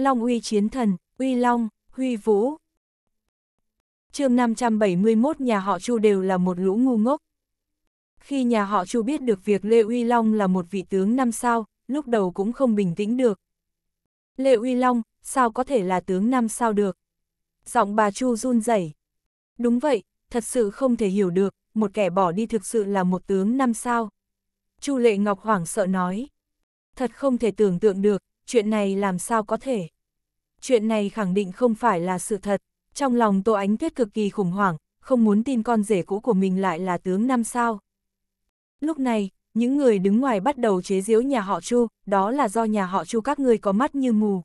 Long uy chiến thần, uy long, huy vũ. chương 571 nhà họ Chu đều là một lũ ngu ngốc. Khi nhà họ Chu biết được việc Lê Uy Long là một vị tướng năm sao, lúc đầu cũng không bình tĩnh được. Lê Uy Long, sao có thể là tướng năm sao được? Giọng bà Chu run rẩy. Đúng vậy, thật sự không thể hiểu được, một kẻ bỏ đi thực sự là một tướng năm sao. Chu Lệ Ngọc hoảng sợ nói. Thật không thể tưởng tượng được, chuyện này làm sao có thể. Chuyện này khẳng định không phải là sự thật, trong lòng Tô Ánh Tuyết cực kỳ khủng hoảng, không muốn tin con rể cũ của mình lại là tướng năm sao. Lúc này, những người đứng ngoài bắt đầu chế giễu nhà họ Chu, đó là do nhà họ Chu các ngươi có mắt như mù.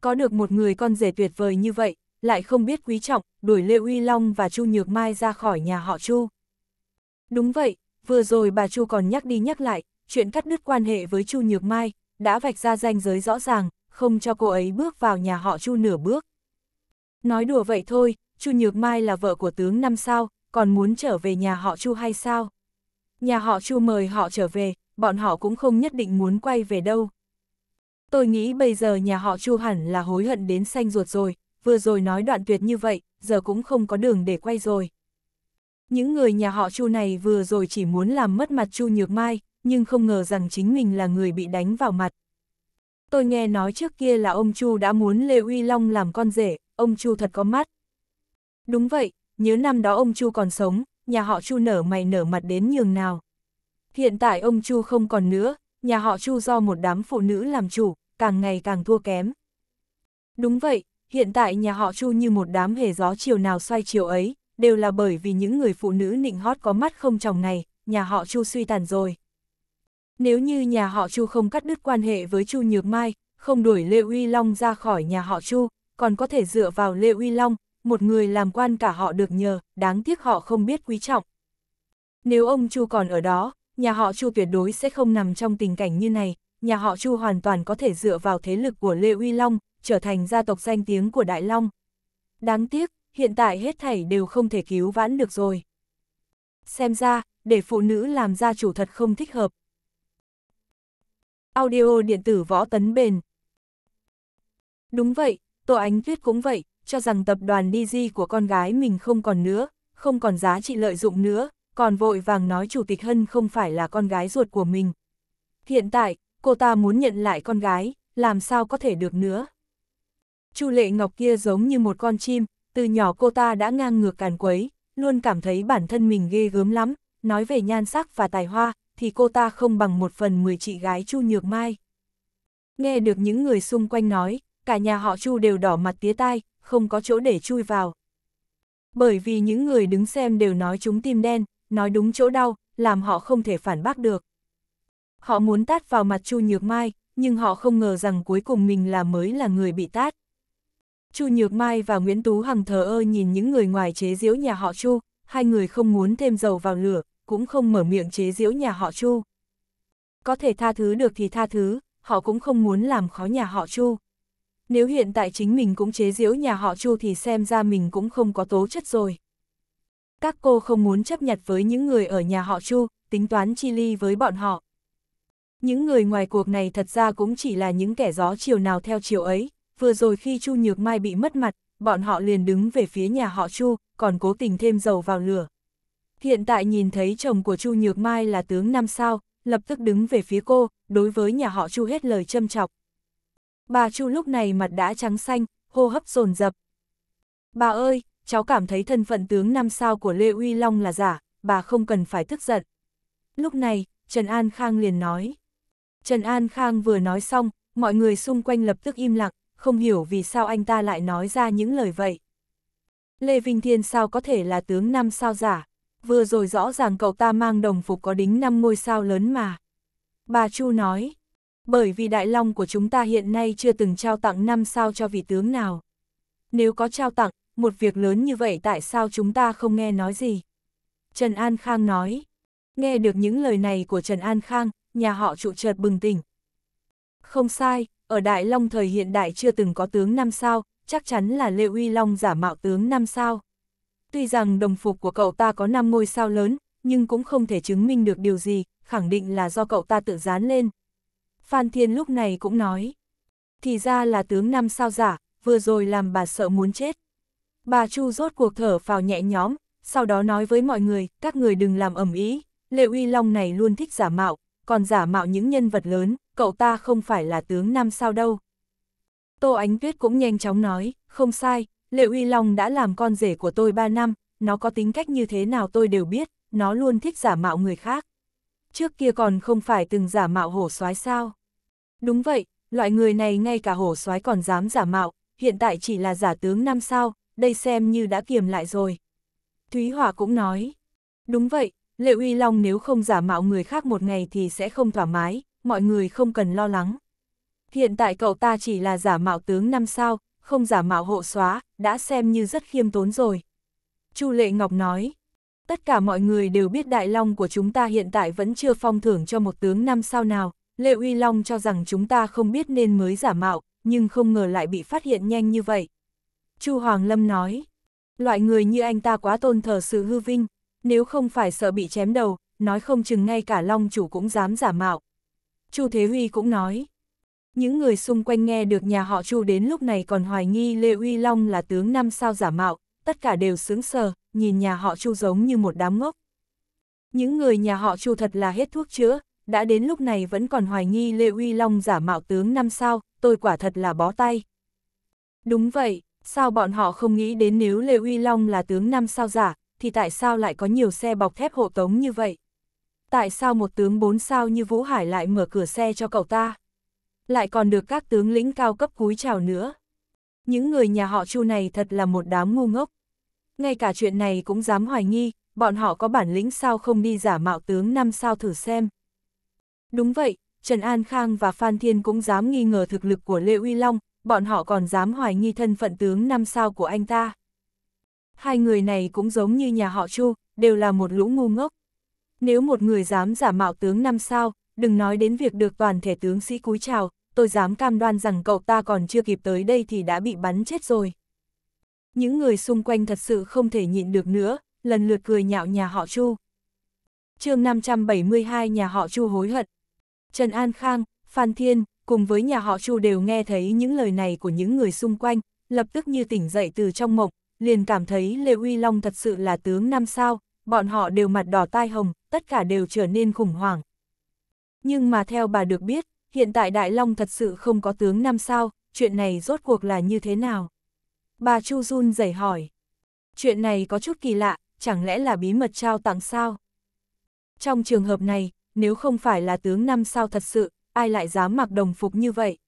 Có được một người con rể tuyệt vời như vậy, lại không biết quý trọng, đuổi Lê Uy Long và Chu Nhược Mai ra khỏi nhà họ Chu. Đúng vậy, vừa rồi bà Chu còn nhắc đi nhắc lại, chuyện cắt đứt quan hệ với Chu Nhược Mai, đã vạch ra ranh giới rõ ràng, không cho cô ấy bước vào nhà họ Chu nửa bước. Nói đùa vậy thôi, Chu Nhược Mai là vợ của tướng năm sao, còn muốn trở về nhà họ Chu hay sao? Nhà họ Chu mời họ trở về, bọn họ cũng không nhất định muốn quay về đâu. Tôi nghĩ bây giờ nhà họ Chu hẳn là hối hận đến xanh ruột rồi, vừa rồi nói đoạn tuyệt như vậy, giờ cũng không có đường để quay rồi. Những người nhà họ Chu này vừa rồi chỉ muốn làm mất mặt Chu Nhược Mai, nhưng không ngờ rằng chính mình là người bị đánh vào mặt. Tôi nghe nói trước kia là ông Chu đã muốn Lê Uy Long làm con rể, ông Chu thật có mắt. Đúng vậy, nhớ năm đó ông Chu còn sống, nhà họ Chu nở mày nở mặt đến nhường nào. Hiện tại ông Chu không còn nữa, nhà họ Chu do một đám phụ nữ làm chủ, càng ngày càng thua kém. Đúng vậy, hiện tại nhà họ Chu như một đám hề gió chiều nào xoay chiều ấy, đều là bởi vì những người phụ nữ nịnh hót có mắt không chồng này, nhà họ Chu suy tàn rồi. Nếu như nhà họ Chu không cắt đứt quan hệ với Chu Nhược Mai, không đuổi Lê Uy Long ra khỏi nhà họ Chu, còn có thể dựa vào Lê Uy Long, một người làm quan cả họ được nhờ, đáng tiếc họ không biết quý trọng. Nếu ông Chu còn ở đó, nhà họ Chu tuyệt đối sẽ không nằm trong tình cảnh như này, nhà họ Chu hoàn toàn có thể dựa vào thế lực của Lê Uy Long, trở thành gia tộc danh tiếng của Đại Long. Đáng tiếc, hiện tại hết thảy đều không thể cứu vãn được rồi. Xem ra, để phụ nữ làm gia chủ thật không thích hợp, Audio điện tử võ tấn bền. Đúng vậy, Tô Ánh Tuyết cũng vậy, cho rằng tập đoàn DG của con gái mình không còn nữa, không còn giá trị lợi dụng nữa, còn vội vàng nói Chủ tịch Hân không phải là con gái ruột của mình. Hiện tại, cô ta muốn nhận lại con gái, làm sao có thể được nữa. Chu Lệ Ngọc kia giống như một con chim, từ nhỏ cô ta đã ngang ngược càn quấy, luôn cảm thấy bản thân mình ghê gớm lắm, nói về nhan sắc và tài hoa, thì cô ta không bằng một phần mười chị gái Chu Nhược Mai. Nghe được những người xung quanh nói, cả nhà họ Chu đều đỏ mặt tía tai, không có chỗ để chui vào. Bởi vì những người đứng xem đều nói chúng tim đen, nói đúng chỗ đau, làm họ không thể phản bác được. Họ muốn tát vào mặt Chu Nhược Mai, nhưng họ không ngờ rằng cuối cùng mình là mới là người bị tát. Chu Nhược Mai và Nguyễn Tú Hằng thờ ơ nhìn những người ngoài chế giễu nhà họ Chu, hai người không muốn thêm dầu vào lửa, cũng không mở miệng chế giễu nhà họ Chu. Có thể tha thứ được thì tha thứ, họ cũng không muốn làm khó nhà họ Chu. Nếu hiện tại chính mình cũng chế giễu nhà họ Chu thì xem ra mình cũng không có tố chất rồi. Các cô không muốn chấp nhặt với những người ở nhà họ Chu, tính toán chi ly với bọn họ. Những người ngoài cuộc này thật ra cũng chỉ là những kẻ gió chiều nào theo chiều ấy, vừa rồi khi Chu Nhược Mai bị mất mặt, bọn họ liền đứng về phía nhà họ Chu, còn cố tình thêm dầu vào lửa. Hiện tại nhìn thấy chồng của Chu Nhược Mai là tướng năm sao, lập tức đứng về phía cô, đối với nhà họ Chu hết lời châm chọc. Bà Chu lúc này mặt đã trắng xanh, hô hấp dồn dập. Bà ơi, cháu cảm thấy thân phận tướng năm sao của Lê Uy Long là giả, bà không cần phải tức giận. Lúc này, Trần An Khang liền nói. Trần An Khang vừa nói xong, mọi người xung quanh lập tức im lặng, không hiểu vì sao anh ta lại nói ra những lời vậy. Lê Vinh Thiên sao có thể là tướng năm sao giả vừa rồi rõ ràng cậu ta mang đồng phục có đính năm ngôi sao lớn mà. Bà Chu nói, bởi vì đại long của chúng ta hiện nay chưa từng trao tặng năm sao cho vị tướng nào. Nếu có trao tặng, một việc lớn như vậy tại sao chúng ta không nghe nói gì? Trần An Khang nói, nghe được những lời này của Trần An Khang, nhà họ trụ chợt bừng tỉnh. Không sai, ở Đại Long thời hiện đại chưa từng có tướng năm sao, chắc chắn là Lê Uy Long giả mạo tướng năm sao. Tuy rằng đồng phục của cậu ta có 5 ngôi sao lớn, nhưng cũng không thể chứng minh được điều gì, khẳng định là do cậu ta tự dán lên. Phan Thiên lúc này cũng nói, thì ra là tướng năm sao giả, vừa rồi làm bà sợ muốn chết. Bà Chu rốt cuộc thở vào nhẹ nhõm, sau đó nói với mọi người, các người đừng làm ẩm ý, Lệ Uy Long này luôn thích giả mạo, còn giả mạo những nhân vật lớn, cậu ta không phải là tướng năm sao đâu. Tô Ánh Tuyết cũng nhanh chóng nói, không sai, Lệ Uy Long đã làm con rể của tôi 3 năm, nó có tính cách như thế nào tôi đều biết, nó luôn thích giả mạo người khác. Trước kia còn không phải từng giả mạo hổ soái sao? Đúng vậy, loại người này ngay cả hổ soái còn dám giả mạo, hiện tại chỉ là giả tướng năm sao, đây xem như đã kiềm lại rồi. Thúy Hòa cũng nói, đúng vậy, Lệ Uy Long nếu không giả mạo người khác một ngày thì sẽ không thoải mái, mọi người không cần lo lắng. Hiện tại cậu ta chỉ là giả mạo tướng năm sao, không giả mạo hộ xóa, đã xem như rất khiêm tốn rồi. Chu Lệ Ngọc nói, tất cả mọi người đều biết Đại Long của chúng ta hiện tại vẫn chưa phong thưởng cho một tướng năm sao nào, Lệ Uy Long cho rằng chúng ta không biết nên mới giả mạo, nhưng không ngờ lại bị phát hiện nhanh như vậy. Chu Hoàng Lâm nói, loại người như anh ta quá tôn thờ sự hư vinh, nếu không phải sợ bị chém đầu, nói không chừng ngay cả Long chủ cũng dám giả mạo. Chu Thế Huy cũng nói, những người xung quanh nghe được nhà họ Chu đến lúc này còn hoài nghi Lê Uy Long là tướng năm sao giả mạo, tất cả đều sướng sờ, nhìn nhà họ Chu giống như một đám ngốc. Những người nhà họ Chu thật là hết thuốc chữa, đã đến lúc này vẫn còn hoài nghi Lê Uy Long giả mạo tướng năm sao, tôi quả thật là bó tay. Đúng vậy, sao bọn họ không nghĩ đến nếu Lê Uy Long là tướng năm sao giả, thì tại sao lại có nhiều xe bọc thép hộ tống như vậy? Tại sao một tướng bốn sao như Vũ Hải lại mở cửa xe cho cậu ta? lại còn được các tướng lĩnh cao cấp cúi chào nữa. Những người nhà họ Chu này thật là một đám ngu ngốc. Ngay cả chuyện này cũng dám hoài nghi, bọn họ có bản lĩnh sao không đi giả mạo tướng năm sao thử xem. Đúng vậy, Trần An Khang và Phan Thiên cũng dám nghi ngờ thực lực của Lê Uy Long, bọn họ còn dám hoài nghi thân phận tướng năm sao của anh ta. Hai người này cũng giống như nhà họ Chu, đều là một lũ ngu ngốc. Nếu một người dám giả mạo tướng năm sao, đừng nói đến việc được toàn thể tướng sĩ cúi chào, tôi dám cam đoan rằng cậu ta còn chưa kịp tới đây thì đã bị bắn chết rồi. Những người xung quanh thật sự không thể nhịn được nữa, lần lượt cười nhạo nhà họ Chu. chương 572 nhà họ Chu hối hận. Trần An Khang, Phan Thiên, cùng với nhà họ Chu đều nghe thấy những lời này của những người xung quanh, lập tức như tỉnh dậy từ trong mộng, liền cảm thấy Lê Uy Long thật sự là tướng năm sao, bọn họ đều mặt đỏ tai hồng, tất cả đều trở nên khủng hoảng. Nhưng mà theo bà được biết, hiện tại Đại Long thật sự không có tướng năm sao, chuyện này rốt cuộc là như thế nào? Bà Chu Jun dày hỏi. Chuyện này có chút kỳ lạ, chẳng lẽ là bí mật trao tặng sao? Trong trường hợp này, nếu không phải là tướng năm sao thật sự, ai lại dám mặc đồng phục như vậy?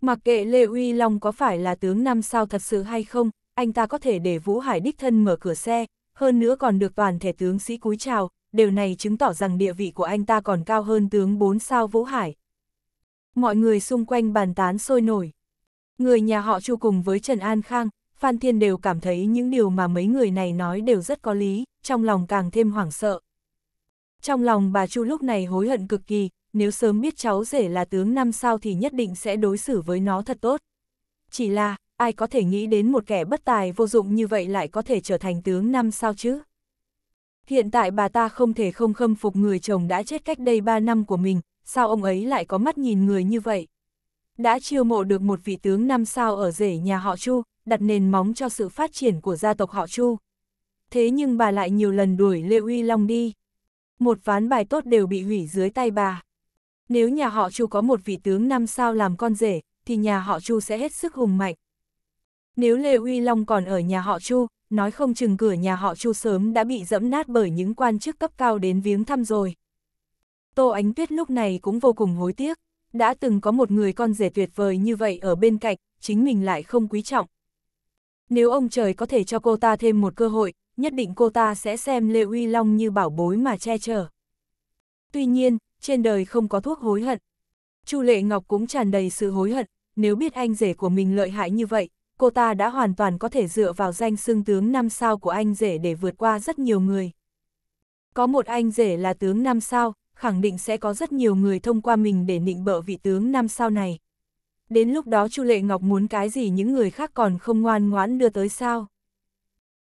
Mặc kệ Lê Uy Long có phải là tướng năm sao thật sự hay không, anh ta có thể để Vũ Hải đích thân mở cửa xe, hơn nữa còn được toàn thể tướng sĩ cúi chào, điều này chứng tỏ rằng địa vị của anh ta còn cao hơn tướng 4 sao Vũ Hải, Mọi người xung quanh bàn tán sôi nổi. Người nhà họ Chu cùng với Trần An Khang, Phan Thiên đều cảm thấy những điều mà mấy người này nói đều rất có lý, trong lòng càng thêm hoảng sợ. Trong lòng bà Chu lúc này hối hận cực kỳ, nếu sớm biết cháu rể là tướng năm sao thì nhất định sẽ đối xử với nó thật tốt. Chỉ là, ai có thể nghĩ đến một kẻ bất tài vô dụng như vậy lại có thể trở thành tướng năm sao chứ? Hiện tại bà ta không thể không khâm phục người chồng đã chết cách đây 3 năm của mình, sao ông ấy lại có mắt nhìn người như vậy? Đã chiêu mộ được một vị tướng năm sao ở rể nhà họ Chu, đặt nền móng cho sự phát triển của gia tộc họ Chu. Thế nhưng bà lại nhiều lần đuổi Lê Uy Long đi. Một ván bài tốt đều bị hủy dưới tay bà. Nếu nhà họ Chu có một vị tướng năm sao làm con rể, thì nhà họ Chu sẽ hết sức hùng mạnh. Nếu Lê Uy Long còn ở nhà họ Chu, nói không chừng cửa nhà họ Chu sớm đã bị dẫm nát bởi những quan chức cấp cao đến viếng thăm rồi. Tô Ánh Tuyết lúc này cũng vô cùng hối tiếc, đã từng có một người con rể tuyệt vời như vậy ở bên cạnh, chính mình lại không quý trọng. Nếu ông trời có thể cho cô ta thêm một cơ hội, nhất định cô ta sẽ xem Lê Uy Long như bảo bối mà che chở. Tuy nhiên, trên đời không có thuốc hối hận. Chu Lệ Ngọc cũng tràn đầy sự hối hận, nếu biết anh rể của mình lợi hại như vậy, cô ta đã hoàn toàn có thể dựa vào danh xưng tướng năm sao của anh rể để vượt qua rất nhiều người. Có một anh rể là tướng năm sao, khẳng định sẽ có rất nhiều người thông qua mình để nịnh bợ vị tướng năm sau này. Đến lúc đó Chu Lệ Ngọc muốn cái gì những người khác còn không ngoan ngoãn đưa tới sao.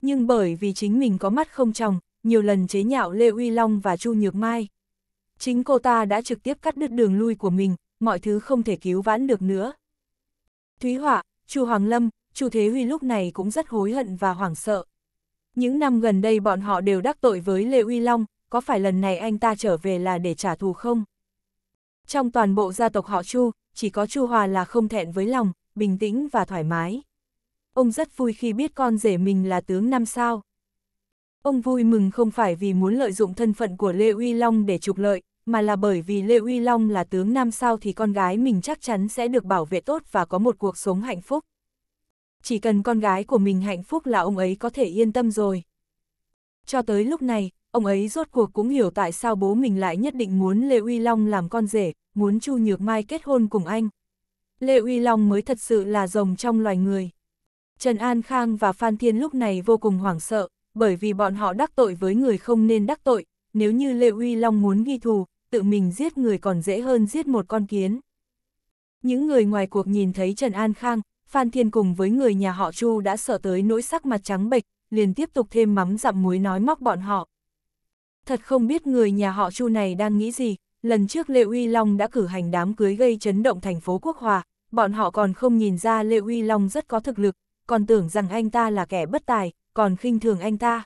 Nhưng bởi vì chính mình có mắt không tròng, nhiều lần chế nhạo Lê Uy Long và Chu Nhược Mai. Chính cô ta đã trực tiếp cắt đứt đường lui của mình, mọi thứ không thể cứu vãn được nữa. Thúy Họa, Chu Hoàng Lâm, Chu Thế Huy lúc này cũng rất hối hận và hoảng sợ. Những năm gần đây bọn họ đều đắc tội với Lê Uy Long, có phải lần này anh ta trở về là để trả thù không? Trong toàn bộ gia tộc họ Chu, chỉ có Chu Hòa là không thẹn với lòng, bình tĩnh và thoải mái. Ông rất vui khi biết con rể mình là tướng năm sao. Ông vui mừng không phải vì muốn lợi dụng thân phận của Lê Uy Long để trục lợi, mà là bởi vì Lê Uy Long là tướng năm sao thì con gái mình chắc chắn sẽ được bảo vệ tốt và có một cuộc sống hạnh phúc. Chỉ cần con gái của mình hạnh phúc là ông ấy có thể yên tâm rồi. Cho tới lúc này, ông ấy rốt cuộc cũng hiểu tại sao bố mình lại nhất định muốn Lê Uy Long làm con rể, muốn Chu Nhược Mai kết hôn cùng anh. Lê Uy Long mới thật sự là rồng trong loài người. Trần An Khang và Phan Thiên lúc này vô cùng hoảng sợ, bởi vì bọn họ đắc tội với người không nên đắc tội, nếu như Lê Uy Long muốn ghi thù, tự mình giết người còn dễ hơn giết một con kiến. Những người ngoài cuộc nhìn thấy Trần An Khang, Phan Thiên cùng với người nhà họ Chu đã sợ tới nỗi sắc mặt trắng bệch, liền tiếp tục thêm mắm dặm muối nói móc bọn họ. Thật không biết người nhà họ Chu này đang nghĩ gì, lần trước Lệ Uy Long đã cử hành đám cưới gây chấn động thành phố Quốc Hòa, bọn họ còn không nhìn ra Lệ Uy Long rất có thực lực, còn tưởng rằng anh ta là kẻ bất tài, còn khinh thường anh ta.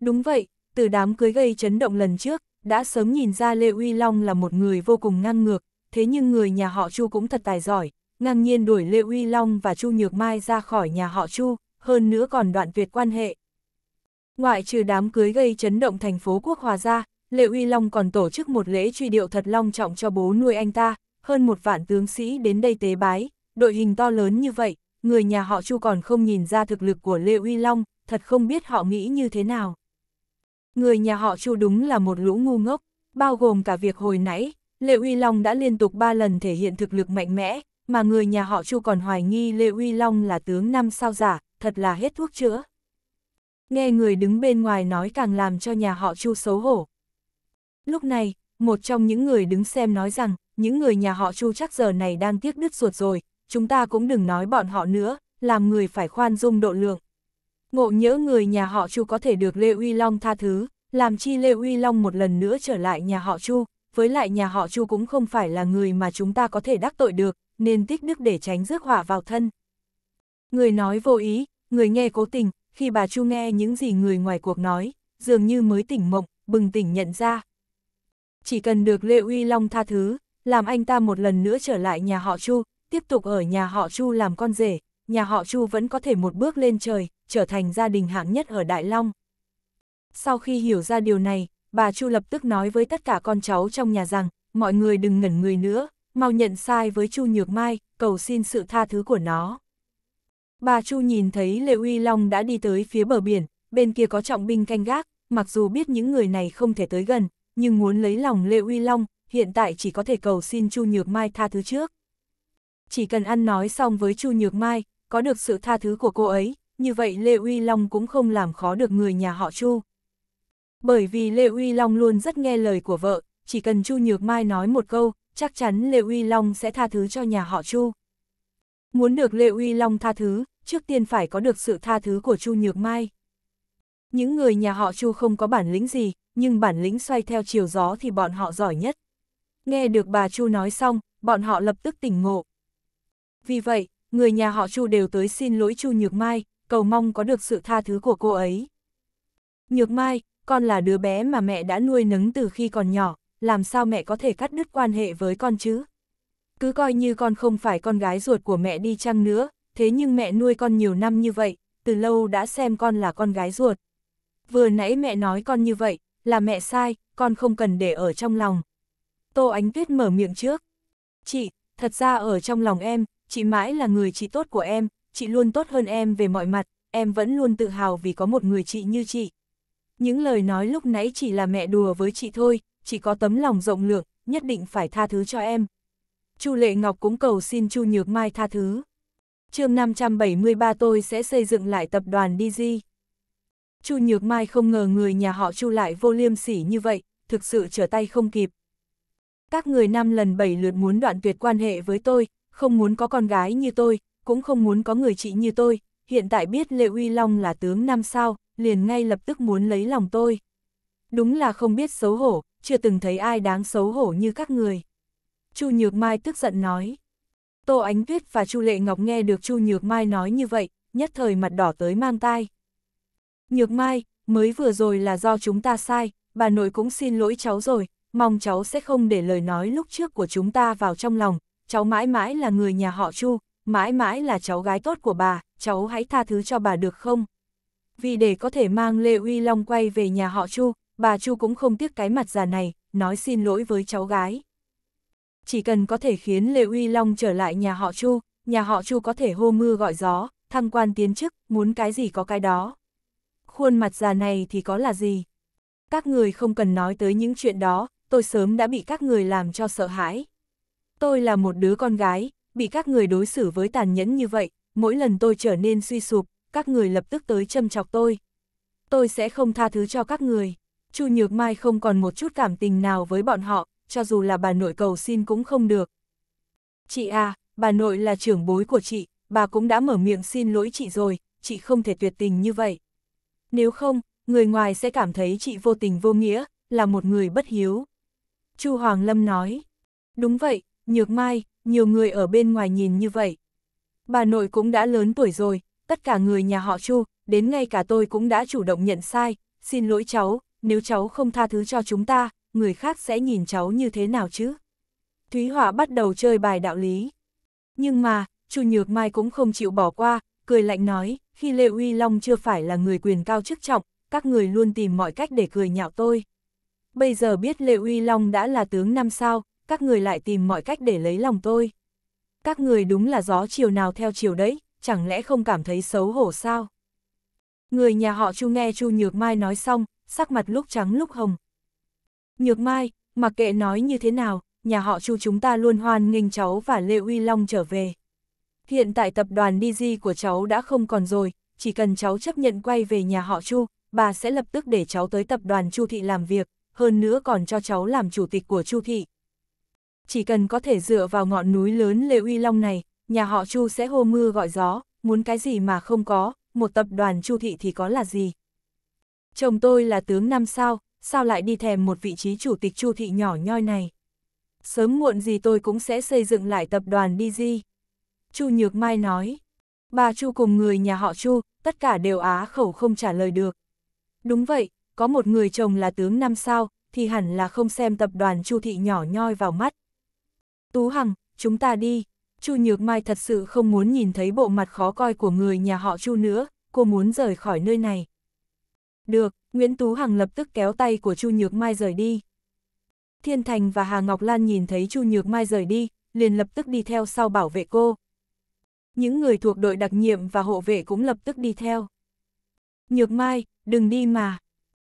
Đúng vậy, từ đám cưới gây chấn động lần trước, đã sớm nhìn ra Lệ Uy Long là một người vô cùng ngang ngược, thế nhưng người nhà họ Chu cũng thật tài giỏi, ngang nhiên đuổi Lệ Uy Long và Chu Nhược Mai ra khỏi nhà họ Chu, hơn nữa còn đoạn tuyệt quan hệ, Ngoại trừ đám cưới gây chấn động thành phố Quốc Hòa ra, Lệ Uy Long còn tổ chức một lễ truy điệu thật long trọng cho bố nuôi anh ta, hơn một vạn tướng sĩ đến đây tế bái, đội hình to lớn như vậy, người nhà họ Chu còn không nhìn ra thực lực của Lê Uy Long, thật không biết họ nghĩ như thế nào. Người nhà họ Chu đúng là một lũ ngu ngốc, bao gồm cả việc hồi nãy, Lê Uy Long đã liên tục 3 lần thể hiện thực lực mạnh mẽ, mà người nhà họ Chu còn hoài nghi Lê Uy Long là tướng năm sao giả, thật là hết thuốc chữa nghe người đứng bên ngoài nói càng làm cho nhà họ Chu xấu hổ. Lúc này, một trong những người đứng xem nói rằng, những người nhà họ Chu chắc giờ này đang tiếc đứt ruột rồi, chúng ta cũng đừng nói bọn họ nữa, làm người phải khoan dung độ lượng. Ngộ nhỡ người nhà họ Chu có thể được Lê Uy Long tha thứ, làm chi Lê Uy Long một lần nữa trở lại nhà họ Chu, với lại nhà họ Chu cũng không phải là người mà chúng ta có thể đắc tội được, nên tích đức để tránh rước họa vào thân. Người nói vô ý, người nghe cố tình, khi bà Chu nghe những gì người ngoài cuộc nói, dường như mới tỉnh mộng, bừng tỉnh nhận ra. Chỉ cần được Lệ Uy Long tha thứ, làm anh ta một lần nữa trở lại nhà họ Chu, tiếp tục ở nhà họ Chu làm con rể, nhà họ Chu vẫn có thể một bước lên trời, trở thành gia đình hạng nhất ở Đại Long. Sau khi hiểu ra điều này, bà Chu lập tức nói với tất cả con cháu trong nhà rằng, mọi người đừng ngẩn người nữa, mau nhận sai với Chu Nhược Mai, cầu xin sự tha thứ của nó. Bà Chu nhìn thấy Lệ Uy Long đã đi tới phía bờ biển, bên kia có trọng binh canh gác, mặc dù biết những người này không thể tới gần, nhưng muốn lấy lòng Lệ Uy Long, hiện tại chỉ có thể cầu xin Chu Nhược Mai tha thứ trước. Chỉ cần ăn nói xong với Chu Nhược Mai, có được sự tha thứ của cô ấy, như vậy Lê Uy Long cũng không làm khó được người nhà họ Chu. Bởi vì Lê Uy Long luôn rất nghe lời của vợ, chỉ cần Chu Nhược Mai nói một câu, chắc chắn Lê Uy Long sẽ tha thứ cho nhà họ Chu. Muốn được Lê Uy Long tha thứ, trước tiên phải có được sự tha thứ của Chu Nhược Mai. Những người nhà họ Chu không có bản lĩnh gì, nhưng bản lĩnh xoay theo chiều gió thì bọn họ giỏi nhất. Nghe được bà Chu nói xong, bọn họ lập tức tỉnh ngộ. Vì vậy, người nhà họ Chu đều tới xin lỗi Chu Nhược Mai, cầu mong có được sự tha thứ của cô ấy. Nhược Mai, con là đứa bé mà mẹ đã nuôi nấng từ khi còn nhỏ, làm sao mẹ có thể cắt đứt quan hệ với con chứ? cứ coi như con không phải con gái ruột của mẹ đi chăng nữa, thế nhưng mẹ nuôi con nhiều năm như vậy, từ lâu đã xem con là con gái ruột. Vừa nãy mẹ nói con như vậy, là mẹ sai, con không cần để ở trong lòng. Tô Ánh Tuyết mở miệng trước. Chị, thật ra ở trong lòng em, chị mãi là người chị tốt của em, chị luôn tốt hơn em về mọi mặt, em vẫn luôn tự hào vì có một người chị như chị. Những lời nói lúc nãy chỉ là mẹ đùa với chị thôi, chị có tấm lòng rộng lượng, nhất định phải tha thứ cho em, Chu Lệ Ngọc cũng cầu xin Chu Nhược Mai tha thứ. chương 573 tôi sẽ xây dựng lại tập đoàn DG. Chu Nhược Mai không ngờ người nhà họ Chu lại vô liêm sỉ như vậy, thực sự trở tay không kịp. Các người năm lần bảy lượt muốn đoạn tuyệt quan hệ với tôi, không muốn có con gái như tôi, cũng không muốn có người chị như tôi, hiện tại biết Lệ Uy Long là tướng năm sao, liền ngay lập tức muốn lấy lòng tôi. Đúng là không biết xấu hổ, chưa từng thấy ai đáng xấu hổ như các người. Chu Nhược Mai tức giận nói. Tô Ánh Tuyết và Chu Lệ Ngọc nghe được Chu Nhược Mai nói như vậy, nhất thời mặt đỏ tới mang tai. Nhược Mai, mới vừa rồi là do chúng ta sai, bà nội cũng xin lỗi cháu rồi, mong cháu sẽ không để lời nói lúc trước của chúng ta vào trong lòng, cháu mãi mãi là người nhà họ Chu, mãi mãi là cháu gái tốt của bà, cháu hãy tha thứ cho bà được không? Vì để có thể mang Lê Uy Long quay về nhà họ Chu, bà Chu cũng không tiếc cái mặt già này, nói xin lỗi với cháu gái chỉ cần có thể khiến Lê Uy Long trở lại nhà họ Chu, nhà họ Chu có thể hô mưa gọi gió, thăng quan tiến chức, muốn cái gì có cái đó. Khuôn mặt già này thì có là gì? Các người không cần nói tới những chuyện đó, tôi sớm đã bị các người làm cho sợ hãi. Tôi là một đứa con gái, bị các người đối xử với tàn nhẫn như vậy, mỗi lần tôi trở nên suy sụp, các người lập tức tới châm chọc tôi. Tôi sẽ không tha thứ cho các người. Chu Nhược Mai không còn một chút cảm tình nào với bọn họ, cho dù là bà nội cầu xin cũng không được. Chị à, bà nội là trưởng bối của chị, bà cũng đã mở miệng xin lỗi chị rồi, chị không thể tuyệt tình như vậy. Nếu không, người ngoài sẽ cảm thấy chị vô tình vô nghĩa, là một người bất hiếu. Chu Hoàng Lâm nói, đúng vậy, nhược mai, nhiều người ở bên ngoài nhìn như vậy. Bà nội cũng đã lớn tuổi rồi, tất cả người nhà họ Chu, đến ngay cả tôi cũng đã chủ động nhận sai, xin lỗi cháu, nếu cháu không tha thứ cho chúng ta, người khác sẽ nhìn cháu như thế nào chứ? Thúy Họa bắt đầu chơi bài đạo lý. Nhưng mà, Chu Nhược Mai cũng không chịu bỏ qua, cười lạnh nói, khi Lê Uy Long chưa phải là người quyền cao chức trọng, các người luôn tìm mọi cách để cười nhạo tôi. Bây giờ biết Lê Uy Long đã là tướng năm sao, các người lại tìm mọi cách để lấy lòng tôi. Các người đúng là gió chiều nào theo chiều đấy, chẳng lẽ không cảm thấy xấu hổ sao? Người nhà họ Chu nghe Chu Nhược Mai nói xong, sắc mặt lúc trắng lúc hồng, Nhược Mai, mặc kệ nói như thế nào, nhà họ Chu chúng ta luôn hoan nghênh cháu và Lê Uy Long trở về. Hiện tại tập đoàn DG của cháu đã không còn rồi, chỉ cần cháu chấp nhận quay về nhà họ Chu, bà sẽ lập tức để cháu tới tập đoàn Chu Thị làm việc, hơn nữa còn cho cháu làm chủ tịch của Chu Thị. Chỉ cần có thể dựa vào ngọn núi lớn Lê Uy Long này, nhà họ Chu sẽ hô mưa gọi gió, muốn cái gì mà không có, một tập đoàn Chu Thị thì có là gì. Chồng tôi là tướng năm sao, sao lại đi thèm một vị trí chủ tịch chu thị nhỏ nhoi này. Sớm muộn gì tôi cũng sẽ xây dựng lại tập đoàn DG. Chu Nhược Mai nói, bà Chu cùng người nhà họ Chu, tất cả đều á khẩu không trả lời được. Đúng vậy, có một người chồng là tướng năm sao, thì hẳn là không xem tập đoàn Chu thị nhỏ nhoi vào mắt. Tú Hằng, chúng ta đi. Chu Nhược Mai thật sự không muốn nhìn thấy bộ mặt khó coi của người nhà họ Chu nữa, cô muốn rời khỏi nơi này. Được, Nguyễn Tú Hằng lập tức kéo tay của Chu Nhược Mai rời đi. Thiên Thành và Hà Ngọc Lan nhìn thấy Chu Nhược Mai rời đi, liền lập tức đi theo sau bảo vệ cô. Những người thuộc đội đặc nhiệm và hộ vệ cũng lập tức đi theo. Nhược Mai, đừng đi mà.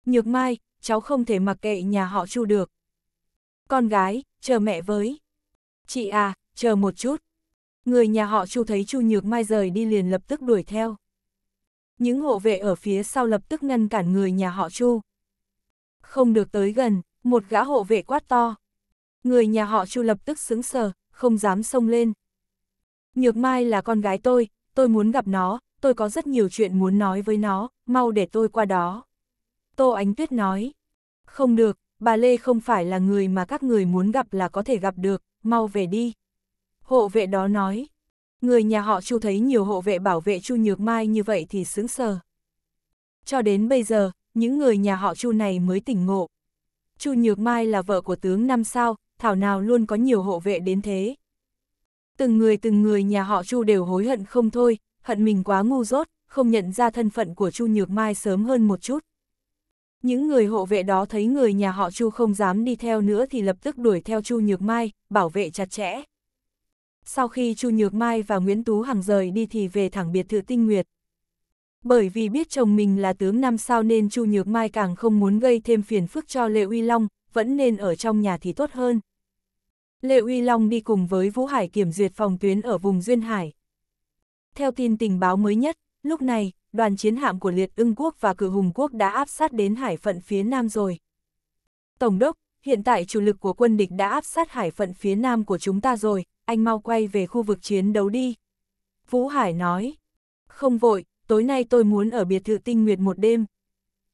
Nhược Mai, cháu không thể mặc kệ nhà họ Chu được. Con gái, chờ mẹ với. Chị à, chờ một chút. Người nhà họ Chu thấy Chu Nhược Mai rời đi liền lập tức đuổi theo. Những hộ vệ ở phía sau lập tức ngăn cản người nhà họ Chu. Không được tới gần, một gã hộ vệ quát to. Người nhà họ Chu lập tức sững sờ, không dám xông lên. Nhược Mai là con gái tôi, tôi muốn gặp nó, tôi có rất nhiều chuyện muốn nói với nó, mau để tôi qua đó. Tô Ánh Tuyết nói, không được, bà Lê không phải là người mà các người muốn gặp là có thể gặp được, mau về đi. Hộ vệ đó nói, Người nhà họ Chu thấy nhiều hộ vệ bảo vệ Chu Nhược Mai như vậy thì sững sờ. Cho đến bây giờ, những người nhà họ Chu này mới tỉnh ngộ. Chu Nhược Mai là vợ của tướng năm sao, thảo nào luôn có nhiều hộ vệ đến thế. Từng người từng người nhà họ Chu đều hối hận không thôi, hận mình quá ngu dốt, không nhận ra thân phận của Chu Nhược Mai sớm hơn một chút. Những người hộ vệ đó thấy người nhà họ Chu không dám đi theo nữa thì lập tức đuổi theo Chu Nhược Mai, bảo vệ chặt chẽ sau khi Chu Nhược Mai và Nguyễn Tú Hằng rời đi thì về thẳng biệt thự Tinh Nguyệt. Bởi vì biết chồng mình là tướng năm sao nên Chu Nhược Mai càng không muốn gây thêm phiền phức cho Lệ Uy Long, vẫn nên ở trong nhà thì tốt hơn. Lệ Uy Long đi cùng với Vũ Hải kiểm duyệt phòng tuyến ở vùng Duyên Hải. Theo tin tình báo mới nhất, lúc này, đoàn chiến hạm của Liệt ưng quốc và Cự Hùng quốc đã áp sát đến hải phận phía nam rồi. Tổng đốc, hiện tại chủ lực của quân địch đã áp sát hải phận phía nam của chúng ta rồi, anh mau quay về khu vực chiến đấu đi. Vũ Hải nói, không vội, tối nay tôi muốn ở biệt thự tinh nguyệt một đêm.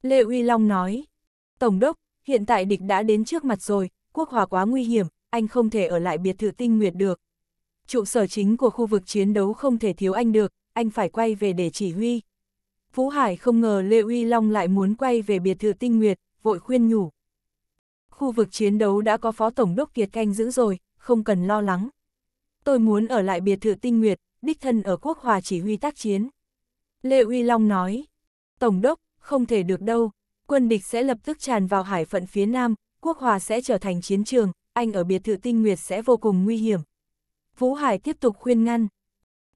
Lê Uy Long nói, Tổng đốc, hiện tại địch đã đến trước mặt rồi, quốc hòa quá nguy hiểm, anh không thể ở lại biệt thự tinh nguyệt được. Trụ sở chính của khu vực chiến đấu không thể thiếu anh được, anh phải quay về để chỉ huy. Vũ Hải không ngờ Lê Uy Long lại muốn quay về biệt thự tinh nguyệt, vội khuyên nhủ. Khu vực chiến đấu đã có phó tổng đốc kiệt canh giữ rồi, không cần lo lắng tôi muốn ở lại biệt thự tinh nguyệt, đích thân ở quốc hòa chỉ huy tác chiến. Lê Uy Long nói, Tổng đốc, không thể được đâu, quân địch sẽ lập tức tràn vào hải phận phía nam, quốc hòa sẽ trở thành chiến trường, anh ở biệt thự tinh nguyệt sẽ vô cùng nguy hiểm. Vũ Hải tiếp tục khuyên ngăn.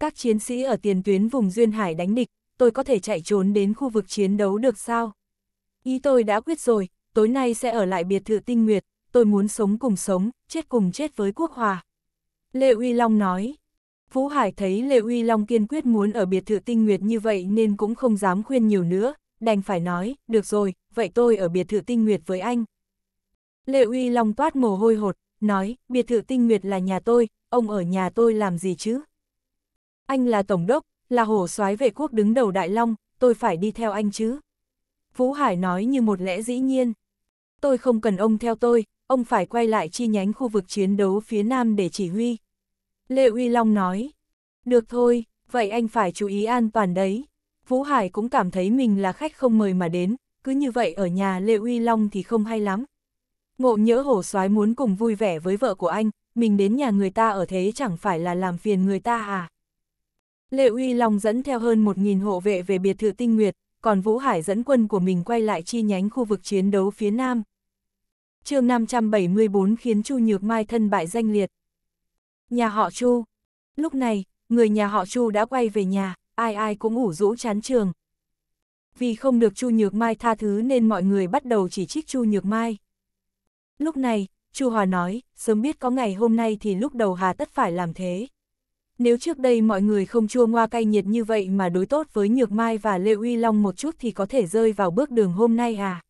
Các chiến sĩ ở tiền tuyến vùng Duyên Hải đánh địch, tôi có thể chạy trốn đến khu vực chiến đấu được sao? Ý tôi đã quyết rồi, tối nay sẽ ở lại biệt thự tinh nguyệt, tôi muốn sống cùng sống, chết cùng chết với quốc hòa. Lê Uy Long nói. Vũ Hải thấy Lê Uy Long kiên quyết muốn ở biệt thự tinh nguyệt như vậy nên cũng không dám khuyên nhiều nữa, đành phải nói, được rồi, vậy tôi ở biệt thự tinh nguyệt với anh. Lê Uy Long toát mồ hôi hột, nói, biệt thự tinh nguyệt là nhà tôi, ông ở nhà tôi làm gì chứ? Anh là tổng đốc, là hổ soái vệ quốc đứng đầu Đại Long, tôi phải đi theo anh chứ? Vũ Hải nói như một lẽ dĩ nhiên. Tôi không cần ông theo tôi, ông phải quay lại chi nhánh khu vực chiến đấu phía Nam để chỉ huy. Lê Uy Long nói. Được thôi, vậy anh phải chú ý an toàn đấy. Vũ Hải cũng cảm thấy mình là khách không mời mà đến, cứ như vậy ở nhà Lê Uy Long thì không hay lắm. Ngộ nhỡ hổ soái muốn cùng vui vẻ với vợ của anh, mình đến nhà người ta ở thế chẳng phải là làm phiền người ta à. Lê Uy Long dẫn theo hơn 1.000 hộ vệ về biệt thự tinh nguyệt, còn Vũ Hải dẫn quân của mình quay lại chi nhánh khu vực chiến đấu phía Nam. chương 574 khiến Chu Nhược Mai thân bại danh liệt. Nhà họ Chu. Lúc này, người nhà họ Chu đã quay về nhà, ai ai cũng ủ rũ chán trường. Vì không được Chu Nhược Mai tha thứ nên mọi người bắt đầu chỉ trích Chu Nhược Mai. Lúc này, Chu Hòa nói, sớm biết có ngày hôm nay thì lúc đầu hà tất phải làm thế. Nếu trước đây mọi người không chua ngoa cay nhiệt như vậy mà đối tốt với Nhược Mai và Lê Uy Long một chút thì có thể rơi vào bước đường hôm nay à?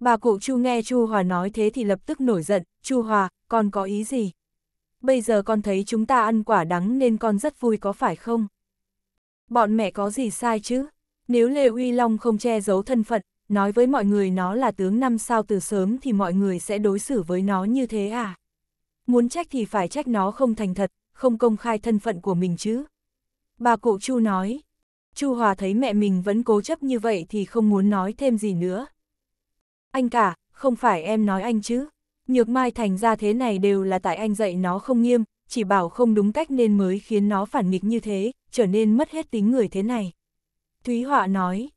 Bà cụ Chu nghe Chu Hòa nói thế thì lập tức nổi giận, Chu Hòa, con có ý gì? bây giờ con thấy chúng ta ăn quả đắng nên con rất vui có phải không? Bọn mẹ có gì sai chứ? Nếu Lê Uy Long không che giấu thân phận, nói với mọi người nó là tướng năm sao từ sớm thì mọi người sẽ đối xử với nó như thế à? Muốn trách thì phải trách nó không thành thật, không công khai thân phận của mình chứ. Bà cụ Chu nói, Chu Hòa thấy mẹ mình vẫn cố chấp như vậy thì không muốn nói thêm gì nữa. Anh cả, không phải em nói anh chứ? Nhược Mai thành ra thế này đều là tại anh dạy nó không nghiêm, chỉ bảo không đúng cách nên mới khiến nó phản nghịch như thế, trở nên mất hết tính người thế này. Thúy Họa nói.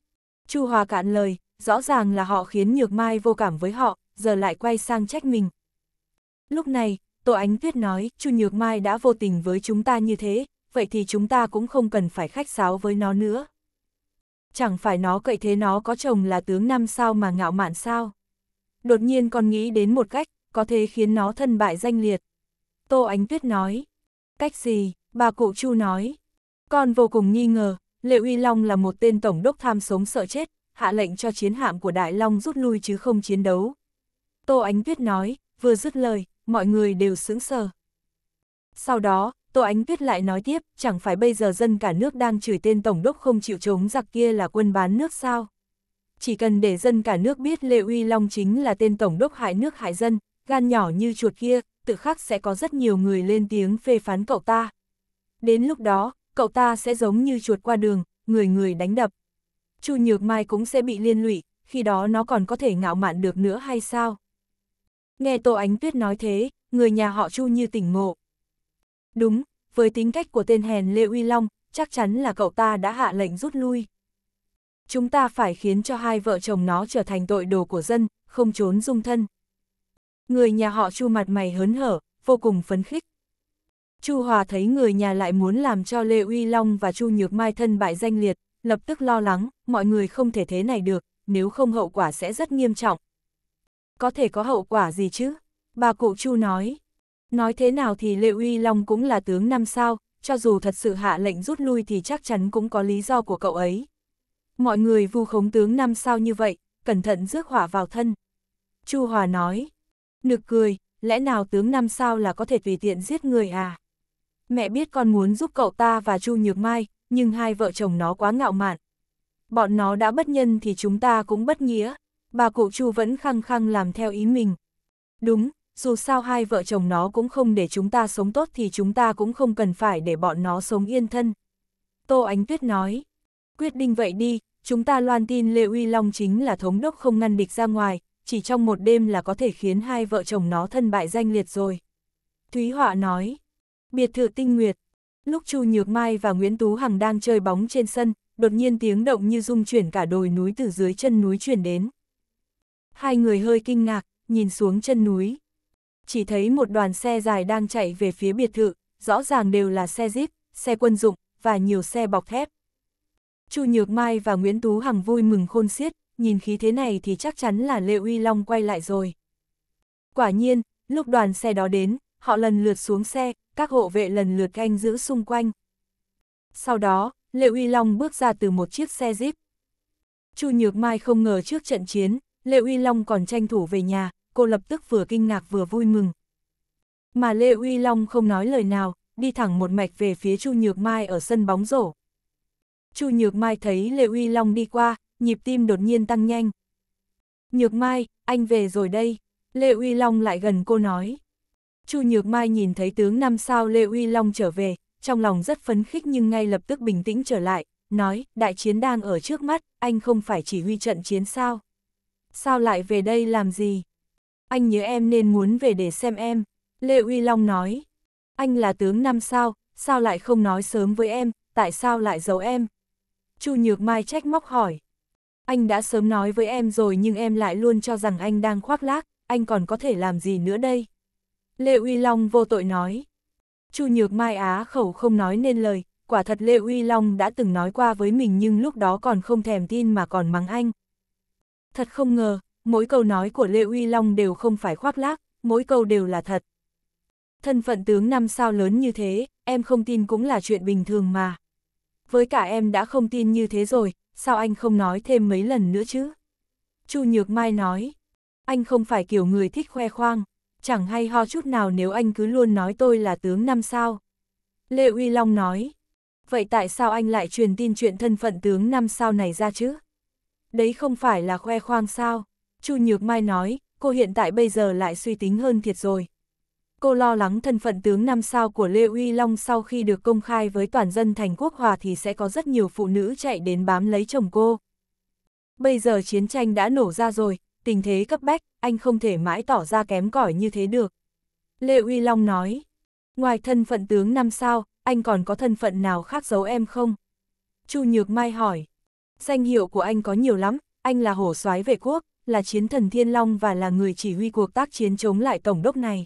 Chu Hòa cạn lời, rõ ràng là họ khiến Nhược Mai vô cảm với họ, giờ lại quay sang trách mình. Lúc này, Tô Ánh Tuyết nói, Chu Nhược Mai đã vô tình với chúng ta như thế, vậy thì chúng ta cũng không cần phải khách sáo với nó nữa. Chẳng phải nó cậy thế nó có chồng là tướng năm sao mà ngạo mạn sao. Đột nhiên con nghĩ đến một cách, có thể khiến nó thân bại danh liệt. Tô Ánh Tuyết nói, cách gì, bà cụ Chu nói. Con vô cùng nghi ngờ, Lệ Uy Long là một tên tổng đốc tham sống sợ chết, hạ lệnh cho chiến hạm của Đại Long rút lui chứ không chiến đấu. Tô Ánh Tuyết nói, vừa dứt lời, mọi người đều sững sờ. Sau đó, Tô Ánh Tuyết lại nói tiếp, chẳng phải bây giờ dân cả nước đang chửi tên tổng đốc không chịu chống giặc kia là quân bán nước sao? Chỉ cần để dân cả nước biết Lê Uy Long chính là tên tổng đốc hại nước hại dân, gan nhỏ như chuột kia, tự khắc sẽ có rất nhiều người lên tiếng phê phán cậu ta. Đến lúc đó, cậu ta sẽ giống như chuột qua đường, người người đánh đập. Chu Nhược Mai cũng sẽ bị liên lụy, khi đó nó còn có thể ngạo mạn được nữa hay sao? Nghe Tô Ánh Tuyết nói thế, người nhà họ Chu như tỉnh ngộ. Đúng, với tính cách của tên hèn Lê Uy Long, chắc chắn là cậu ta đã hạ lệnh rút lui. Chúng ta phải khiến cho hai vợ chồng nó trở thành tội đồ của dân, không trốn dung thân. Người nhà họ Chu mặt mày hớn hở, vô cùng phấn khích. Chu Hòa thấy người nhà lại muốn làm cho Lê Uy Long và Chu Nhược Mai thân bại danh liệt, lập tức lo lắng, mọi người không thể thế này được, nếu không hậu quả sẽ rất nghiêm trọng. Có thể có hậu quả gì chứ? Bà cụ Chu nói. Nói thế nào thì Lê Uy Long cũng là tướng năm sao, cho dù thật sự hạ lệnh rút lui thì chắc chắn cũng có lý do của cậu ấy. Mọi người vu khống tướng năm sao như vậy, cẩn thận rước hỏa vào thân. Chu Hòa nói, Nực cười, lẽ nào tướng năm sao là có thể tùy tiện giết người à? Mẹ biết con muốn giúp cậu ta và Chu Nhược Mai, nhưng hai vợ chồng nó quá ngạo mạn. Bọn nó đã bất nhân thì chúng ta cũng bất nghĩa. Bà cụ Chu vẫn khăng khăng làm theo ý mình. Đúng, dù sao hai vợ chồng nó cũng không để chúng ta sống tốt thì chúng ta cũng không cần phải để bọn nó sống yên thân. Tô Ánh Tuyết nói, quyết định vậy đi, chúng ta loan tin Lê Uy Long chính là thống đốc không ngăn địch ra ngoài, chỉ trong một đêm là có thể khiến hai vợ chồng nó thân bại danh liệt rồi. Thúy Họa nói, biệt thự tinh nguyệt, lúc Chu Nhược Mai và Nguyễn Tú Hằng đang chơi bóng trên sân, đột nhiên tiếng động như rung chuyển cả đồi núi từ dưới chân núi chuyển đến. Hai người hơi kinh ngạc, nhìn xuống chân núi. Chỉ thấy một đoàn xe dài đang chạy về phía biệt thự, rõ ràng đều là xe jeep, xe quân dụng, và nhiều xe bọc thép. Chu Nhược Mai và Nguyễn Tú Hằng vui mừng khôn xiết, nhìn khí thế này thì chắc chắn là Lê Uy Long quay lại rồi. Quả nhiên, lúc đoàn xe đó đến, họ lần lượt xuống xe, các hộ vệ lần lượt canh giữ xung quanh. Sau đó, Lê Uy Long bước ra từ một chiếc xe Jeep. Chu Nhược Mai không ngờ trước trận chiến, Lê Uy Long còn tranh thủ về nhà, cô lập tức vừa kinh ngạc vừa vui mừng. Mà Lê Uy Long không nói lời nào, đi thẳng một mạch về phía Chu Nhược Mai ở sân bóng rổ. Chu Nhược Mai thấy Lê Uy Long đi qua, nhịp tim đột nhiên tăng nhanh. Nhược Mai, anh về rồi đây, Lê Uy Long lại gần cô nói. Chu Nhược Mai nhìn thấy tướng năm sao Lê Uy Long trở về, trong lòng rất phấn khích nhưng ngay lập tức bình tĩnh trở lại, nói, đại chiến đang ở trước mắt, anh không phải chỉ huy trận chiến sao? Sao lại về đây làm gì? Anh nhớ em nên muốn về để xem em, Lê Uy Long nói. Anh là tướng năm sao, sao lại không nói sớm với em, tại sao lại giấu em? Chu Nhược Mai trách móc hỏi anh đã sớm nói với em rồi nhưng em lại luôn cho rằng anh đang khoác lác, anh còn có thể làm gì nữa đây? Lê Uy Long vô tội nói. Chu Nhược Mai Á khẩu không nói nên lời, quả thật Lê Uy Long đã từng nói qua với mình nhưng lúc đó còn không thèm tin mà còn mắng anh. Thật không ngờ, mỗi câu nói của Lê Uy Long đều không phải khoác lác, mỗi câu đều là thật. Thân phận tướng năm sao lớn như thế, em không tin cũng là chuyện bình thường mà. Với cả em đã không tin như thế rồi, sao anh không nói thêm mấy lần nữa chứ? Chu Nhược Mai nói, anh không phải kiểu người thích khoe khoang, chẳng hay ho chút nào nếu anh cứ luôn nói tôi là tướng năm sao. Lê Uy Long nói, vậy tại sao anh lại truyền tin chuyện thân phận tướng năm sao này ra chứ? Đấy không phải là khoe khoang sao? Chu Nhược Mai nói, cô hiện tại bây giờ lại suy tính hơn thiệt rồi. Cô lo lắng thân phận tướng năm sao của Lê Uy Long sau khi được công khai với toàn dân thành quốc hòa thì sẽ có rất nhiều phụ nữ chạy đến bám lấy chồng cô. Bây giờ chiến tranh đã nổ ra rồi, tình thế cấp bách, anh không thể mãi tỏ ra kém cỏi như thế được. Lê Uy Long nói, ngoài thân phận tướng năm sao, anh còn có thân phận nào khác giấu em không? Chu Nhược Mai hỏi, danh hiệu của anh có nhiều lắm, anh là hổ soái vệ quốc, là chiến thần Thiên Long và là người chỉ huy cuộc tác chiến chống lại tổng đốc này.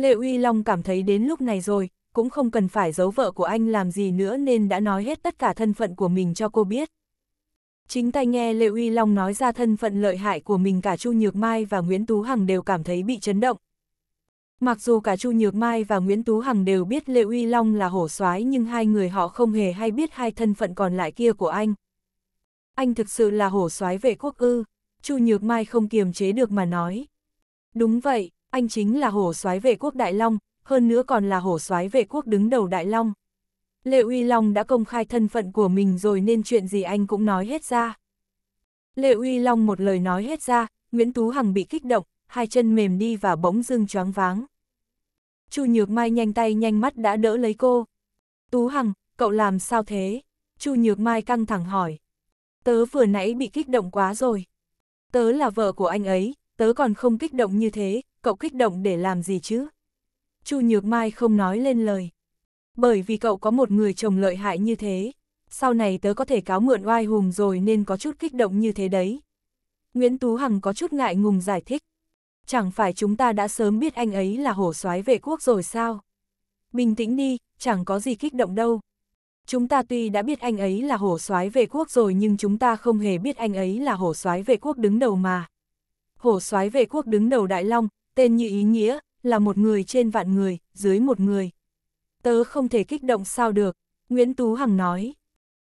Lê Uy Long cảm thấy đến lúc này rồi, cũng không cần phải giấu vợ của anh làm gì nữa nên đã nói hết tất cả thân phận của mình cho cô biết. Chính tay nghe Lê Uy Long nói ra thân phận lợi hại của mình cả Chu Nhược Mai và Nguyễn Tú Hằng đều cảm thấy bị chấn động. Mặc dù cả Chu Nhược Mai và Nguyễn Tú Hằng đều biết Lê Uy Long là hổ soái nhưng hai người họ không hề hay biết hai thân phận còn lại kia của anh. Anh thực sự là hổ soái vệ quốc ư, Chu Nhược Mai không kiềm chế được mà nói. Đúng vậy, anh chính là hổ soái vệ quốc Đại Long, hơn nữa còn là hổ soái vệ quốc đứng đầu Đại Long. Lệ Uy Long đã công khai thân phận của mình rồi nên chuyện gì anh cũng nói hết ra. Lệ Uy Long một lời nói hết ra, Nguyễn Tú Hằng bị kích động, hai chân mềm đi và bỗng dưng choáng váng. Chu Nhược Mai nhanh tay nhanh mắt đã đỡ lấy cô. Tú Hằng, cậu làm sao thế? Chu Nhược Mai căng thẳng hỏi. Tớ vừa nãy bị kích động quá rồi. Tớ là vợ của anh ấy, tớ còn không kích động như thế, cậu kích động để làm gì chứ? Chu Nhược Mai không nói lên lời. Bởi vì cậu có một người chồng lợi hại như thế, sau này tớ có thể cáo mượn oai hùng rồi nên có chút kích động như thế đấy. Nguyễn Tú Hằng có chút ngại ngùng giải thích. Chẳng phải chúng ta đã sớm biết anh ấy là hổ soái vệ quốc rồi sao? Bình tĩnh đi, chẳng có gì kích động đâu. Chúng ta tuy đã biết anh ấy là hổ soái vệ quốc rồi nhưng chúng ta không hề biết anh ấy là hổ soái vệ quốc đứng đầu mà. Hổ soái vệ quốc đứng đầu Đại Long, tên như ý nghĩa, là một người trên vạn người, dưới một người. Tớ không thể kích động sao được, Nguyễn Tú Hằng nói.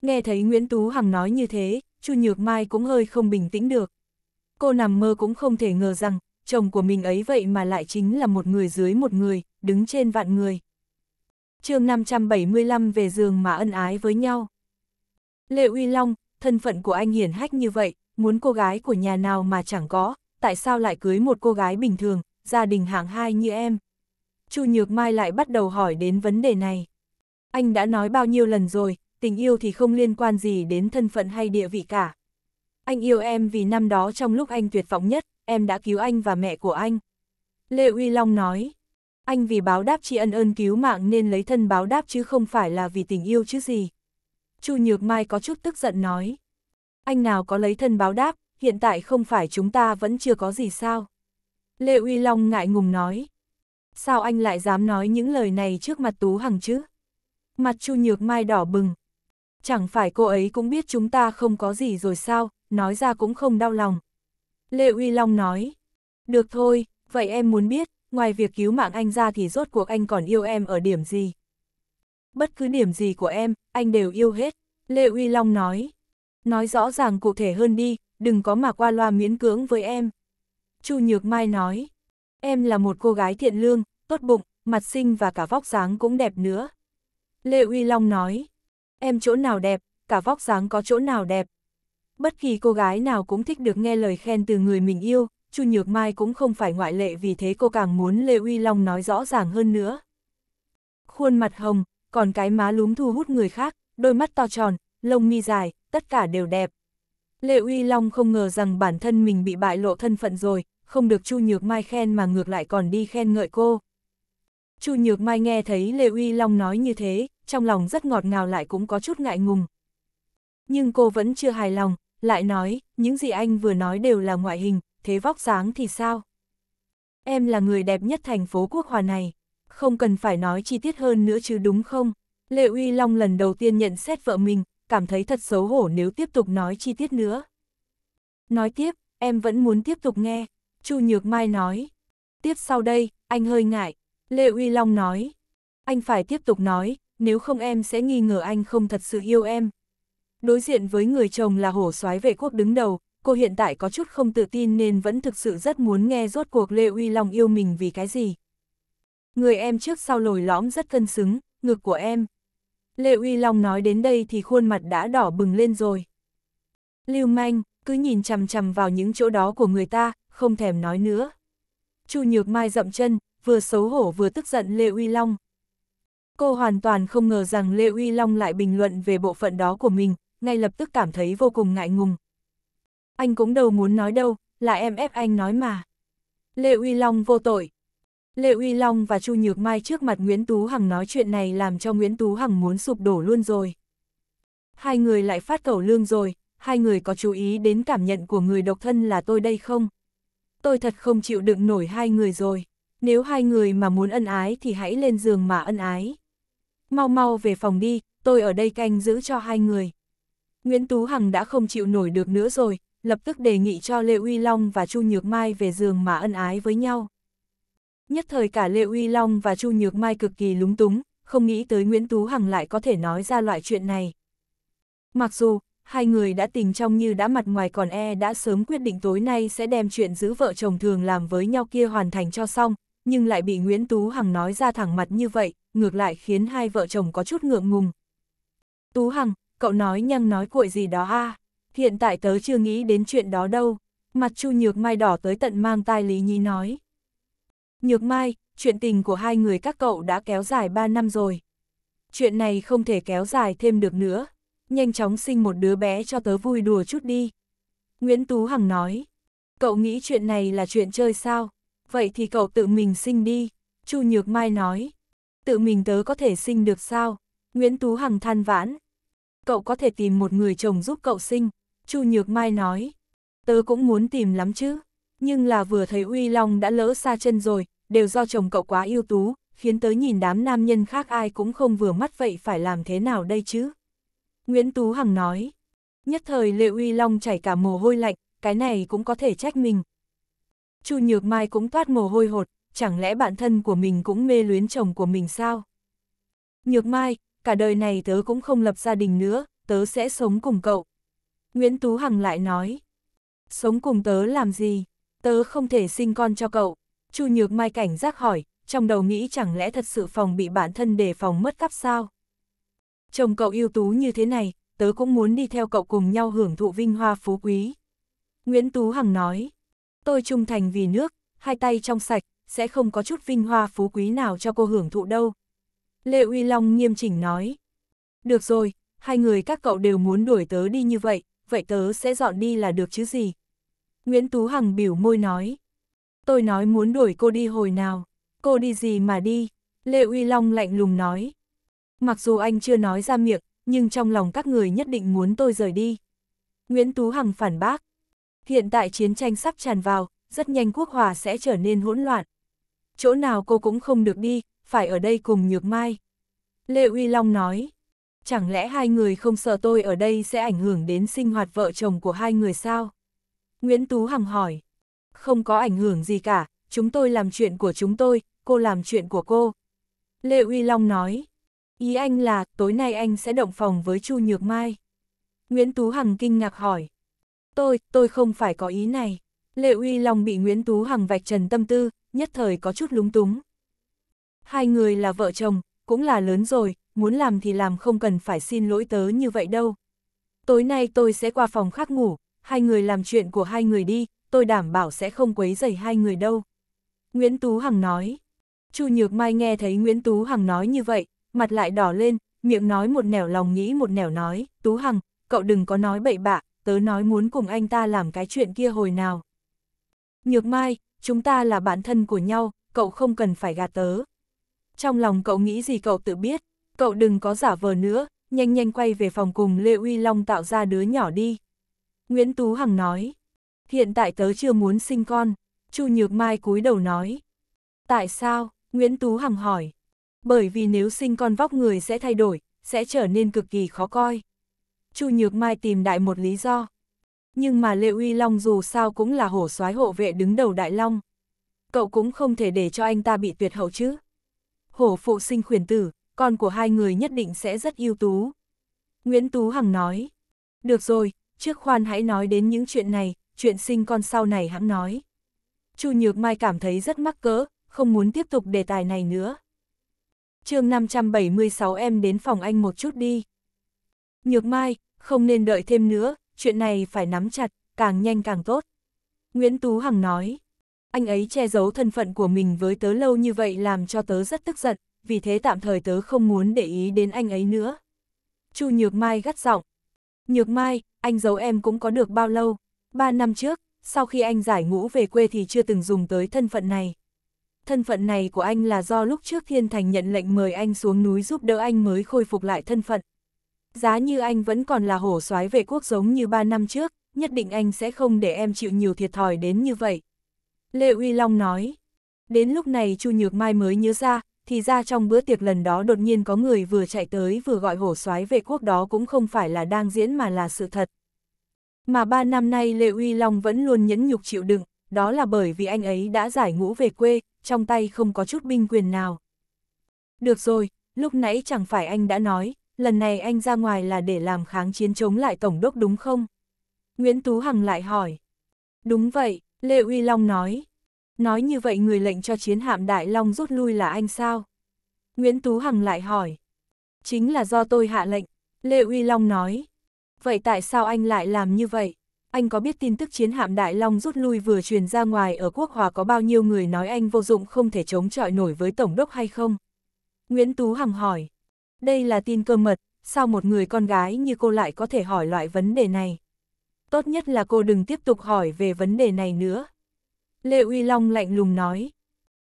Nghe thấy Nguyễn Tú Hằng nói như thế, Chu Nhược Mai cũng hơi không bình tĩnh được. Cô nằm mơ cũng không thể ngờ rằng, chồng của mình ấy vậy mà lại chính là một người dưới một người, đứng trên vạn người. chương 575 về giường mà ân ái với nhau. Lệ Uy Long, thân phận của anh hiển hách như vậy, muốn cô gái của nhà nào mà chẳng có, tại sao lại cưới một cô gái bình thường, gia đình hạng hai như em. Chu Nhược Mai lại bắt đầu hỏi đến vấn đề này. Anh đã nói bao nhiêu lần rồi, tình yêu thì không liên quan gì đến thân phận hay địa vị cả. Anh yêu em vì năm đó trong lúc anh tuyệt vọng nhất, em đã cứu anh và mẹ của anh. Lê Uy Long nói, anh vì báo đáp tri ân ơn cứu mạng nên lấy thân báo đáp chứ không phải là vì tình yêu chứ gì. Chu Nhược Mai có chút tức giận nói, anh nào có lấy thân báo đáp, hiện tại không phải chúng ta vẫn chưa có gì sao. Lê Uy Long ngại ngùng nói. Sao anh lại dám nói những lời này trước mặt Tú Hằng chứ? Mặt Chu Nhược Mai đỏ bừng. Chẳng phải cô ấy cũng biết chúng ta không có gì rồi sao, nói ra cũng không đau lòng. Lê Uy Long nói. Được thôi, vậy em muốn biết, ngoài việc cứu mạng anh ra thì rốt cuộc anh còn yêu em ở điểm gì? Bất cứ điểm gì của em, anh đều yêu hết. Lê Uy Long nói. Nói rõ ràng cụ thể hơn đi, đừng có mà qua loa miễn cưỡng với em. Chu Nhược Mai nói, em là một cô gái thiện lương, tốt bụng, mặt xinh và cả vóc dáng cũng đẹp nữa. Lê Uy Long nói, em chỗ nào đẹp, cả vóc dáng có chỗ nào đẹp. Bất kỳ cô gái nào cũng thích được nghe lời khen từ người mình yêu, Chu Nhược Mai cũng không phải ngoại lệ vì thế cô càng muốn Lê Uy Long nói rõ ràng hơn nữa. Khuôn mặt hồng, còn cái má lúm thu hút người khác, đôi mắt to tròn, lông mi dài, tất cả đều đẹp. Lê Uy Long không ngờ rằng bản thân mình bị bại lộ thân phận rồi, không được Chu Nhược Mai khen mà ngược lại còn đi khen ngợi cô. Chu Nhược Mai nghe thấy Lê Uy Long nói như thế, trong lòng rất ngọt ngào lại cũng có chút ngại ngùng. Nhưng cô vẫn chưa hài lòng, lại nói, những gì anh vừa nói đều là ngoại hình, thế vóc dáng thì sao? Em là người đẹp nhất thành phố quốc hòa này, không cần phải nói chi tiết hơn nữa chứ đúng không? Lê Uy Long lần đầu tiên nhận xét vợ mình, cảm thấy thật xấu hổ nếu tiếp tục nói chi tiết nữa. Nói tiếp, em vẫn muốn tiếp tục nghe, Chu Nhược Mai nói. Tiếp sau đây, anh hơi ngại, Lê Uy Long nói. Anh phải tiếp tục nói, nếu không em sẽ nghi ngờ anh không thật sự yêu em. Đối diện với người chồng là hổ soái vệ quốc đứng đầu, cô hiện tại có chút không tự tin nên vẫn thực sự rất muốn nghe rốt cuộc Lê Uy Long yêu mình vì cái gì. Người em trước sau lồi lõm rất cân xứng, ngực của em, Lê Uy Long nói đến đây thì khuôn mặt đã đỏ bừng lên rồi. Lưu manh, cứ nhìn chằm chằm vào những chỗ đó của người ta, không thèm nói nữa. Chu Nhược Mai dậm chân, vừa xấu hổ vừa tức giận Lê Uy Long. Cô hoàn toàn không ngờ rằng Lê Uy Long lại bình luận về bộ phận đó của mình, ngay lập tức cảm thấy vô cùng ngại ngùng. Anh cũng đâu muốn nói đâu, là em ép anh nói mà. Lê Uy Long vô tội, Lê Uy Long và Chu Nhược Mai trước mặt Nguyễn Tú Hằng nói chuyện này làm cho Nguyễn Tú Hằng muốn sụp đổ luôn rồi. Hai người lại phát cẩu lương rồi, hai người có chú ý đến cảm nhận của người độc thân là tôi đây không? Tôi thật không chịu đựng nổi hai người rồi, nếu hai người mà muốn ân ái thì hãy lên giường mà ân ái. Mau mau về phòng đi, tôi ở đây canh giữ cho hai người. Nguyễn Tú Hằng đã không chịu nổi được nữa rồi, lập tức đề nghị cho Lê Uy Long và Chu Nhược Mai về giường mà ân ái với nhau. Nhất thời cả Lê Uy Long và Chu Nhược Mai cực kỳ lúng túng, không nghĩ tới Nguyễn Tú Hằng lại có thể nói ra loại chuyện này. Mặc dù, hai người đã tình trong như đã mặt ngoài còn e đã sớm quyết định tối nay sẽ đem chuyện giữ vợ chồng thường làm với nhau kia hoàn thành cho xong, nhưng lại bị Nguyễn Tú Hằng nói ra thẳng mặt như vậy, ngược lại khiến hai vợ chồng có chút ngượng ngùng. Tú Hằng, cậu nói nhăng nói cuội gì đó a à? hiện tại tớ chưa nghĩ đến chuyện đó đâu, mặt Chu Nhược Mai đỏ tới tận mang tai Lý Nhi nói. Nhược Mai, chuyện tình của hai người các cậu đã kéo dài 3 năm rồi. Chuyện này không thể kéo dài thêm được nữa. Nhanh chóng sinh một đứa bé cho tớ vui đùa chút đi. Nguyễn Tú Hằng nói. Cậu nghĩ chuyện này là chuyện chơi sao? Vậy thì cậu tự mình sinh đi. Chu Nhược Mai nói. Tự mình tớ có thể sinh được sao? Nguyễn Tú Hằng than vãn. Cậu có thể tìm một người chồng giúp cậu sinh. Chu Nhược Mai nói. Tớ cũng muốn tìm lắm chứ. Nhưng là vừa thấy Uy Long đã lỡ xa chân rồi, đều do chồng cậu quá ưu tú, khiến tới nhìn đám nam nhân khác ai cũng không vừa mắt vậy phải làm thế nào đây chứ? Nguyễn Tú Hằng nói, nhất thời Lệ Uy Long chảy cả mồ hôi lạnh, cái này cũng có thể trách mình. Chu Nhược Mai cũng toát mồ hôi hột, chẳng lẽ bản thân của mình cũng mê luyến chồng của mình sao? Nhược Mai, cả đời này tớ cũng không lập gia đình nữa, tớ sẽ sống cùng cậu. Nguyễn Tú Hằng lại nói, sống cùng tớ làm gì? Tớ không thể sinh con cho cậu. Chu Nhược Mai cảnh giác hỏi, trong đầu nghĩ chẳng lẽ thật sự phòng bị bản thân để phòng mất cắp sao? Chồng cậu ưu tú như thế này, tớ cũng muốn đi theo cậu cùng nhau hưởng thụ vinh hoa phú quý. Nguyễn Tú Hằng nói, tôi trung thành vì nước, hai tay trong sạch, sẽ không có chút vinh hoa phú quý nào cho cô hưởng thụ đâu. Lệ Uy Long nghiêm chỉnh nói, được rồi, hai người các cậu đều muốn đuổi tớ đi như vậy, vậy tớ sẽ dọn đi là được chứ gì. Nguyễn Tú Hằng biểu môi nói, Tôi nói muốn đuổi cô đi hồi nào, cô đi gì mà đi, Lê Uy Long lạnh lùng nói. Mặc dù anh chưa nói ra miệng, nhưng trong lòng các người nhất định muốn tôi rời đi. Nguyễn Tú Hằng phản bác. Hiện tại chiến tranh sắp tràn vào, rất nhanh quốc hòa sẽ trở nên hỗn loạn. Chỗ nào cô cũng không được đi, phải ở đây cùng Nhược Mai. Lê Uy Long nói. Chẳng lẽ hai người không sợ tôi ở đây sẽ ảnh hưởng đến sinh hoạt vợ chồng của hai người sao? Nguyễn Tú Hằng hỏi. Không có ảnh hưởng gì cả, chúng tôi làm chuyện của chúng tôi, cô làm chuyện của cô. Lê Uy Long nói, ý anh là tối nay anh sẽ động phòng với Chu Nhược Mai. Nguyễn Tú Hằng kinh ngạc hỏi, tôi, tôi không phải có ý này. Lệ Uy Long bị Nguyễn Tú Hằng vạch trần tâm tư, nhất thời có chút lúng túng. Hai người là vợ chồng, cũng là lớn rồi, muốn làm thì làm không cần phải xin lỗi tớ như vậy đâu. Tối nay tôi sẽ qua phòng khác ngủ, hai người làm chuyện của hai người đi, tôi đảm bảo sẽ không quấy rầy hai người đâu. Nguyễn Tú Hằng nói. Chu Nhược Mai nghe thấy Nguyễn Tú Hằng nói như vậy, mặt lại đỏ lên, miệng nói một nẻo lòng nghĩ một nẻo nói, Tú Hằng, cậu đừng có nói bậy bạ, tớ nói muốn cùng anh ta làm cái chuyện kia hồi nào. Nhược Mai, chúng ta là bạn thân của nhau, cậu không cần phải gạt tớ. Trong lòng cậu nghĩ gì cậu tự biết, cậu đừng có giả vờ nữa, nhanh nhanh quay về phòng cùng Lê Uy Long tạo ra đứa nhỏ đi. Nguyễn Tú Hằng nói, hiện tại tớ chưa muốn sinh con, Chu Nhược Mai cúi đầu nói. Tại sao? Nguyễn Tú Hằng hỏi. Bởi vì nếu sinh con vóc người sẽ thay đổi, sẽ trở nên cực kỳ khó coi. Chu Nhược Mai tìm đại một lý do. Nhưng mà Lệ Uy Long dù sao cũng là hổ soái hộ vệ đứng đầu Đại Long. Cậu cũng không thể để cho anh ta bị tuyệt hậu chứ. Hổ phụ sinh khuyển tử, con của hai người nhất định sẽ rất ưu tú. Nguyễn Tú Hằng nói. Được rồi, trước khoan hãy nói đến những chuyện này, chuyện sinh con sau này hãng nói. Chu Nhược Mai cảm thấy rất mắc cỡ, không muốn tiếp tục đề tài này nữa. chương 576 em đến phòng anh một chút đi. Nhược Mai, không nên đợi thêm nữa, chuyện này phải nắm chặt, càng nhanh càng tốt. Nguyễn Tú Hằng nói, anh ấy che giấu thân phận của mình với tớ lâu như vậy làm cho tớ rất tức giận, vì thế tạm thời tớ không muốn để ý đến anh ấy nữa. Chu Nhược Mai gắt giọng, Nhược Mai, anh giấu em cũng có được bao lâu? Ba năm trước, sau khi anh giải ngũ về quê thì chưa từng dùng tới thân phận này. Thân phận này của anh là do lúc trước Thiên Thành nhận lệnh mời anh xuống núi giúp đỡ anh mới khôi phục lại thân phận. Giá như anh vẫn còn là hổ soái về quốc giống như ba năm trước, nhất định anh sẽ không để em chịu nhiều thiệt thòi đến như vậy. Lê Uy Long nói. Đến lúc này Chu Nhược Mai mới nhớ ra, thì ra trong bữa tiệc lần đó đột nhiên có người vừa chạy tới vừa gọi hổ soái về quốc đó cũng không phải là đang diễn mà là sự thật. Mà ba năm nay Lê Uy Long vẫn luôn nhẫn nhục chịu đựng, đó là bởi vì anh ấy đã giải ngũ về quê, trong tay không có chút binh quyền nào. Được rồi, lúc nãy chẳng phải anh đã nói, lần này anh ra ngoài là để làm kháng chiến chống lại Tổng đốc đúng không? Nguyễn Tú Hằng lại hỏi. Đúng vậy, Lê Uy Long nói. Nói như vậy người lệnh cho chiến hạm Đại Long rút lui là anh sao? Nguyễn Tú Hằng lại hỏi. Chính là do tôi hạ lệnh, Lê Uy Long nói. Vậy tại sao anh lại làm như vậy? Anh có biết tin tức chiến hạm Đại Long rút lui vừa truyền ra ngoài ở Quốc Hòa có bao nhiêu người nói anh vô dụng không thể chống chọi nổi với Tổng đốc hay không? Nguyễn Tú Hằng hỏi. Đây là tin cơ mật, sao một người con gái như cô lại có thể hỏi loại vấn đề này? Tốt nhất là cô đừng tiếp tục hỏi về vấn đề này nữa. Lê Uy Long lạnh lùng nói.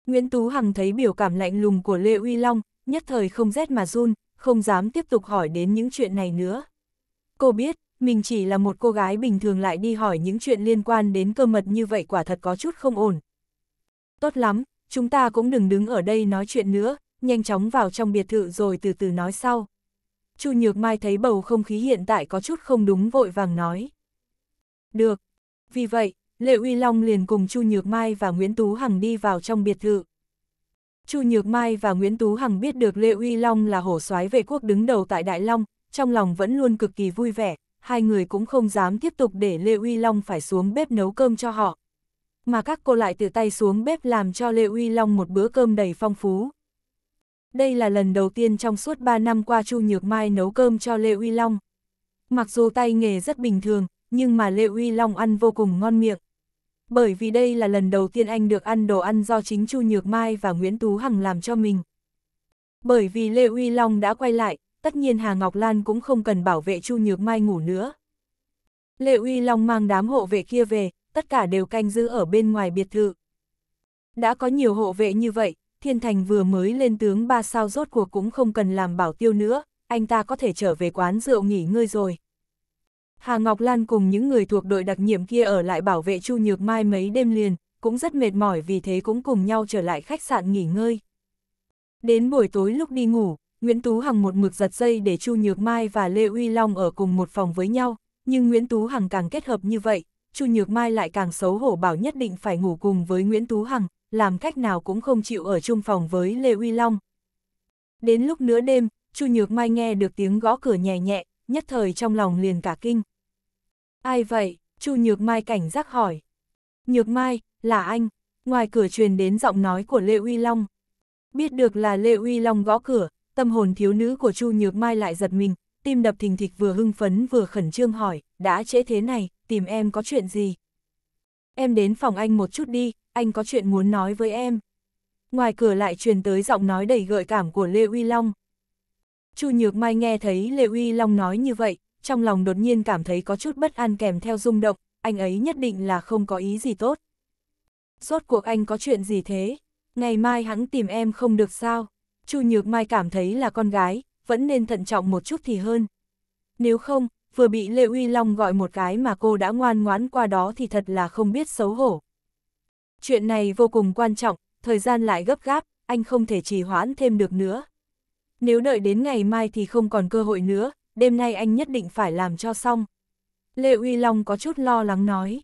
Nguyễn Tú Hằng thấy biểu cảm lạnh lùng của Lê Uy Long, nhất thời không rét mà run, không dám tiếp tục hỏi đến những chuyện này nữa. Cô biết, mình chỉ là một cô gái bình thường lại đi hỏi những chuyện liên quan đến cơ mật như vậy quả thật có chút không ổn. Tốt lắm, chúng ta cũng đừng đứng ở đây nói chuyện nữa, nhanh chóng vào trong biệt thự rồi từ từ nói sau. Chu Nhược Mai thấy bầu không khí hiện tại có chút không đúng vội vàng nói. Được. Vì vậy, Lệ Uy Long liền cùng Chu Nhược Mai và Nguyễn Tú Hằng đi vào trong biệt thự. Chu Nhược Mai và Nguyễn Tú Hằng biết được Lệ Uy Long là hổ soái vệ quốc đứng đầu tại Đại Long, trong lòng vẫn luôn cực kỳ vui vẻ, hai người cũng không dám tiếp tục để Lê Uy Long phải xuống bếp nấu cơm cho họ. Mà các cô lại từ tay xuống bếp làm cho Lê Uy Long một bữa cơm đầy phong phú. Đây là lần đầu tiên trong suốt 3 năm qua Chu Nhược Mai nấu cơm cho Lê Uy Long. Mặc dù tay nghề rất bình thường, nhưng mà Lê Uy Long ăn vô cùng ngon miệng. Bởi vì đây là lần đầu tiên anh được ăn đồ ăn do chính Chu Nhược Mai và Nguyễn Tú Hằng làm cho mình. Bởi vì Lê Uy Long đã quay lại, tất nhiên Hà Ngọc Lan cũng không cần bảo vệ Chu Nhược Mai ngủ nữa. Lệ Uy Long mang đám hộ vệ kia về, tất cả đều canh giữ ở bên ngoài biệt thự. Đã có nhiều hộ vệ như vậy, Thiên Thành vừa mới lên tướng ba sao rốt cuộc cũng không cần làm bảo tiêu nữa, anh ta có thể trở về quán rượu nghỉ ngơi rồi. Hà Ngọc Lan cùng những người thuộc đội đặc nhiệm kia ở lại bảo vệ Chu Nhược Mai mấy đêm liền, cũng rất mệt mỏi vì thế cũng cùng nhau trở lại khách sạn nghỉ ngơi. Đến buổi tối lúc đi ngủ, Nguyễn Tú Hằng một mực giật dây để Chu Nhược Mai và Lê Uy Long ở cùng một phòng với nhau, nhưng Nguyễn Tú Hằng càng kết hợp như vậy, Chu Nhược Mai lại càng xấu hổ bảo nhất định phải ngủ cùng với Nguyễn Tú Hằng, làm cách nào cũng không chịu ở chung phòng với Lê Uy Long. Đến lúc nửa đêm, Chu Nhược Mai nghe được tiếng gõ cửa nhẹ nhẹ, nhất thời trong lòng liền cả kinh. Ai vậy? Chu Nhược Mai cảnh giác hỏi. Nhược Mai, là anh. Ngoài cửa truyền đến giọng nói của Lê Uy Long. Biết được là Lê Uy Long gõ cửa, tâm hồn thiếu nữ của Chu Nhược Mai lại giật mình, tim đập thình thịch vừa hưng phấn vừa khẩn trương hỏi, đã trễ thế này, tìm em có chuyện gì? Em đến phòng anh một chút đi, anh có chuyện muốn nói với em. Ngoài cửa lại truyền tới giọng nói đầy gợi cảm của Lê Uy Long. Chu Nhược Mai nghe thấy Lê Uy Long nói như vậy, trong lòng đột nhiên cảm thấy có chút bất an kèm theo rung động, anh ấy nhất định là không có ý gì tốt. Rốt cuộc anh có chuyện gì thế? Ngày mai hắn tìm em không được sao? Chu Nhược Mai cảm thấy là con gái, vẫn nên thận trọng một chút thì hơn. Nếu không, vừa bị Lê Uy Long gọi một cái mà cô đã ngoan ngoãn qua đó thì thật là không biết xấu hổ. Chuyện này vô cùng quan trọng, thời gian lại gấp gáp, anh không thể trì hoãn thêm được nữa. Nếu đợi đến ngày mai thì không còn cơ hội nữa, đêm nay anh nhất định phải làm cho xong. Lê Uy Long có chút lo lắng nói.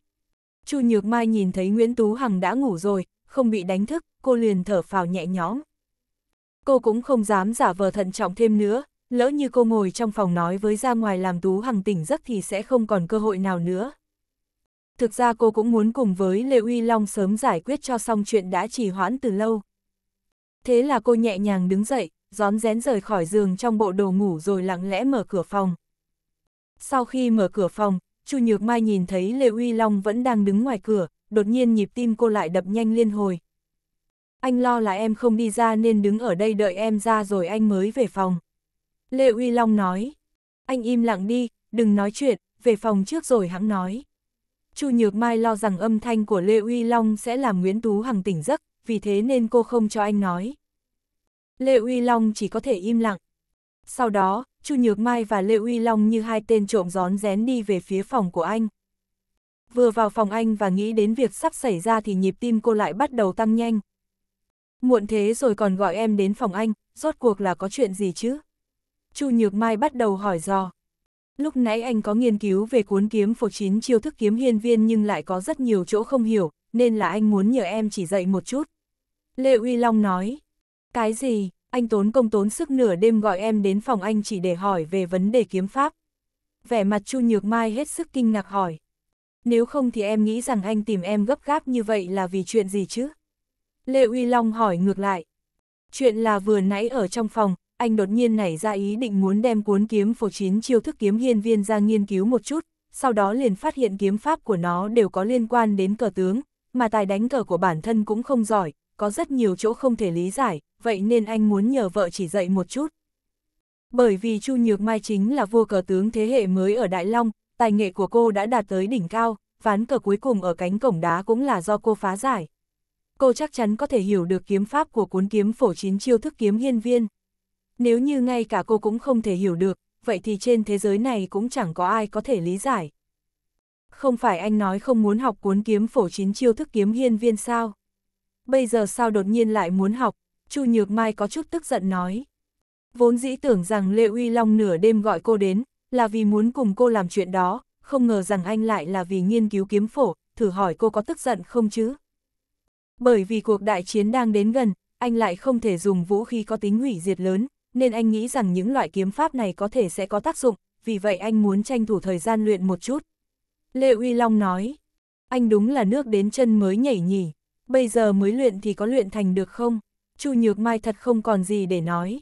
Chu Nhược Mai nhìn thấy Nguyễn Tú Hằng đã ngủ rồi, không bị đánh thức, cô liền thở phào nhẹ nhõm cô cũng không dám giả vờ thận trọng thêm nữa, lỡ như cô ngồi trong phòng nói với ra ngoài làm Tú Hằng tỉnh giấc thì sẽ không còn cơ hội nào nữa. Thực ra cô cũng muốn cùng với Lê Uy Long sớm giải quyết cho xong chuyện đã trì hoãn từ lâu. Thế là cô nhẹ nhàng đứng dậy, gión rén rời khỏi giường trong bộ đồ ngủ rồi lặng lẽ mở cửa phòng. Sau khi mở cửa phòng, Chu Nhược Mai nhìn thấy Lê Uy Long vẫn đang đứng ngoài cửa, đột nhiên nhịp tim cô lại đập nhanh liên hồi, anh lo là em không đi ra nên đứng ở đây đợi em ra rồi anh mới về phòng. Lê Uy Long nói, anh im lặng đi, đừng nói chuyện, về phòng trước rồi hắn nói. Chu Nhược Mai lo rằng âm thanh của Lê Uy Long sẽ làm Nguyễn Tú Hằng tỉnh giấc, vì thế nên cô không cho anh nói. Lê Uy Long chỉ có thể im lặng. Sau đó, Chu Nhược Mai và Lê Uy Long như hai tên trộm gión rén đi về phía phòng của anh. Vừa vào phòng anh và nghĩ đến việc sắp xảy ra thì nhịp tim cô lại bắt đầu tăng nhanh. Muộn thế rồi còn gọi em đến phòng anh, rốt cuộc là có chuyện gì chứ? Chu Nhược Mai bắt đầu hỏi dò. Lúc nãy anh có nghiên cứu về cuốn kiếm phổ chín chiêu thức kiếm hiên viên nhưng lại có rất nhiều chỗ không hiểu, nên là anh muốn nhờ em chỉ dạy một chút. Lê Uy Long nói, cái gì, anh tốn công tốn sức nửa đêm gọi em đến phòng anh chỉ để hỏi về vấn đề kiếm pháp. Vẻ mặt Chu Nhược Mai hết sức kinh ngạc hỏi. Nếu không thì em nghĩ rằng anh tìm em gấp gáp như vậy là vì chuyện gì chứ? Lê Uy Long hỏi ngược lại. Chuyện là vừa nãy ở trong phòng, anh đột nhiên nảy ra ý định muốn đem cuốn kiếm phổ chín chiêu thức kiếm hiên viên ra nghiên cứu một chút, sau đó liền phát hiện kiếm pháp của nó đều có liên quan đến cờ tướng, mà tài đánh cờ của bản thân cũng không giỏi, có rất nhiều chỗ không thể lý giải, vậy nên anh muốn nhờ vợ chỉ dạy một chút. Bởi vì Chu Nhược Mai chính là vua cờ tướng thế hệ mới ở Đại Long, tài nghệ của cô đã đạt tới đỉnh cao, ván cờ cuối cùng ở cánh cổng đá cũng là do cô phá giải cô chắc chắn có thể hiểu được kiếm pháp của cuốn kiếm phổ chín chiêu thức kiếm hiên viên. Nếu như ngay cả cô cũng không thể hiểu được, vậy thì trên thế giới này cũng chẳng có ai có thể lý giải. Không phải anh nói không muốn học cuốn kiếm phổ chín chiêu thức kiếm hiên viên sao? Bây giờ sao đột nhiên lại muốn học? Chu Nhược Mai có chút tức giận nói. Vốn dĩ tưởng rằng Lê Uy Long nửa đêm gọi cô đến, là vì muốn cùng cô làm chuyện đó, không ngờ rằng anh lại là vì nghiên cứu kiếm phổ, thử hỏi cô có tức giận không chứ? Bởi vì cuộc đại chiến đang đến gần, anh lại không thể dùng vũ khí có tính hủy diệt lớn, nên anh nghĩ rằng những loại kiếm pháp này có thể sẽ có tác dụng, vì vậy anh muốn tranh thủ thời gian luyện một chút. Lê Uy Long nói, anh đúng là nước đến chân mới nhảy nhỉ, bây giờ mới luyện thì có luyện thành được không? Chu Nhược Mai thật không còn gì để nói.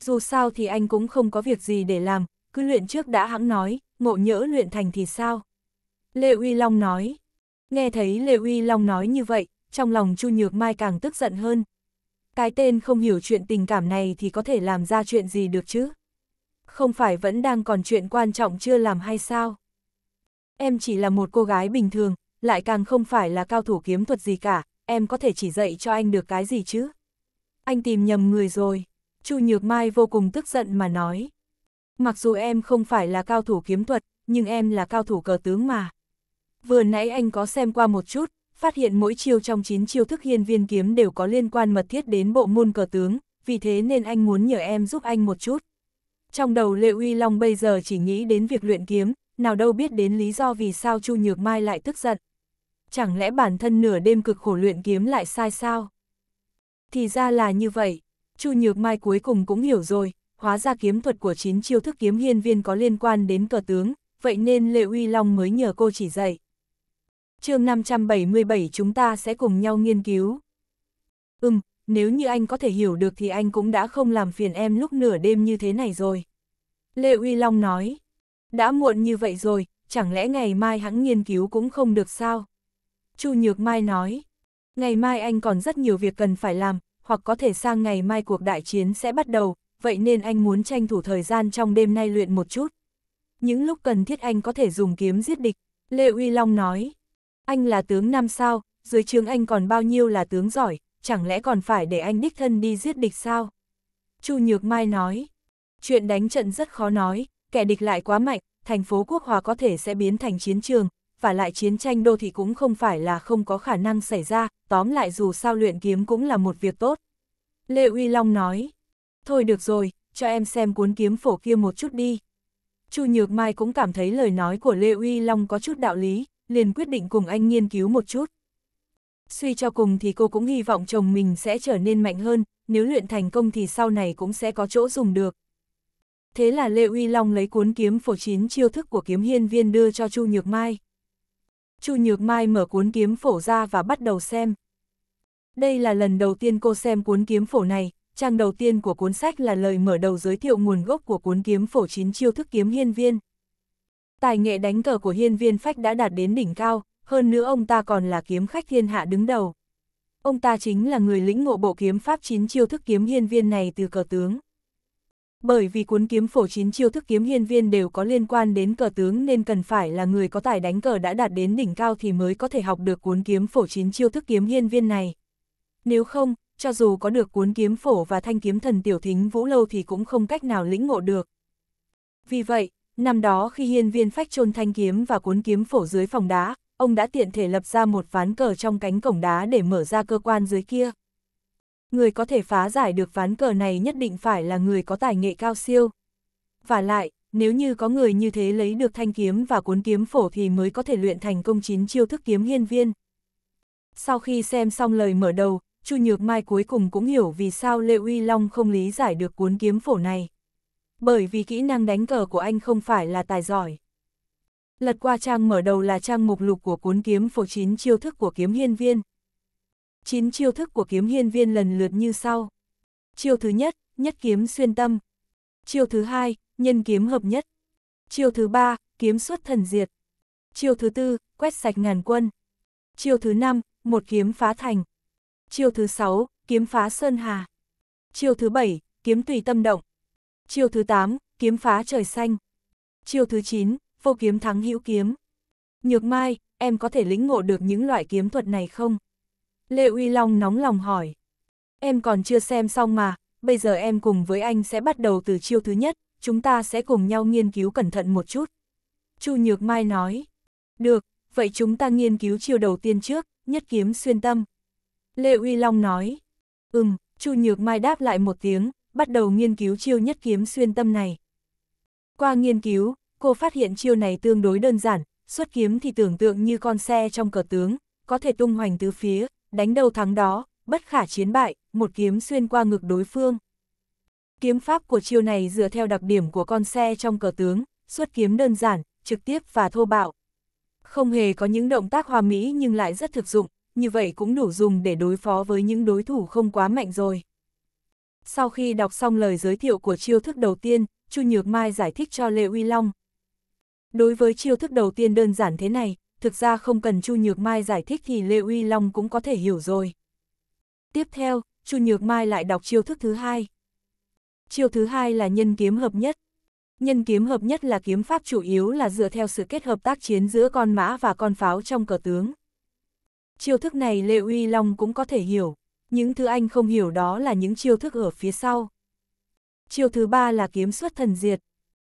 Dù sao thì anh cũng không có việc gì để làm, cứ luyện trước đã hãng nói, ngộ nhỡ luyện thành thì sao? Lê Uy Long nói. Nghe thấy Lê Uy Long nói như vậy, trong lòng Chu Nhược Mai càng tức giận hơn. Cái tên không hiểu chuyện tình cảm này thì có thể làm ra chuyện gì được chứ? Không phải vẫn đang còn chuyện quan trọng chưa làm hay sao? Em chỉ là một cô gái bình thường, lại càng không phải là cao thủ kiếm thuật gì cả, em có thể chỉ dạy cho anh được cái gì chứ? Anh tìm nhầm người rồi, Chu Nhược Mai vô cùng tức giận mà nói. Mặc dù em không phải là cao thủ kiếm thuật, nhưng em là cao thủ cờ tướng mà. Vừa nãy anh có xem qua một chút, phát hiện mỗi chiêu trong 9 chiêu thức hiên viên kiếm đều có liên quan mật thiết đến bộ môn cờ tướng, vì thế nên anh muốn nhờ em giúp anh một chút. Trong đầu Lệ Uy Long bây giờ chỉ nghĩ đến việc luyện kiếm, nào đâu biết đến lý do vì sao Chu Nhược Mai lại tức giận. Chẳng lẽ bản thân nửa đêm cực khổ luyện kiếm lại sai sao? Thì ra là như vậy, Chu Nhược Mai cuối cùng cũng hiểu rồi, hóa ra kiếm thuật của chín chiêu thức kiếm hiên viên có liên quan đến cờ tướng, vậy nên Lệ Uy Long mới nhờ cô chỉ dạy chương 577 chúng ta sẽ cùng nhau nghiên cứu. Ừm, nếu như anh có thể hiểu được thì anh cũng đã không làm phiền em lúc nửa đêm như thế này rồi. Lê Uy Long nói, đã muộn như vậy rồi, chẳng lẽ ngày mai hãng nghiên cứu cũng không được sao? Chu Nhược Mai nói, ngày mai anh còn rất nhiều việc cần phải làm, hoặc có thể sang ngày mai cuộc đại chiến sẽ bắt đầu, vậy nên anh muốn tranh thủ thời gian trong đêm nay luyện một chút. Những lúc cần thiết anh có thể dùng kiếm giết địch, Lê Uy Long nói. Anh là tướng năm sao, dưới trướng anh còn bao nhiêu là tướng giỏi, chẳng lẽ còn phải để anh đích thân đi giết địch sao? Chu Nhược Mai nói, chuyện đánh trận rất khó nói, kẻ địch lại quá mạnh, thành phố Quốc Hòa có thể sẽ biến thành chiến trường, và lại chiến tranh đô thị cũng không phải là không có khả năng xảy ra, tóm lại dù sao luyện kiếm cũng là một việc tốt. Lê Uy Long nói, thôi được rồi, cho em xem cuốn kiếm phổ kia một chút đi. Chu Nhược Mai cũng cảm thấy lời nói của Lê Uy Long có chút đạo lý, liền quyết định cùng anh nghiên cứu một chút. Suy cho cùng thì cô cũng hy vọng chồng mình sẽ trở nên mạnh hơn, nếu luyện thành công thì sau này cũng sẽ có chỗ dùng được. Thế là Lê Uy Long lấy cuốn kiếm phổ chín chiêu thức của kiếm hiên viên đưa cho Chu Nhược Mai. Chu Nhược Mai mở cuốn kiếm phổ ra và bắt đầu xem. Đây là lần đầu tiên cô xem cuốn kiếm phổ này, trang đầu tiên của cuốn sách là lời mở đầu giới thiệu nguồn gốc của cuốn kiếm phổ chín chiêu thức kiếm hiên viên. Tài nghệ đánh cờ của hiên viên phách đã đạt đến đỉnh cao, hơn nữa ông ta còn là kiếm khách thiên hạ đứng đầu. Ông ta chính là người lĩnh ngộ bộ kiếm pháp chín chiêu thức kiếm hiên viên này từ cờ tướng. Bởi vì cuốn kiếm phổ chín chiêu thức kiếm hiên viên đều có liên quan đến cờ tướng nên cần phải là người có tài đánh cờ đã đạt đến đỉnh cao thì mới có thể học được cuốn kiếm phổ chín chiêu thức kiếm hiên viên này. Nếu không, cho dù có được cuốn kiếm phổ và thanh kiếm thần tiểu thính vũ lâu thì cũng không cách nào lĩnh ngộ được. Vì vậy, Năm đó khi hiên viên phách trôn thanh kiếm và cuốn kiếm phổ dưới phòng đá, ông đã tiện thể lập ra một ván cờ trong cánh cổng đá để mở ra cơ quan dưới kia. Người có thể phá giải được ván cờ này nhất định phải là người có tài nghệ cao siêu. Và lại, nếu như có người như thế lấy được thanh kiếm và cuốn kiếm phổ thì mới có thể luyện thành công chín chiêu thức kiếm hiên viên. Sau khi xem xong lời mở đầu, Chu Nhược Mai cuối cùng cũng hiểu vì sao lê Uy Long không lý giải được cuốn kiếm phổ này bởi vì kỹ năng đánh cờ của anh không phải là tài giỏi. Lật qua trang mở đầu là trang mục lục của cuốn kiếm phổ 9 chiêu thức của kiếm hiên viên. 9 chiêu thức của kiếm hiên viên lần lượt như sau. Chiêu thứ nhất, nhất kiếm xuyên tâm. Chiêu thứ hai, nhân kiếm hợp nhất. Chiêu thứ ba, kiếm xuất thần diệt. Chiêu thứ tư, quét sạch ngàn quân. Chiêu thứ năm, một kiếm phá thành. Chiêu thứ sáu, kiếm phá sơn hà. Chiêu thứ bảy, kiếm tùy tâm động. Chiêu thứ 8, kiếm phá trời xanh. Chiêu thứ 9, vô kiếm thắng hữu kiếm. Nhược Mai, em có thể lĩnh ngộ được những loại kiếm thuật này không? Lê Uy Long nóng lòng hỏi. Em còn chưa xem xong mà, bây giờ em cùng với anh sẽ bắt đầu từ chiêu thứ nhất, chúng ta sẽ cùng nhau nghiên cứu cẩn thận một chút. Chu Nhược Mai nói. Được, vậy chúng ta nghiên cứu chiêu đầu tiên trước, nhất kiếm xuyên tâm. Lê Uy Long nói. Ừm, Chu Nhược Mai đáp lại một tiếng, bắt đầu nghiên cứu chiêu nhất kiếm xuyên tâm này. Qua nghiên cứu, cô phát hiện chiêu này tương đối đơn giản, xuất kiếm thì tưởng tượng như con xe trong cờ tướng, có thể tung hoành tứ phía, đánh đầu thắng đó, bất khả chiến bại, một kiếm xuyên qua ngực đối phương. Kiếm pháp của chiêu này dựa theo đặc điểm của con xe trong cờ tướng, xuất kiếm đơn giản, trực tiếp và thô bạo. Không hề có những động tác hoa mỹ nhưng lại rất thực dụng, như vậy cũng đủ dùng để đối phó với những đối thủ không quá mạnh rồi. Sau khi đọc xong lời giới thiệu của chiêu thức đầu tiên, Chu Nhược Mai giải thích cho Lê Uy Long. Đối với chiêu thức đầu tiên đơn giản thế này, thực ra không cần Chu Nhược Mai giải thích thì Lê Uy Long cũng có thể hiểu rồi. Tiếp theo, Chu Nhược Mai lại đọc chiêu thức thứ hai. Chiêu thứ hai là nhân kiếm hợp nhất. Nhân kiếm hợp nhất là kiếm pháp chủ yếu là dựa theo sự kết hợp tác chiến giữa con mã và con pháo trong cờ tướng. Chiêu thức này Lê Uy Long cũng có thể hiểu những thứ anh không hiểu đó là những chiêu thức ở phía sau. Chiêu thứ ba là kiếm xuất thần diệt.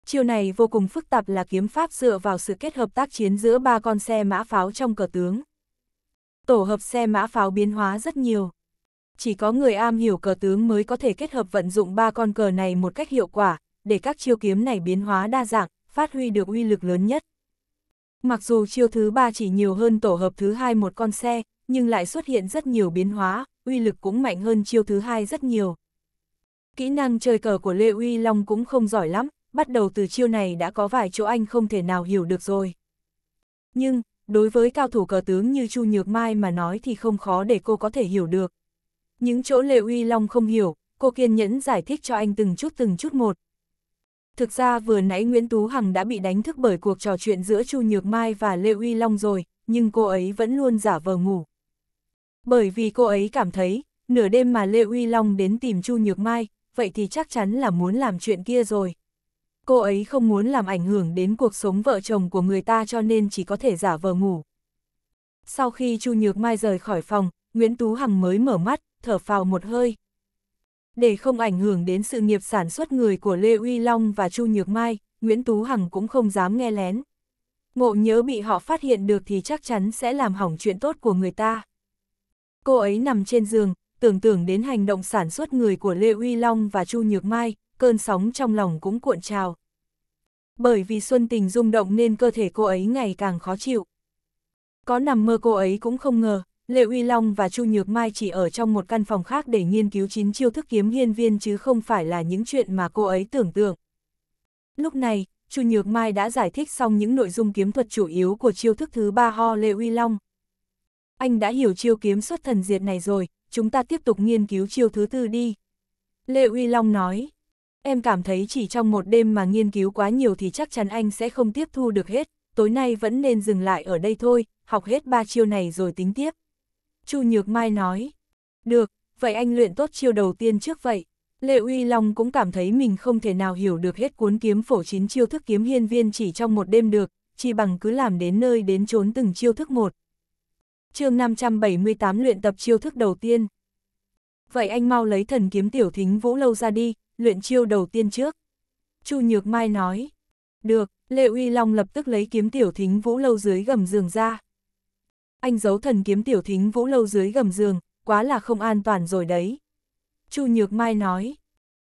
Chiêu này vô cùng phức tạp là kiếm pháp dựa vào sự kết hợp tác chiến giữa ba con xe mã pháo trong cờ tướng. Tổ hợp xe mã pháo biến hóa rất nhiều. Chỉ có người am hiểu cờ tướng mới có thể kết hợp vận dụng ba con cờ này một cách hiệu quả, để các chiêu kiếm này biến hóa đa dạng, phát huy được uy lực lớn nhất. Mặc dù chiêu thứ ba chỉ nhiều hơn tổ hợp thứ hai một con xe, nhưng lại xuất hiện rất nhiều biến hóa, uy lực cũng mạnh hơn chiêu thứ hai rất nhiều. Kỹ năng chơi cờ của Lê Uy Long cũng không giỏi lắm, bắt đầu từ chiêu này đã có vài chỗ anh không thể nào hiểu được rồi. Nhưng, đối với cao thủ cờ tướng như Chu Nhược Mai mà nói thì không khó để cô có thể hiểu được. Những chỗ Lê Uy Long không hiểu, cô kiên nhẫn giải thích cho anh từng chút từng chút một. Thực ra vừa nãy Nguyễn Tú Hằng đã bị đánh thức bởi cuộc trò chuyện giữa Chu Nhược Mai và Lê Uy Long rồi, nhưng cô ấy vẫn luôn giả vờ ngủ. Bởi vì cô ấy cảm thấy, nửa đêm mà Lê Uy Long đến tìm Chu Nhược Mai, vậy thì chắc chắn là muốn làm chuyện kia rồi. Cô ấy không muốn làm ảnh hưởng đến cuộc sống vợ chồng của người ta cho nên chỉ có thể giả vờ ngủ. Sau khi Chu Nhược Mai rời khỏi phòng, Nguyễn Tú Hằng mới mở mắt, thở phào một hơi. Để không ảnh hưởng đến sự nghiệp sản xuất người của Lê Uy Long và Chu Nhược Mai, Nguyễn Tú Hằng cũng không dám nghe lén. Ngộ nhớ bị họ phát hiện được thì chắc chắn sẽ làm hỏng chuyện tốt của người ta. Cô ấy nằm trên giường, tưởng tưởng đến hành động sản xuất người của Lê Uy Long và Chu Nhược Mai, cơn sóng trong lòng cũng cuộn trào. Bởi vì Xuân Tình rung động nên cơ thể cô ấy ngày càng khó chịu. Có nằm mơ cô ấy cũng không ngờ, Lê Uy Long và Chu Nhược Mai chỉ ở trong một căn phòng khác để nghiên cứu chín chiêu thức kiếm hiên viên chứ không phải là những chuyện mà cô ấy tưởng tượng. Lúc này, Chu Nhược Mai đã giải thích xong những nội dung kiếm thuật chủ yếu của chiêu thức thứ ba ho Lê Uy Long. Anh đã hiểu chiêu kiếm xuất thần diệt này rồi, chúng ta tiếp tục nghiên cứu chiêu thứ tư đi. Lệ Uy Long nói, em cảm thấy chỉ trong một đêm mà nghiên cứu quá nhiều thì chắc chắn anh sẽ không tiếp thu được hết, tối nay vẫn nên dừng lại ở đây thôi, học hết ba chiêu này rồi tính tiếp. Chu Nhược Mai nói, được, vậy anh luyện tốt chiêu đầu tiên trước vậy. Lệ Uy Long cũng cảm thấy mình không thể nào hiểu được hết cuốn kiếm phổ chín chiêu thức kiếm hiên viên chỉ trong một đêm được, chỉ bằng cứ làm đến nơi đến chốn từng chiêu thức một chương 578 luyện tập chiêu thức đầu tiên. Vậy anh mau lấy thần kiếm tiểu thính vũ lâu ra đi, luyện chiêu đầu tiên trước. Chu Nhược Mai nói. Được, Lệ Uy Long lập tức lấy kiếm tiểu thính vũ lâu dưới gầm giường ra. Anh giấu thần kiếm tiểu thính vũ lâu dưới gầm giường, quá là không an toàn rồi đấy. Chu Nhược Mai nói.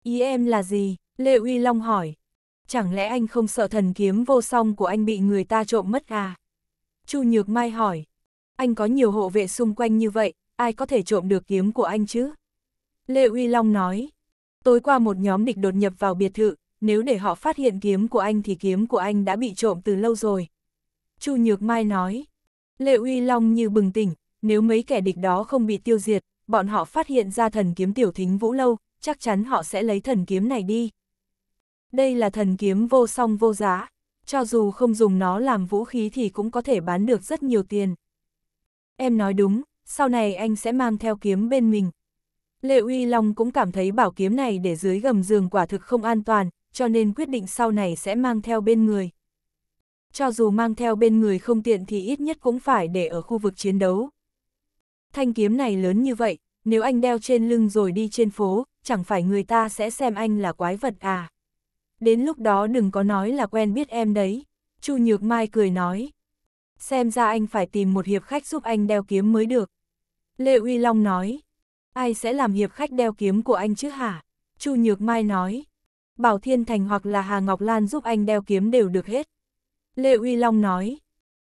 Ý em là gì? Lệ Uy Long hỏi. Chẳng lẽ anh không sợ thần kiếm vô song của anh bị người ta trộm mất à? Chu Nhược Mai hỏi anh có nhiều hộ vệ xung quanh như vậy, ai có thể trộm được kiếm của anh chứ? Lê Uy Long nói, tối qua một nhóm địch đột nhập vào biệt thự, nếu để họ phát hiện kiếm của anh thì kiếm của anh đã bị trộm từ lâu rồi. Chu Nhược Mai nói, Lê Uy Long như bừng tỉnh, nếu mấy kẻ địch đó không bị tiêu diệt, bọn họ phát hiện ra thần kiếm tiểu thính vũ lâu, chắc chắn họ sẽ lấy thần kiếm này đi. Đây là thần kiếm vô song vô giá, cho dù không dùng nó làm vũ khí thì cũng có thể bán được rất nhiều tiền em nói đúng, sau này anh sẽ mang theo kiếm bên mình. Lệ Uy Long cũng cảm thấy bảo kiếm này để dưới gầm giường quả thực không an toàn, cho nên quyết định sau này sẽ mang theo bên người. Cho dù mang theo bên người không tiện thì ít nhất cũng phải để ở khu vực chiến đấu. Thanh kiếm này lớn như vậy, nếu anh đeo trên lưng rồi đi trên phố, chẳng phải người ta sẽ xem anh là quái vật à. Đến lúc đó đừng có nói là quen biết em đấy. Chu Nhược Mai cười nói xem ra anh phải tìm một hiệp khách giúp anh đeo kiếm mới được. Lê Uy Long nói, ai sẽ làm hiệp khách đeo kiếm của anh chứ hả? Chu Nhược Mai nói, Bảo Thiên Thành hoặc là Hà Ngọc Lan giúp anh đeo kiếm đều được hết. Lê Uy Long nói,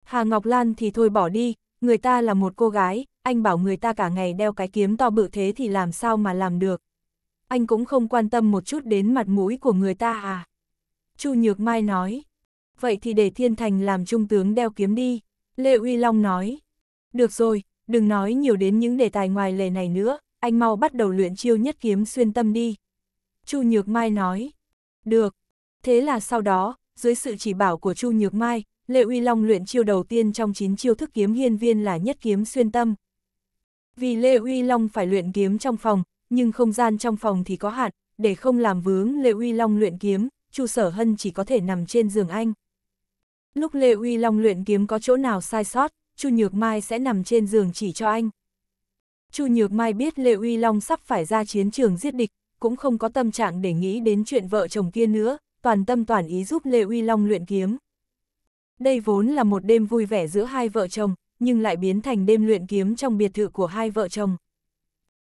Hà Ngọc Lan thì thôi bỏ đi, người ta là một cô gái, anh bảo người ta cả ngày đeo cái kiếm to bự thế thì làm sao mà làm được. Anh cũng không quan tâm một chút đến mặt mũi của người ta à. Chu Nhược Mai nói, vậy thì để Thiên Thành làm trung tướng đeo kiếm đi, Lê Uy Long nói. Được rồi, đừng nói nhiều đến những đề tài ngoài lề này nữa, anh mau bắt đầu luyện chiêu nhất kiếm xuyên tâm đi. Chu Nhược Mai nói. Được. Thế là sau đó, dưới sự chỉ bảo của Chu Nhược Mai, Lê Uy Long luyện chiêu đầu tiên trong 9 chiêu thức kiếm hiên viên là nhất kiếm xuyên tâm. Vì Lê Uy Long phải luyện kiếm trong phòng, nhưng không gian trong phòng thì có hạn, để không làm vướng Lê Uy Long luyện kiếm, Chu Sở Hân chỉ có thể nằm trên giường anh. Lúc Lê Uy Long luyện kiếm có chỗ nào sai sót, Chu Nhược Mai sẽ nằm trên giường chỉ cho anh. Chu Nhược Mai biết Lê Uy Long sắp phải ra chiến trường giết địch, cũng không có tâm trạng để nghĩ đến chuyện vợ chồng kia nữa, toàn tâm toàn ý giúp Lê Uy Long luyện kiếm. Đây vốn là một đêm vui vẻ giữa hai vợ chồng, nhưng lại biến thành đêm luyện kiếm trong biệt thự của hai vợ chồng.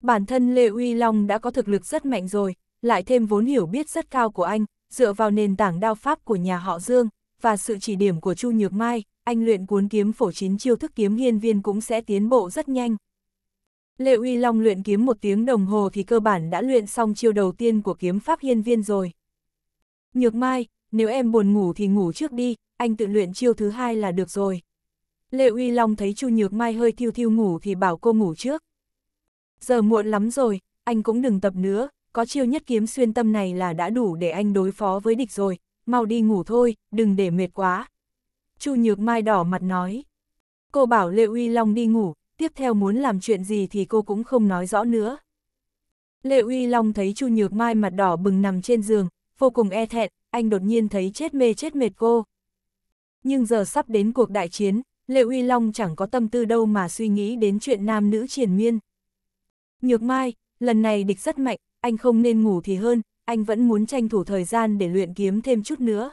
Bản thân Lê Uy Long đã có thực lực rất mạnh rồi, lại thêm vốn hiểu biết rất cao của anh, dựa vào nền tảng đao pháp của nhà họ Dương, và sự chỉ điểm của Chu Nhược Mai, anh luyện cuốn kiếm phổ chín chiêu thức kiếm hiên viên cũng sẽ tiến bộ rất nhanh. Lệ Uy Long luyện kiếm một tiếng đồng hồ thì cơ bản đã luyện xong chiêu đầu tiên của kiếm pháp hiên viên rồi. Nhược Mai, nếu em buồn ngủ thì ngủ trước đi, anh tự luyện chiêu thứ hai là được rồi. Lệ Uy Long thấy Chu Nhược Mai hơi thiêu thiêu ngủ thì bảo cô ngủ trước. Giờ muộn lắm rồi, anh cũng đừng tập nữa, có chiêu nhất kiếm xuyên tâm này là đã đủ để anh đối phó với địch rồi, mau đi ngủ thôi, đừng để mệt quá. Chu Nhược Mai đỏ mặt nói. Cô bảo Lệ Uy Long đi ngủ, tiếp theo muốn làm chuyện gì thì cô cũng không nói rõ nữa. Lệ Uy Long thấy Chu Nhược Mai mặt đỏ bừng nằm trên giường, vô cùng e thẹn, anh đột nhiên thấy chết mê chết mệt cô. Nhưng giờ sắp đến cuộc đại chiến, Lệ Uy Long chẳng có tâm tư đâu mà suy nghĩ đến chuyện nam nữ triền miên. Nhược Mai, lần này địch rất mạnh, anh không nên ngủ thì hơn, anh vẫn muốn tranh thủ thời gian để luyện kiếm thêm chút nữa.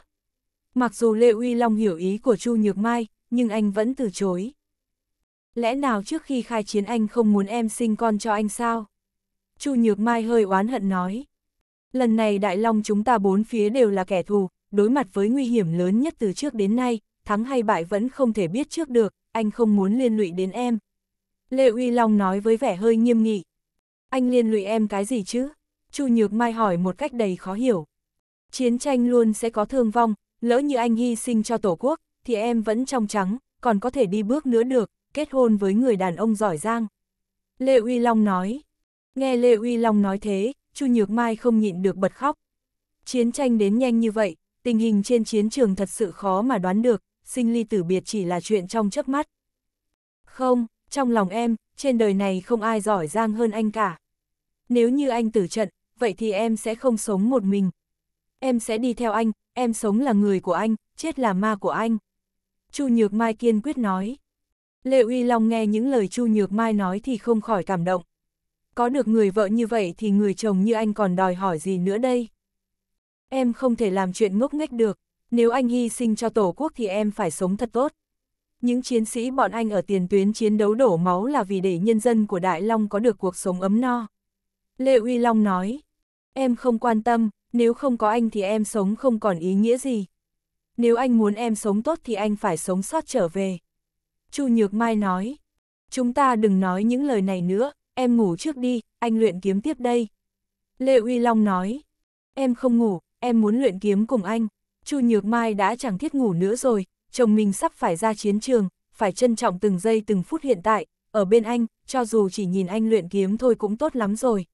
Mặc dù Lê Uy Long hiểu ý của Chu Nhược Mai, nhưng anh vẫn từ chối. Lẽ nào trước khi khai chiến anh không muốn em sinh con cho anh sao? Chu Nhược Mai hơi oán hận nói. Lần này Đại Long chúng ta bốn phía đều là kẻ thù, đối mặt với nguy hiểm lớn nhất từ trước đến nay, thắng hay bại vẫn không thể biết trước được, anh không muốn liên lụy đến em. Lê Uy Long nói với vẻ hơi nghiêm nghị. Anh liên lụy em cái gì chứ? Chu Nhược Mai hỏi một cách đầy khó hiểu. Chiến tranh luôn sẽ có thương vong, lỡ như anh hy sinh cho Tổ quốc, thì em vẫn trong trắng, còn có thể đi bước nữa được, kết hôn với người đàn ông giỏi giang. Lê Uy Long nói. Nghe Lê Uy Long nói thế, Chu Nhược Mai không nhịn được bật khóc. Chiến tranh đến nhanh như vậy, tình hình trên chiến trường thật sự khó mà đoán được, sinh ly tử biệt chỉ là chuyện trong chớp mắt. Không, trong lòng em, trên đời này không ai giỏi giang hơn anh cả. Nếu như anh tử trận, vậy thì em sẽ không sống một mình. Em sẽ đi theo anh, em sống là người của anh, chết là ma của anh. Chu Nhược Mai kiên quyết nói. Lệ Uy Long nghe những lời Chu Nhược Mai nói thì không khỏi cảm động. Có được người vợ như vậy thì người chồng như anh còn đòi hỏi gì nữa đây? Em không thể làm chuyện ngốc nghếch được, nếu anh hy sinh cho Tổ quốc thì em phải sống thật tốt. Những chiến sĩ bọn anh ở tiền tuyến chiến đấu đổ máu là vì để nhân dân của Đại Long có được cuộc sống ấm no. Lê Uy Long nói, Em không quan tâm, nếu không có anh thì em sống không còn ý nghĩa gì. Nếu anh muốn em sống tốt thì anh phải sống sót trở về. Chu Nhược Mai nói, chúng ta đừng nói những lời này nữa, em ngủ trước đi, anh luyện kiếm tiếp đây. Lê Uy Long nói, em không ngủ, em muốn luyện kiếm cùng anh. Chu Nhược Mai đã chẳng thiết ngủ nữa rồi, chồng mình sắp phải ra chiến trường, phải trân trọng từng giây từng phút hiện tại, ở bên anh, cho dù chỉ nhìn anh luyện kiếm thôi cũng tốt lắm rồi.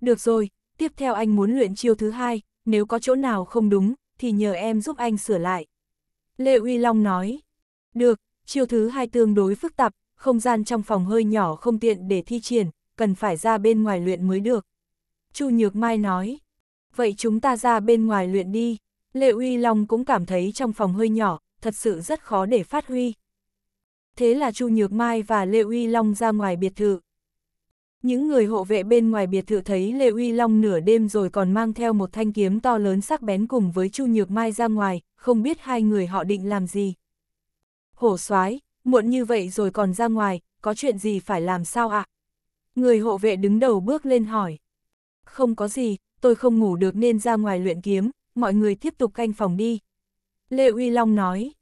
Được rồi, tiếp theo anh muốn luyện chiêu thứ hai, nếu có chỗ nào không đúng, thì nhờ em giúp anh sửa lại. Lệ Uy Long nói, được, chiêu thứ hai tương đối phức tạp, không gian trong phòng hơi nhỏ không tiện để thi triển, cần phải ra bên ngoài luyện mới được. Chu Nhược Mai nói, vậy chúng ta ra bên ngoài luyện đi. Lệ Uy Long cũng cảm thấy trong phòng hơi nhỏ, thật sự rất khó để phát huy. Thế là Chu Nhược Mai và Lệ Uy Long ra ngoài biệt thự. Những người hộ vệ bên ngoài biệt thự thấy Lê Uy Long nửa đêm rồi còn mang theo một thanh kiếm to lớn sắc bén cùng với Chu Nhược Mai ra ngoài, không biết hai người họ định làm gì. Hổ soái muộn như vậy rồi còn ra ngoài, có chuyện gì phải làm sao ạ? À? Người hộ vệ đứng đầu bước lên hỏi. Không có gì, tôi không ngủ được nên ra ngoài luyện kiếm, mọi người tiếp tục canh phòng đi. Lê Uy Long nói.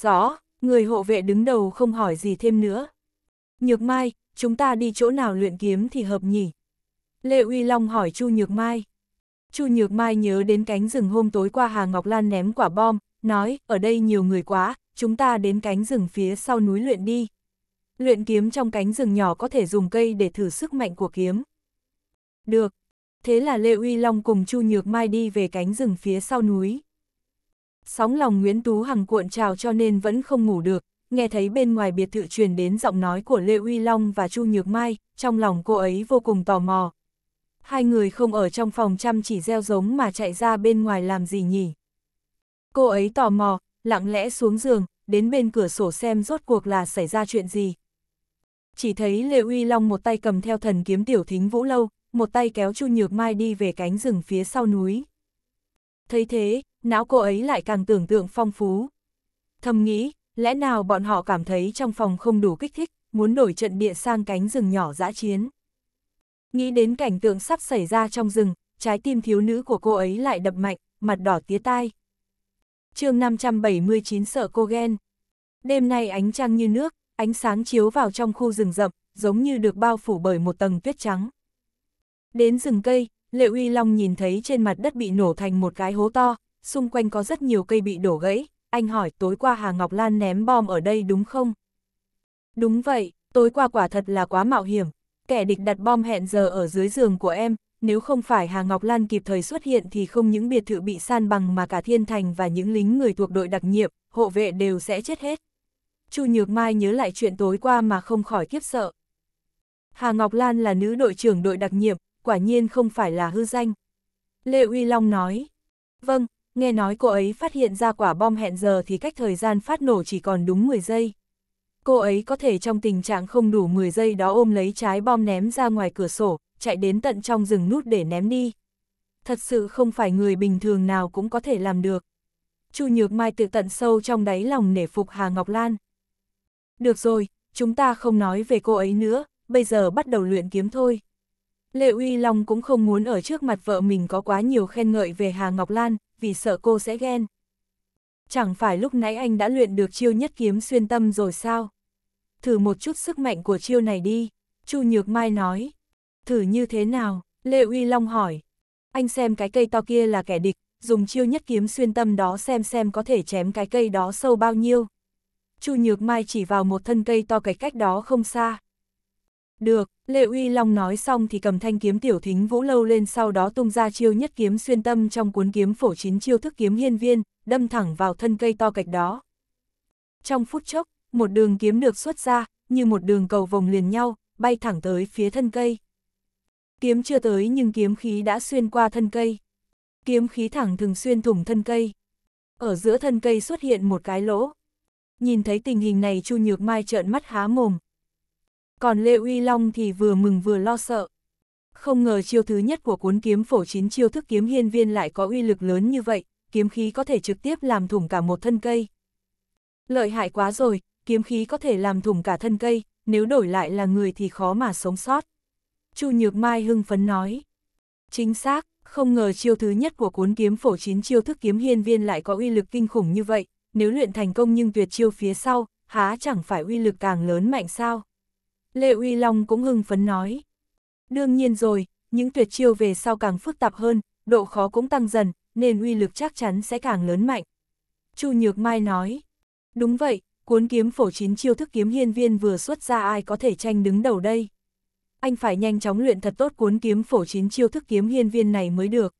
Rõ, người hộ vệ đứng đầu không hỏi gì thêm nữa. Nhược Mai, chúng ta đi chỗ nào luyện kiếm thì hợp nhỉ? Lê Uy Long hỏi Chu Nhược Mai. Chu Nhược Mai nhớ đến cánh rừng hôm tối qua Hà Ngọc Lan ném quả bom, nói, ở đây nhiều người quá, chúng ta đến cánh rừng phía sau núi luyện đi. Luyện kiếm trong cánh rừng nhỏ có thể dùng cây để thử sức mạnh của kiếm. Được. Thế là Lê Uy Long cùng Chu Nhược Mai đi về cánh rừng phía sau núi. Sóng lòng Nguyễn Tú Hằng cuộn trào cho nên vẫn không ngủ được, nghe thấy bên ngoài biệt thự truyền đến giọng nói của Lê Uy Long và Chu Nhược Mai, trong lòng cô ấy vô cùng tò mò. Hai người không ở trong phòng chăm chỉ gieo giống mà chạy ra bên ngoài làm gì nhỉ? Cô ấy tò mò, lặng lẽ xuống giường, đến bên cửa sổ xem rốt cuộc là xảy ra chuyện gì. Chỉ thấy Lê Uy Long một tay cầm theo thần kiếm tiểu thính vũ lâu, một tay kéo Chu Nhược Mai đi về cánh rừng phía sau núi. Thấy thế, não cô ấy lại càng tưởng tượng phong phú. Thầm nghĩ, Lẽ nào bọn họ cảm thấy trong phòng không đủ kích thích, muốn đổi trận địa sang cánh rừng nhỏ dã chiến. Nghĩ đến cảnh tượng sắp xảy ra trong rừng, trái tim thiếu nữ của cô ấy lại đập mạnh, mặt đỏ tía tai. chương 579 sợ cô ghen. Đêm nay ánh trăng như nước, ánh sáng chiếu vào trong khu rừng rậm, giống như được bao phủ bởi một tầng tuyết trắng. Đến rừng cây, Lệ Uy Long nhìn thấy trên mặt đất bị nổ thành một cái hố to, xung quanh có rất nhiều cây bị đổ gãy, anh hỏi tối qua Hà Ngọc Lan ném bom ở đây đúng không? Đúng vậy, tối qua quả thật là quá mạo hiểm. Kẻ địch đặt bom hẹn giờ ở dưới giường của em, nếu không phải Hà Ngọc Lan kịp thời xuất hiện thì không những biệt thự bị san bằng mà cả thiên thành và những lính người thuộc đội đặc nhiệm, hộ vệ đều sẽ chết hết. Chu Nhược Mai nhớ lại chuyện tối qua mà không khỏi kiếp sợ. Hà Ngọc Lan là nữ đội trưởng đội đặc nhiệm, quả nhiên không phải là hư danh. Lê Uy Long nói, vâng, nghe nói cô ấy phát hiện ra quả bom hẹn giờ thì cách thời gian phát nổ chỉ còn đúng 10 giây. Cô ấy có thể trong tình trạng không đủ 10 giây đó ôm lấy trái bom ném ra ngoài cửa sổ, chạy đến tận trong rừng nút để ném đi. Thật sự không phải người bình thường nào cũng có thể làm được. Chu Nhược Mai tự tận sâu trong đáy lòng nể phục Hà Ngọc Lan. Được rồi, chúng ta không nói về cô ấy nữa, bây giờ bắt đầu luyện kiếm thôi. Lệ Uy Long cũng không muốn ở trước mặt vợ mình có quá nhiều khen ngợi về Hà Ngọc Lan, vì sợ cô sẽ ghen. Chẳng phải lúc nãy anh đã luyện được chiêu nhất kiếm xuyên tâm rồi sao? Thử một chút sức mạnh của chiêu này đi, Chu Nhược Mai nói. Thử như thế nào? Lệ Uy Long hỏi. Anh xem cái cây to kia là kẻ địch, dùng chiêu nhất kiếm xuyên tâm đó xem xem có thể chém cái cây đó sâu bao nhiêu. Chu Nhược Mai chỉ vào một thân cây to cái cách đó không xa. Được, Lệ Uy Long nói xong thì cầm thanh kiếm tiểu thính vũ lâu lên sau đó tung ra chiêu nhất kiếm xuyên tâm trong cuốn kiếm phổ chín chiêu thức kiếm hiên viên, đâm thẳng vào thân cây to cạch đó. Trong phút chốc, một đường kiếm được xuất ra, như một đường cầu vòng liền nhau, bay thẳng tới phía thân cây. Kiếm chưa tới nhưng kiếm khí đã xuyên qua thân cây. Kiếm khí thẳng thường xuyên thủng thân cây. Ở giữa thân cây xuất hiện một cái lỗ. Nhìn thấy tình hình này Chu Nhược Mai trợn mắt há mồm, còn Lê Uy Long thì vừa mừng vừa lo sợ. Không ngờ chiêu thứ nhất của cuốn kiếm phổ chín chiêu thức kiếm hiên viên lại có uy lực lớn như vậy, kiếm khí có thể trực tiếp làm thủng cả một thân cây. Lợi hại quá rồi, kiếm khí có thể làm thủng cả thân cây, nếu đổi lại là người thì khó mà sống sót. Chu Nhược Mai hưng phấn nói. Chính xác, không ngờ chiêu thứ nhất của cuốn kiếm phổ chín chiêu thức kiếm hiên viên lại có uy lực kinh khủng như vậy, nếu luyện thành công nhưng tuyệt chiêu phía sau, há chẳng phải uy lực càng lớn mạnh sao? Lê Uy Long cũng hưng phấn nói. Đương nhiên rồi, những tuyệt chiêu về sau càng phức tạp hơn, độ khó cũng tăng dần, nên uy lực chắc chắn sẽ càng lớn mạnh. Chu Nhược Mai nói. Đúng vậy, cuốn kiếm phổ chín chiêu thức kiếm hiên viên vừa xuất ra ai có thể tranh đứng đầu đây. Anh phải nhanh chóng luyện thật tốt cuốn kiếm phổ chín chiêu thức kiếm hiên viên này mới được.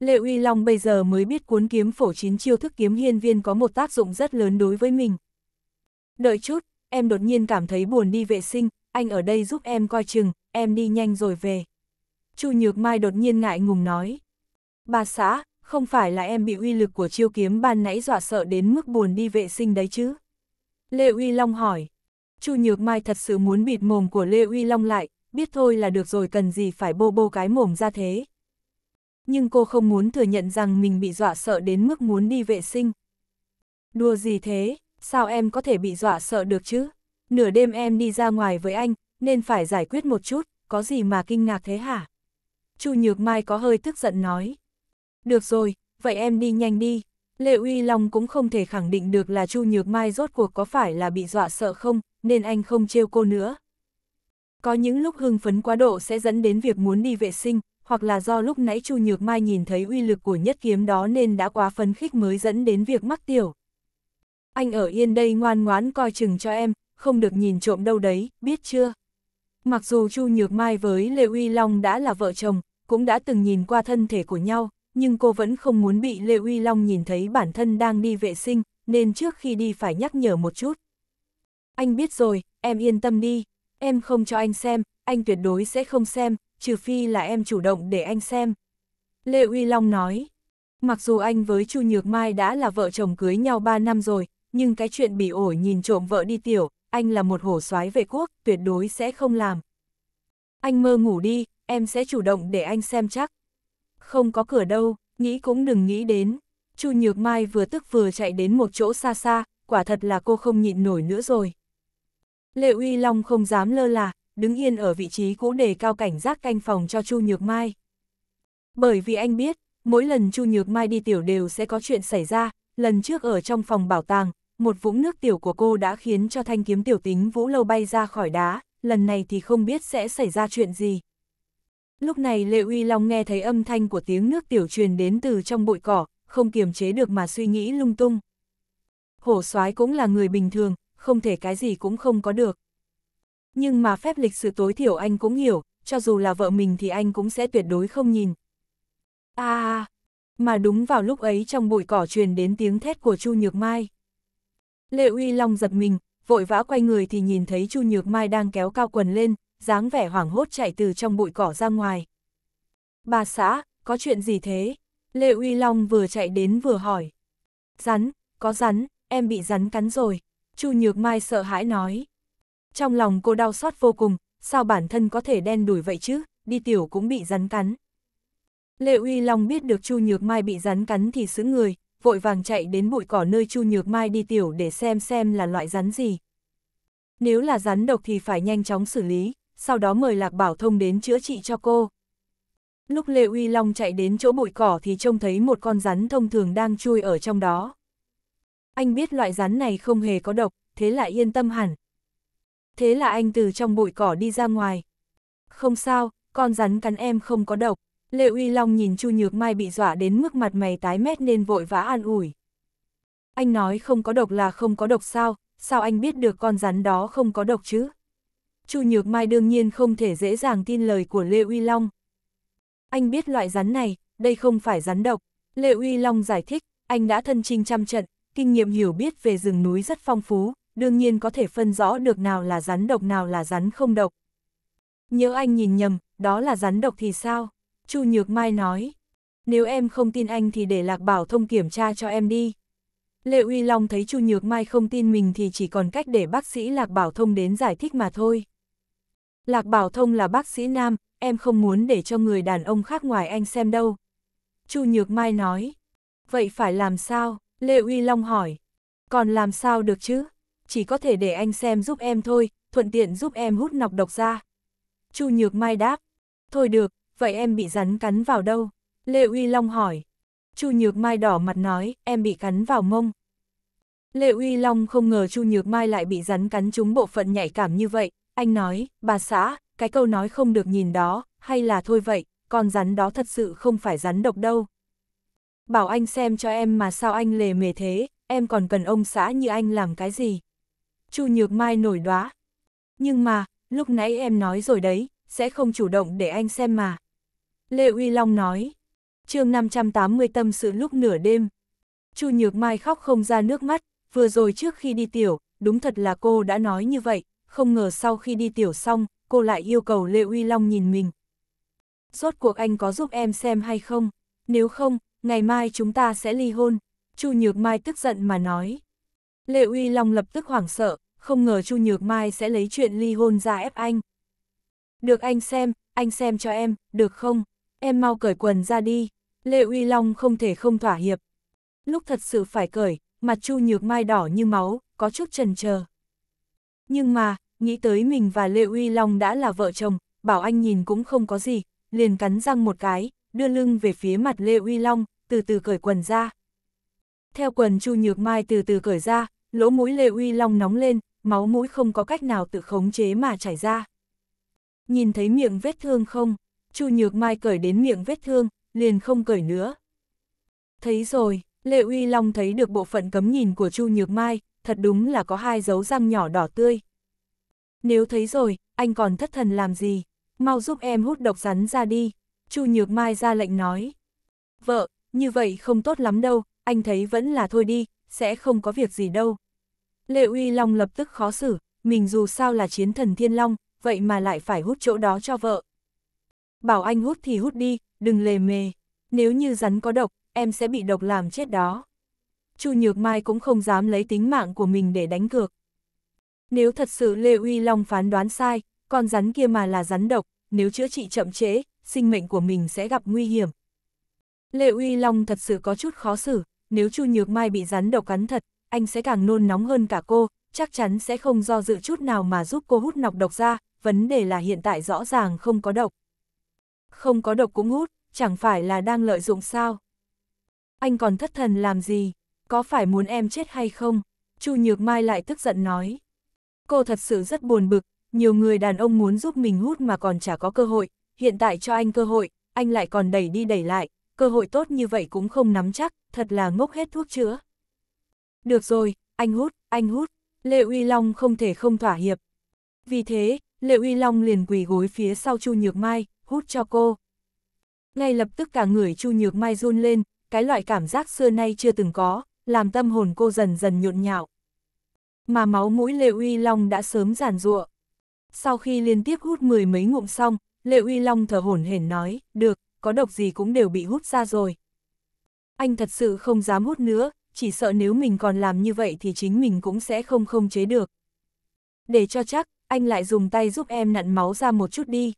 Lệ Uy Long bây giờ mới biết cuốn kiếm phổ chín chiêu thức kiếm hiên viên có một tác dụng rất lớn đối với mình. Đợi chút, em đột nhiên cảm thấy buồn đi vệ sinh, anh ở đây giúp em coi chừng, em đi nhanh rồi về. Chu Nhược Mai đột nhiên ngại ngùng nói. Bà xã, không phải là em bị uy lực của chiêu kiếm ban nãy dọa sợ đến mức buồn đi vệ sinh đấy chứ? Lê Uy Long hỏi. Chu Nhược Mai thật sự muốn bịt mồm của Lê Uy Long lại, biết thôi là được rồi cần gì phải bô bô cái mồm ra thế. Nhưng cô không muốn thừa nhận rằng mình bị dọa sợ đến mức muốn đi vệ sinh. Đùa gì thế? sao em có thể bị dọa sợ được chứ? Nửa đêm em đi ra ngoài với anh, nên phải giải quyết một chút, có gì mà kinh ngạc thế hả? Chu Nhược Mai có hơi tức giận nói. Được rồi, vậy em đi nhanh đi. Lệ Uy Long cũng không thể khẳng định được là Chu Nhược Mai rốt cuộc có phải là bị dọa sợ không, nên anh không trêu cô nữa. Có những lúc hưng phấn quá độ sẽ dẫn đến việc muốn đi vệ sinh, hoặc là do lúc nãy Chu Nhược Mai nhìn thấy uy lực của nhất kiếm đó nên đã quá phấn khích mới dẫn đến việc mắc tiểu anh ở yên đây ngoan ngoãn coi chừng cho em, không được nhìn trộm đâu đấy, biết chưa? Mặc dù Chu Nhược Mai với Lê Uy Long đã là vợ chồng, cũng đã từng nhìn qua thân thể của nhau, nhưng cô vẫn không muốn bị Lê Uy Long nhìn thấy bản thân đang đi vệ sinh, nên trước khi đi phải nhắc nhở một chút. Anh biết rồi, em yên tâm đi, em không cho anh xem, anh tuyệt đối sẽ không xem, trừ phi là em chủ động để anh xem. Lê Uy Long nói, mặc dù anh với Chu Nhược Mai đã là vợ chồng cưới nhau 3 năm rồi, nhưng cái chuyện bị ổi nhìn trộm vợ đi tiểu, anh là một hổ soái về quốc, tuyệt đối sẽ không làm. Anh mơ ngủ đi, em sẽ chủ động để anh xem chắc. Không có cửa đâu, nghĩ cũng đừng nghĩ đến. Chu Nhược Mai vừa tức vừa chạy đến một chỗ xa xa, quả thật là cô không nhịn nổi nữa rồi. Lệ Uy Long không dám lơ là, đứng yên ở vị trí cũ đề cao cảnh giác canh phòng cho Chu Nhược Mai. Bởi vì anh biết, mỗi lần Chu Nhược Mai đi tiểu đều sẽ có chuyện xảy ra, lần trước ở trong phòng bảo tàng, một vũng nước tiểu của cô đã khiến cho thanh kiếm tiểu tính vũ lâu bay ra khỏi đá, lần này thì không biết sẽ xảy ra chuyện gì. Lúc này Lệ Uy Long nghe thấy âm thanh của tiếng nước tiểu truyền đến từ trong bụi cỏ, không kiềm chế được mà suy nghĩ lung tung. Hổ soái cũng là người bình thường, không thể cái gì cũng không có được. Nhưng mà phép lịch sử tối thiểu anh cũng hiểu, cho dù là vợ mình thì anh cũng sẽ tuyệt đối không nhìn. À, mà đúng vào lúc ấy trong bụi cỏ truyền đến tiếng thét của Chu Nhược Mai. Lệ Uy Long giật mình, vội vã quay người thì nhìn thấy Chu Nhược Mai đang kéo cao quần lên, dáng vẻ hoảng hốt chạy từ trong bụi cỏ ra ngoài. Bà xã, có chuyện gì thế? Lệ Uy Long vừa chạy đến vừa hỏi. Rắn, có rắn, em bị rắn cắn rồi. Chu Nhược Mai sợ hãi nói. Trong lòng cô đau xót vô cùng, sao bản thân có thể đen đuổi vậy chứ, đi tiểu cũng bị rắn cắn. Lệ Uy Long biết được Chu Nhược Mai bị rắn cắn thì sững người, vội vàng chạy đến bụi cỏ nơi Chu Nhược Mai đi tiểu để xem xem là loại rắn gì. Nếu là rắn độc thì phải nhanh chóng xử lý, sau đó mời Lạc Bảo Thông đến chữa trị cho cô. Lúc Lê Uy Long chạy đến chỗ bụi cỏ thì trông thấy một con rắn thông thường đang chui ở trong đó. Anh biết loại rắn này không hề có độc, thế là yên tâm hẳn. Thế là anh từ trong bụi cỏ đi ra ngoài. Không sao, con rắn cắn em không có độc. Lê Uy Long nhìn Chu Nhược Mai bị dọa đến mức mặt mày tái mét nên vội vã an ủi. Anh nói không có độc là không có độc sao, sao anh biết được con rắn đó không có độc chứ? Chu Nhược Mai đương nhiên không thể dễ dàng tin lời của Lê Uy Long. Anh biết loại rắn này, đây không phải rắn độc. Lê Uy Long giải thích, anh đã thân trinh trăm trận, kinh nghiệm hiểu biết về rừng núi rất phong phú, đương nhiên có thể phân rõ được nào là rắn độc nào là rắn không độc. Nhớ anh nhìn nhầm, đó là rắn độc thì sao? Chu Nhược Mai nói, nếu em không tin anh thì để Lạc Bảo Thông kiểm tra cho em đi. Lệ Uy Long thấy Chu Nhược Mai không tin mình thì chỉ còn cách để bác sĩ Lạc Bảo Thông đến giải thích mà thôi. Lạc Bảo Thông là bác sĩ nam, em không muốn để cho người đàn ông khác ngoài anh xem đâu. Chu Nhược Mai nói, vậy phải làm sao? Lệ Uy Long hỏi, còn làm sao được chứ? Chỉ có thể để anh xem giúp em thôi, thuận tiện giúp em hút nọc độc ra. Chu Nhược Mai đáp, thôi được, vậy em bị rắn cắn vào đâu? Lê Uy Long hỏi. Chu Nhược Mai đỏ mặt nói, em bị cắn vào mông. Lê Uy Long không ngờ Chu Nhược Mai lại bị rắn cắn trúng bộ phận nhạy cảm như vậy, anh nói, bà xã, cái câu nói không được nhìn đó, hay là thôi vậy, con rắn đó thật sự không phải rắn độc đâu. Bảo anh xem cho em mà sao anh lề mề thế, em còn cần ông xã như anh làm cái gì. Chu Nhược Mai nổi đoá. Nhưng mà, lúc nãy em nói rồi đấy, sẽ không chủ động để anh xem mà. Lê Uy Long nói. chương 580 tâm sự lúc nửa đêm. Chu Nhược Mai khóc không ra nước mắt, vừa rồi trước khi đi tiểu, đúng thật là cô đã nói như vậy, không ngờ sau khi đi tiểu xong, cô lại yêu cầu Lê Uy Long nhìn mình. Rốt cuộc anh có giúp em xem hay không? Nếu không, ngày mai chúng ta sẽ ly hôn. Chu Nhược Mai tức giận mà nói. Lê Uy Long lập tức hoảng sợ, không ngờ Chu Nhược Mai sẽ lấy chuyện ly hôn ra ép anh. Được anh xem, anh xem cho em, được không? em mau cởi quần ra đi, Lê Uy Long không thể không thỏa hiệp. Lúc thật sự phải cởi, mặt Chu Nhược Mai đỏ như máu, có chút trần chờ. Nhưng mà, nghĩ tới mình và Lê Uy Long đã là vợ chồng, bảo anh nhìn cũng không có gì, liền cắn răng một cái, đưa lưng về phía mặt Lê Uy Long, từ từ cởi quần ra. Theo quần Chu Nhược Mai từ từ cởi ra, lỗ mũi Lê Uy Long nóng lên, máu mũi không có cách nào tự khống chế mà chảy ra. Nhìn thấy miệng vết thương không? Chu Nhược Mai cởi đến miệng vết thương, liền không cởi nữa. Thấy rồi, Lệ Uy Long thấy được bộ phận cấm nhìn của Chu Nhược Mai, thật đúng là có hai dấu răng nhỏ đỏ tươi. Nếu thấy rồi, anh còn thất thần làm gì? Mau giúp em hút độc rắn ra đi. Chu Nhược Mai ra lệnh nói. Vợ, như vậy không tốt lắm đâu, anh thấy vẫn là thôi đi, sẽ không có việc gì đâu. Lệ Uy Long lập tức khó xử, mình dù sao là chiến thần Thiên Long, vậy mà lại phải hút chỗ đó cho vợ. Bảo anh hút thì hút đi, đừng lề mề. Nếu như rắn có độc, em sẽ bị độc làm chết đó. Chu Nhược Mai cũng không dám lấy tính mạng của mình để đánh cược. Nếu thật sự Lê Uy Long phán đoán sai, con rắn kia mà là rắn độc, nếu chữa trị chậm trễ, sinh mệnh của mình sẽ gặp nguy hiểm. Lê Uy Long thật sự có chút khó xử, nếu Chu Nhược Mai bị rắn độc cắn thật, anh sẽ càng nôn nóng hơn cả cô, chắc chắn sẽ không do dự chút nào mà giúp cô hút nọc độc ra, vấn đề là hiện tại rõ ràng không có độc không có độc cũng hút, chẳng phải là đang lợi dụng sao? Anh còn thất thần làm gì? Có phải muốn em chết hay không? Chu Nhược Mai lại tức giận nói. Cô thật sự rất buồn bực, nhiều người đàn ông muốn giúp mình hút mà còn chả có cơ hội, hiện tại cho anh cơ hội, anh lại còn đẩy đi đẩy lại, cơ hội tốt như vậy cũng không nắm chắc, thật là ngốc hết thuốc chữa. Được rồi, anh hút, anh hút, Lệ Uy Long không thể không thỏa hiệp. Vì thế, Lệ Uy Long liền quỳ gối phía sau Chu Nhược Mai, hút cho cô. Ngay lập tức cả người Chu Nhược Mai run lên, cái loại cảm giác xưa nay chưa từng có, làm tâm hồn cô dần dần nhộn nhạo. Mà máu mũi Lệ Uy Long đã sớm giàn giụa. Sau khi liên tiếp hút mười mấy ngụm xong, Lệ Uy Long thở hổn hển nói, được, có độc gì cũng đều bị hút ra rồi. Anh thật sự không dám hút nữa, chỉ sợ nếu mình còn làm như vậy thì chính mình cũng sẽ không không chế được. Để cho chắc, anh lại dùng tay giúp em nặn máu ra một chút đi.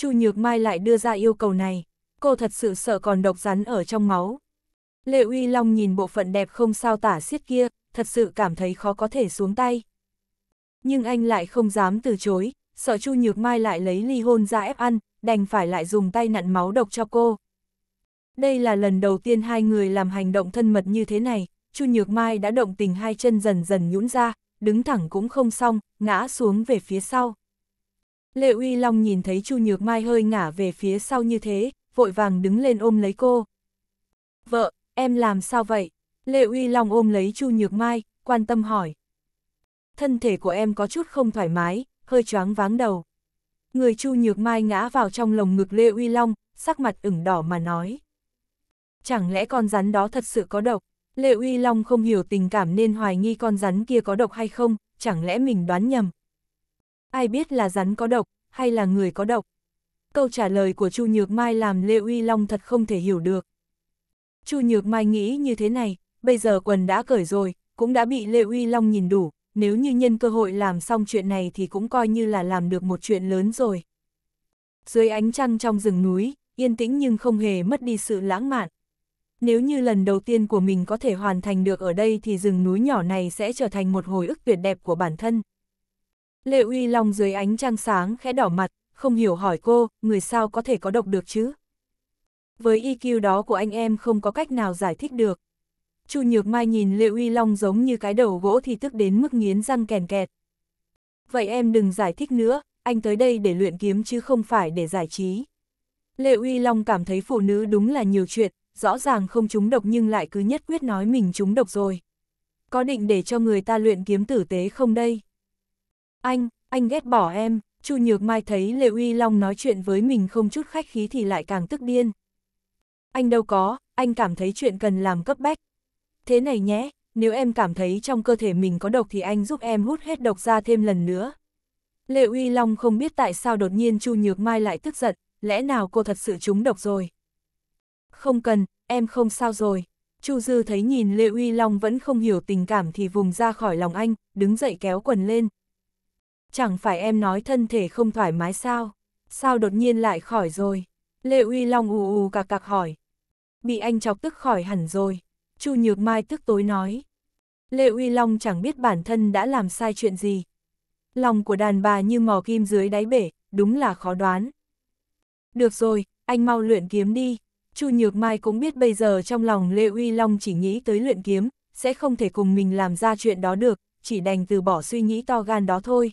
Chu Nhược Mai lại đưa ra yêu cầu này, cô thật sự sợ còn độc rắn ở trong máu. Lệ Uy Long nhìn bộ phận đẹp không sao tả xiết kia, thật sự cảm thấy khó có thể xuống tay. Nhưng anh lại không dám từ chối, sợ Chu Nhược Mai lại lấy ly hôn ra ép ăn, đành phải lại dùng tay nặn máu độc cho cô. Đây là lần đầu tiên hai người làm hành động thân mật như thế này, Chu Nhược Mai đã động tình hai chân dần dần nhũn ra, đứng thẳng cũng không xong, ngã xuống về phía sau. Lê Uy Long nhìn thấy Chu Nhược Mai hơi ngả về phía sau như thế, vội vàng đứng lên ôm lấy cô. Vợ, em làm sao vậy? Lê Uy Long ôm lấy Chu Nhược Mai, quan tâm hỏi. Thân thể của em có chút không thoải mái, hơi choáng váng đầu. Người Chu Nhược Mai ngã vào trong lồng ngực Lê Uy Long, sắc mặt ửng đỏ mà nói. Chẳng lẽ con rắn đó thật sự có độc? Lê Uy Long không hiểu tình cảm nên hoài nghi con rắn kia có độc hay không, chẳng lẽ mình đoán nhầm. Ai biết là rắn có độc, hay là người có độc? Câu trả lời của Chu Nhược Mai làm Lê Uy Long thật không thể hiểu được. Chu Nhược Mai nghĩ như thế này, bây giờ quần đã cởi rồi, cũng đã bị Lê Uy Long nhìn đủ, nếu như nhân cơ hội làm xong chuyện này thì cũng coi như là làm được một chuyện lớn rồi. Dưới ánh trăng trong rừng núi, yên tĩnh nhưng không hề mất đi sự lãng mạn. Nếu như lần đầu tiên của mình có thể hoàn thành được ở đây thì rừng núi nhỏ này sẽ trở thành một hồi ức tuyệt đẹp của bản thân. Lệ Uy Long dưới ánh trăng sáng khẽ đỏ mặt, không hiểu hỏi cô, người sao có thể có độc được chứ? Với EQ đó của anh em không có cách nào giải thích được. Chu Nhược Mai nhìn Lệ Uy Long giống như cái đầu gỗ thì tức đến mức nghiến răng kèn kẹt. Vậy em đừng giải thích nữa, anh tới đây để luyện kiếm chứ không phải để giải trí. Lệ Uy Long cảm thấy phụ nữ đúng là nhiều chuyện, rõ ràng không trúng độc nhưng lại cứ nhất quyết nói mình trúng độc rồi. Có định để cho người ta luyện kiếm tử tế không đây? Anh, anh ghét bỏ em, Chu Nhược Mai thấy Lệ Uy Long nói chuyện với mình không chút khách khí thì lại càng tức điên. Anh đâu có, anh cảm thấy chuyện cần làm cấp bách. Thế này nhé, nếu em cảm thấy trong cơ thể mình có độc thì anh giúp em hút hết độc ra thêm lần nữa. Lệ Uy Long không biết tại sao đột nhiên Chu Nhược Mai lại tức giận, lẽ nào cô thật sự trúng độc rồi? Không cần, em không sao rồi. Chu Dư thấy nhìn Lệ Uy Long vẫn không hiểu tình cảm thì vùng ra khỏi lòng anh, đứng dậy kéo quần lên, Chẳng phải em nói thân thể không thoải mái sao? Sao đột nhiên lại khỏi rồi? Lê Uy Long ù ù cạc cạc hỏi. Bị anh chọc tức khỏi hẳn rồi. Chu Nhược Mai tức tối nói. Lê Uy Long chẳng biết bản thân đã làm sai chuyện gì. Lòng của đàn bà như mò kim dưới đáy bể, đúng là khó đoán. Được rồi, anh mau luyện kiếm đi. Chu Nhược Mai cũng biết bây giờ trong lòng Lê Uy Long chỉ nghĩ tới luyện kiếm, sẽ không thể cùng mình làm ra chuyện đó được, chỉ đành từ bỏ suy nghĩ to gan đó thôi.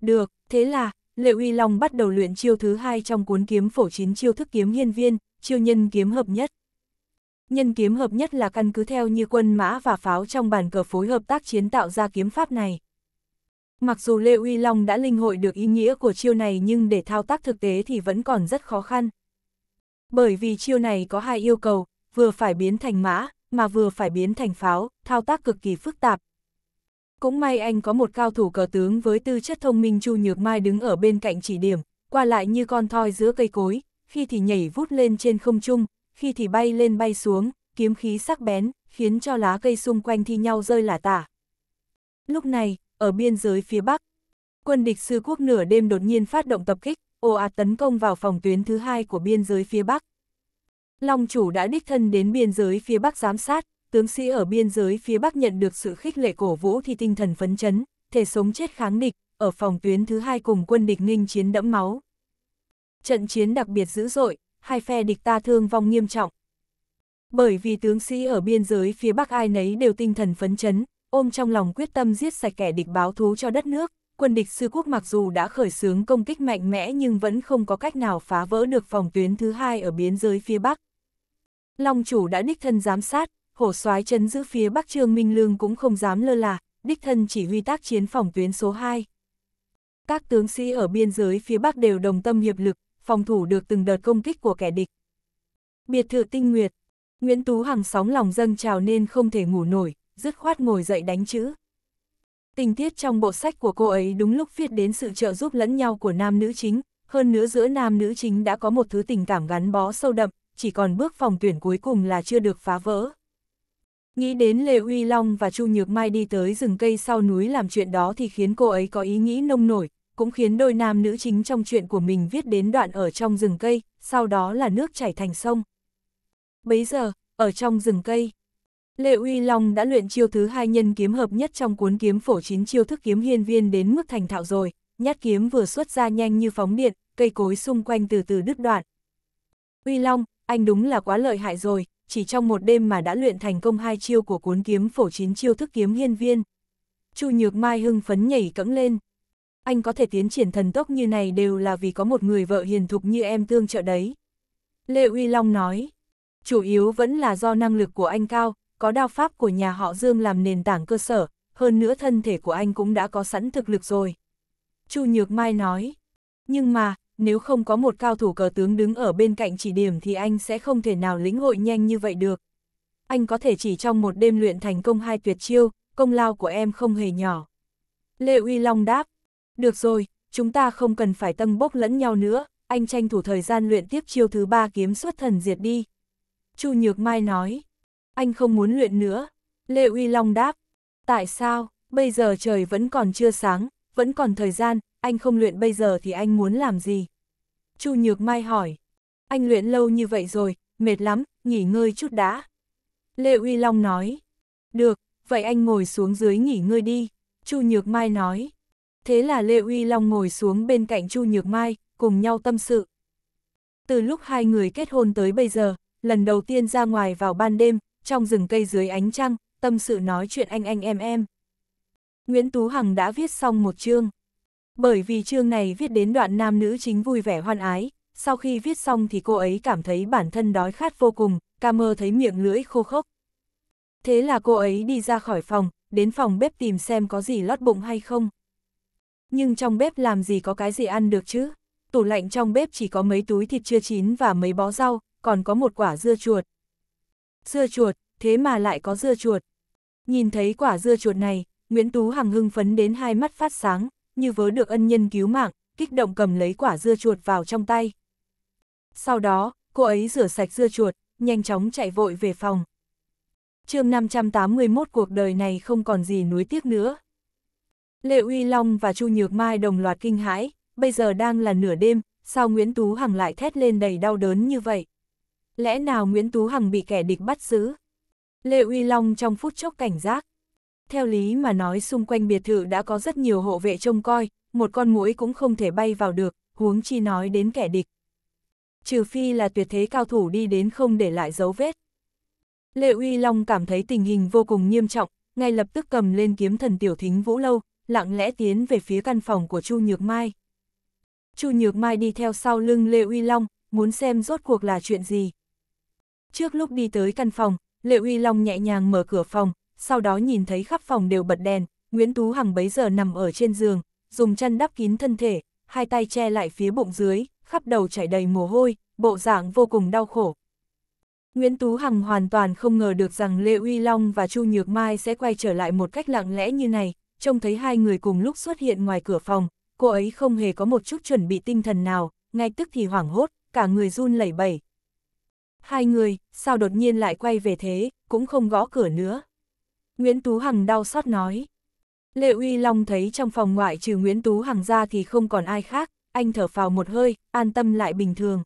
Được, thế là, Lệ Uy Long bắt đầu luyện chiêu thứ hai trong cuốn kiếm phổ chín chiêu thức kiếm hiên viên, chiêu nhân kiếm hợp nhất. Nhân kiếm hợp nhất là căn cứ theo như quân mã và pháo trong bàn cờ phối hợp tác chiến tạo ra kiếm pháp này. Mặc dù Lê Uy Long đã linh hội được ý nghĩa của chiêu này nhưng để thao tác thực tế thì vẫn còn rất khó khăn. Bởi vì chiêu này có hai yêu cầu, vừa phải biến thành mã, mà vừa phải biến thành pháo, thao tác cực kỳ phức tạp, cũng may anh có một cao thủ cờ tướng với tư chất thông minh Chu Nhược Mai đứng ở bên cạnh chỉ điểm, qua lại như con thoi giữa cây cối, khi thì nhảy vút lên trên không trung, khi thì bay lên bay xuống, kiếm khí sắc bén, khiến cho lá cây xung quanh thi nhau rơi lả tả. Lúc này, ở biên giới phía Bắc, quân địch sư quốc nửa đêm đột nhiên phát động tập kích, ồ ạt tấn công vào phòng tuyến thứ hai của biên giới phía Bắc. Long chủ đã đích thân đến biên giới phía Bắc giám sát, tướng sĩ ở biên giới phía Bắc nhận được sự khích lệ cổ vũ thì tinh thần phấn chấn, thể sống chết kháng địch, ở phòng tuyến thứ hai cùng quân địch nghinh chiến đẫm máu. Trận chiến đặc biệt dữ dội, hai phe địch ta thương vong nghiêm trọng. Bởi vì tướng sĩ ở biên giới phía Bắc ai nấy đều tinh thần phấn chấn, ôm trong lòng quyết tâm giết sạch kẻ địch báo thú cho đất nước, quân địch sư quốc mặc dù đã khởi xướng công kích mạnh mẽ nhưng vẫn không có cách nào phá vỡ được phòng tuyến thứ hai ở biên giới phía Bắc. Long chủ đã đích thân giám sát, hổ soái chấn giữ phía Bắc Trương Minh Lương cũng không dám lơ là, đích thân chỉ huy tác chiến phòng tuyến số 2. Các tướng sĩ ở biên giới phía Bắc đều đồng tâm hiệp lực, phòng thủ được từng đợt công kích của kẻ địch. Biệt thự tinh nguyệt, Nguyễn Tú Hằng sóng lòng dâng trào nên không thể ngủ nổi, dứt khoát ngồi dậy đánh chữ. Tình tiết trong bộ sách của cô ấy đúng lúc viết đến sự trợ giúp lẫn nhau của nam nữ chính, hơn nữa giữa nam nữ chính đã có một thứ tình cảm gắn bó sâu đậm, chỉ còn bước phòng tuyển cuối cùng là chưa được phá vỡ. Nghĩ đến Lê Uy Long và Chu Nhược Mai đi tới rừng cây sau núi làm chuyện đó thì khiến cô ấy có ý nghĩ nông nổi, cũng khiến đôi nam nữ chính trong chuyện của mình viết đến đoạn ở trong rừng cây, sau đó là nước chảy thành sông. Bấy giờ, ở trong rừng cây, lê Uy Long đã luyện chiêu thứ hai nhân kiếm hợp nhất trong cuốn kiếm phổ chín chiêu thức kiếm hiên viên đến mức thành thạo rồi, nhát kiếm vừa xuất ra nhanh như phóng điện, cây cối xung quanh từ từ đứt đoạn. Uy Long, anh đúng là quá lợi hại rồi, chỉ trong một đêm mà đã luyện thành công hai chiêu của cuốn kiếm phổ chín chiêu thức kiếm hiên viên. Chu Nhược Mai hưng phấn nhảy cẫng lên. Anh có thể tiến triển thần tốc như này đều là vì có một người vợ hiền thục như em thương trợ đấy. Lê Uy Long nói, chủ yếu vẫn là do năng lực của anh cao, có đao pháp của nhà họ Dương làm nền tảng cơ sở, hơn nữa thân thể của anh cũng đã có sẵn thực lực rồi. Chu Nhược Mai nói, nhưng mà, nếu không có một cao thủ cờ tướng đứng ở bên cạnh chỉ điểm thì anh sẽ không thể nào lĩnh hội nhanh như vậy được. Anh có thể chỉ trong một đêm luyện thành công hai tuyệt chiêu, công lao của em không hề nhỏ. Lê Uy Long đáp, được rồi, chúng ta không cần phải tâng bốc lẫn nhau nữa, anh tranh thủ thời gian luyện tiếp chiêu thứ ba kiếm xuất thần diệt đi. Chu Nhược Mai nói, anh không muốn luyện nữa. Lê Uy Long đáp, tại sao, bây giờ trời vẫn còn chưa sáng, vẫn còn thời gian, anh không luyện bây giờ thì anh muốn làm gì? Chu Nhược Mai hỏi, anh luyện lâu như vậy rồi, mệt lắm, nghỉ ngơi chút đã. Lê Uy Long nói, được, vậy anh ngồi xuống dưới nghỉ ngơi đi, Chu Nhược Mai nói. Thế là Lê Uy Long ngồi xuống bên cạnh Chu Nhược Mai, cùng nhau tâm sự. Từ lúc hai người kết hôn tới bây giờ, lần đầu tiên ra ngoài vào ban đêm, trong rừng cây dưới ánh trăng, tâm sự nói chuyện anh anh em em. Nguyễn Tú Hằng đã viết xong một chương. Bởi vì chương này viết đến đoạn nam nữ chính vui vẻ hoan ái, sau khi viết xong thì cô ấy cảm thấy bản thân đói khát vô cùng, ca mơ thấy miệng lưỡi khô khốc. Thế là cô ấy đi ra khỏi phòng, đến phòng bếp tìm xem có gì lót bụng hay không. Nhưng trong bếp làm gì có cái gì ăn được chứ? Tủ lạnh trong bếp chỉ có mấy túi thịt chưa chín và mấy bó rau, còn có một quả dưa chuột. Dưa chuột, thế mà lại có dưa chuột. Nhìn thấy quả dưa chuột này, Nguyễn Tú Hằng hưng phấn đến hai mắt phát sáng, như vớ được ân nhân cứu mạng, kích động cầm lấy quả dưa chuột vào trong tay. Sau đó, cô ấy rửa sạch dưa chuột, nhanh chóng chạy vội về phòng. chương 581 cuộc đời này không còn gì nuối tiếc nữa. Lệ Uy Long và Chu Nhược Mai đồng loạt kinh hãi, bây giờ đang là nửa đêm, sao Nguyễn Tú Hằng lại thét lên đầy đau đớn như vậy? Lẽ nào Nguyễn Tú Hằng bị kẻ địch bắt giữ? Lệ Uy Long trong phút chốc cảnh giác. Theo lý mà nói xung quanh biệt thự đã có rất nhiều hộ vệ trông coi, một con mũi cũng không thể bay vào được, huống chi nói đến kẻ địch. Trừ phi là tuyệt thế cao thủ đi đến không để lại dấu vết. Lệ Uy Long cảm thấy tình hình vô cùng nghiêm trọng, ngay lập tức cầm lên kiếm thần tiểu thính Vũ Lâu, lặng lẽ tiến về phía căn phòng của Chu Nhược Mai. Chu Nhược Mai đi theo sau lưng Lệ Uy Long, muốn xem rốt cuộc là chuyện gì. Trước lúc đi tới căn phòng, Lệ Uy Long nhẹ nhàng mở cửa phòng, sau đó nhìn thấy khắp phòng đều bật đèn, Nguyễn Tú Hằng bấy giờ nằm ở trên giường, dùng chân đắp kín thân thể, hai tay che lại phía bụng dưới, khắp đầu chảy đầy mồ hôi, bộ dạng vô cùng đau khổ. Nguyễn Tú Hằng hoàn toàn không ngờ được rằng Lê Uy Long và Chu Nhược Mai sẽ quay trở lại một cách lặng lẽ như này, trông thấy hai người cùng lúc xuất hiện ngoài cửa phòng, cô ấy không hề có một chút chuẩn bị tinh thần nào, ngay tức thì hoảng hốt, cả người run lẩy bẩy. Hai người, sao đột nhiên lại quay về thế, cũng không gõ cửa nữa. Nguyễn Tú Hằng đau xót nói. Lệ Uy Long thấy trong phòng ngoại trừ Nguyễn Tú Hằng ra thì không còn ai khác, anh thở phào một hơi, an tâm lại bình thường.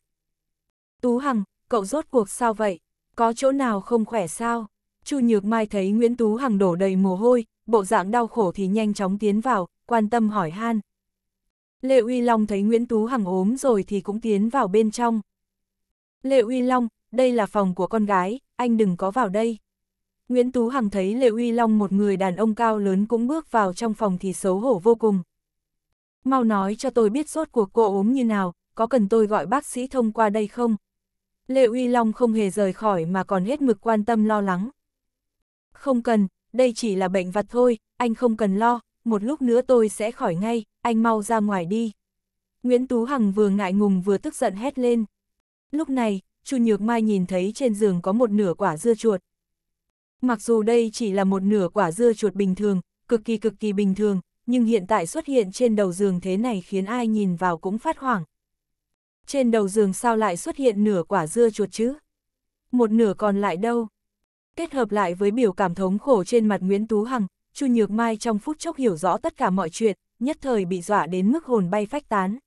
Tú Hằng, cậu rốt cuộc sao vậy? Có chỗ nào không khỏe sao? Chu Nhược Mai thấy Nguyễn Tú Hằng đổ đầy mồ hôi, bộ dạng đau khổ thì nhanh chóng tiến vào, quan tâm hỏi han. Lệ Uy Long thấy Nguyễn Tú Hằng ốm rồi thì cũng tiến vào bên trong. Lệ Uy Long, đây là phòng của con gái, anh đừng có vào đây. Nguyễn Tú Hằng thấy Lệ Uy Long một người đàn ông cao lớn cũng bước vào trong phòng thì xấu hổ vô cùng. Mau nói cho tôi biết sốt của cô ốm như nào, có cần tôi gọi bác sĩ thông qua đây không? Lệ Uy Long không hề rời khỏi mà còn hết mực quan tâm lo lắng. Không cần, đây chỉ là bệnh vặt thôi, anh không cần lo, một lúc nữa tôi sẽ khỏi ngay, anh mau ra ngoài đi. Nguyễn Tú Hằng vừa ngại ngùng vừa tức giận hét lên. Lúc này, Chu Nhược Mai nhìn thấy trên giường có một nửa quả dưa chuột, Mặc dù đây chỉ là một nửa quả dưa chuột bình thường, cực kỳ cực kỳ bình thường, nhưng hiện tại xuất hiện trên đầu giường thế này khiến ai nhìn vào cũng phát hoảng. Trên đầu giường sao lại xuất hiện nửa quả dưa chuột chứ? Một nửa còn lại đâu? Kết hợp lại với biểu cảm thống khổ trên mặt Nguyễn Tú Hằng, Chu Nhược Mai trong phút chốc hiểu rõ tất cả mọi chuyện, nhất thời bị dọa đến mức hồn bay phách tán.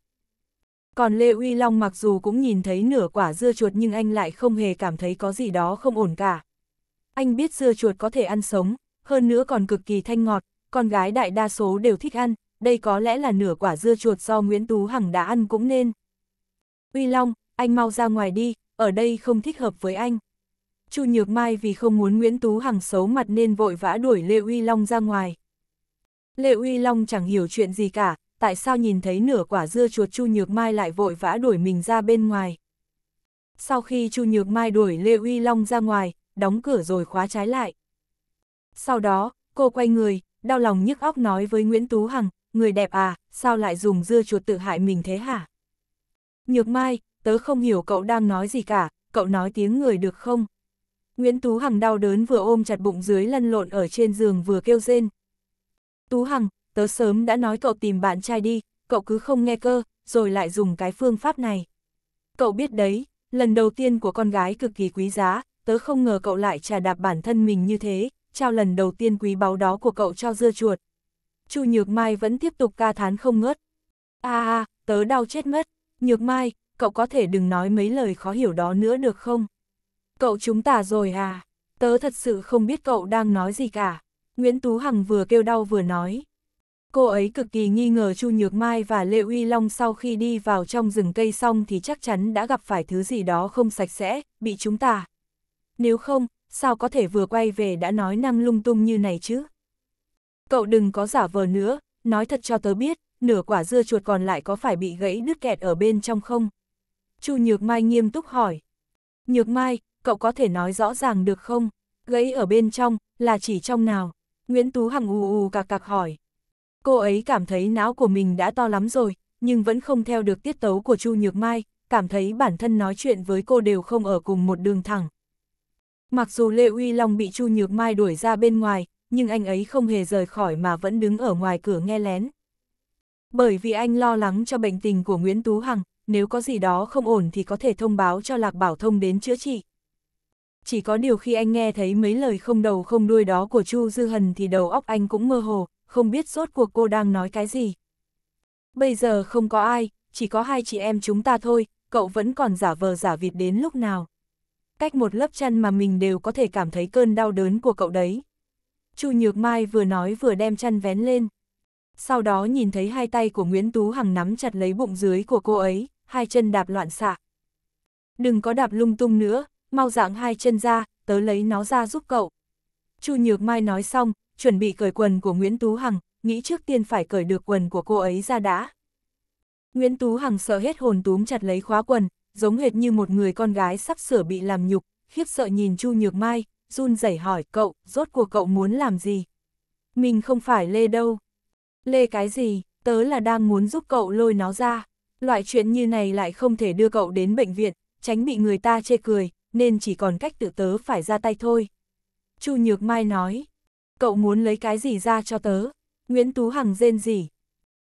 Còn Lê Uy Long mặc dù cũng nhìn thấy nửa quả dưa chuột nhưng anh lại không hề cảm thấy có gì đó không ổn cả. Anh biết dưa chuột có thể ăn sống, hơn nữa còn cực kỳ thanh ngọt, con gái đại đa số đều thích ăn, đây có lẽ là nửa quả dưa chuột do Nguyễn Tú Hằng đã ăn cũng nên. Uy Long, anh mau ra ngoài đi, ở đây không thích hợp với anh. Chu Nhược Mai vì không muốn Nguyễn Tú Hằng xấu mặt nên vội vã đuổi Lê Uy Long ra ngoài. Lê Uy Long chẳng hiểu chuyện gì cả, tại sao nhìn thấy nửa quả dưa chuột Chu Nhược Mai lại vội vã đuổi mình ra bên ngoài. Sau khi Chu Nhược Mai đuổi Lê Uy Long ra ngoài, đóng cửa rồi khóa trái lại. Sau đó, cô quay người, đau lòng nhức óc nói với Nguyễn Tú Hằng, người đẹp à, sao lại dùng dưa chuột tự hại mình thế hả? Nhược Mai, tớ không hiểu cậu đang nói gì cả, cậu nói tiếng người được không? Nguyễn Tú Hằng đau đớn vừa ôm chặt bụng dưới lăn lộn ở trên giường vừa kêu rên. Tú Hằng, tớ sớm đã nói cậu tìm bạn trai đi, cậu cứ không nghe cơ, rồi lại dùng cái phương pháp này. Cậu biết đấy, lần đầu tiên của con gái cực kỳ quý giá, tớ không ngờ cậu lại trà đạp bản thân mình như thế, trao lần đầu tiên quý báu đó của cậu cho dưa chuột. Chu Nhược Mai vẫn tiếp tục ca thán không ngớt. a à, a tớ đau chết mất, Nhược Mai, cậu có thể đừng nói mấy lời khó hiểu đó nữa được không? Cậu chúng ta rồi à, tớ thật sự không biết cậu đang nói gì cả. Nguyễn Tú Hằng vừa kêu đau vừa nói. Cô ấy cực kỳ nghi ngờ Chu Nhược Mai và lê Uy Long sau khi đi vào trong rừng cây xong thì chắc chắn đã gặp phải thứ gì đó không sạch sẽ, bị chúng ta nếu không, sao có thể vừa quay về đã nói năng lung tung như này chứ? Cậu đừng có giả vờ nữa, nói thật cho tớ biết, nửa quả dưa chuột còn lại có phải bị gãy đứt kẹt ở bên trong không? Chu Nhược Mai nghiêm túc hỏi. Nhược Mai, cậu có thể nói rõ ràng được không? Gãy ở bên trong, là chỉ trong nào? Nguyễn Tú Hằng ù ù cạc cạc hỏi. Cô ấy cảm thấy não của mình đã to lắm rồi, nhưng vẫn không theo được tiết tấu của Chu Nhược Mai, cảm thấy bản thân nói chuyện với cô đều không ở cùng một đường thẳng, Mặc dù Lê Uy Long bị Chu Nhược Mai đuổi ra bên ngoài, nhưng anh ấy không hề rời khỏi mà vẫn đứng ở ngoài cửa nghe lén. Bởi vì anh lo lắng cho bệnh tình của Nguyễn Tú Hằng, nếu có gì đó không ổn thì có thể thông báo cho Lạc Bảo Thông đến chữa trị. Chỉ có điều khi anh nghe thấy mấy lời không đầu không đuôi đó của Chu Dư Hần thì đầu óc anh cũng mơ hồ, không biết rốt cuộc cô đang nói cái gì. Bây giờ không có ai, chỉ có hai chị em chúng ta thôi, cậu vẫn còn giả vờ giả vịt đến lúc nào cách một lớp chăn mà mình đều có thể cảm thấy cơn đau đớn của cậu đấy. Chu Nhược Mai vừa nói vừa đem chăn vén lên. Sau đó nhìn thấy hai tay của Nguyễn Tú Hằng nắm chặt lấy bụng dưới của cô ấy, hai chân đạp loạn xạ. Đừng có đạp lung tung nữa, mau dạng hai chân ra, tớ lấy nó ra giúp cậu. Chu Nhược Mai nói xong, chuẩn bị cởi quần của Nguyễn Tú Hằng, nghĩ trước tiên phải cởi được quần của cô ấy ra đã. Nguyễn Tú Hằng sợ hết hồn túm chặt lấy khóa quần, giống hệt như một người con gái sắp sửa bị làm nhục, khiếp sợ nhìn Chu Nhược Mai, run rẩy hỏi cậu, rốt cuộc cậu muốn làm gì? Mình không phải Lê đâu. Lê cái gì, tớ là đang muốn giúp cậu lôi nó ra. Loại chuyện như này lại không thể đưa cậu đến bệnh viện, tránh bị người ta chê cười, nên chỉ còn cách tự tớ phải ra tay thôi. Chu Nhược Mai nói, cậu muốn lấy cái gì ra cho tớ? Nguyễn Tú Hằng rên gì?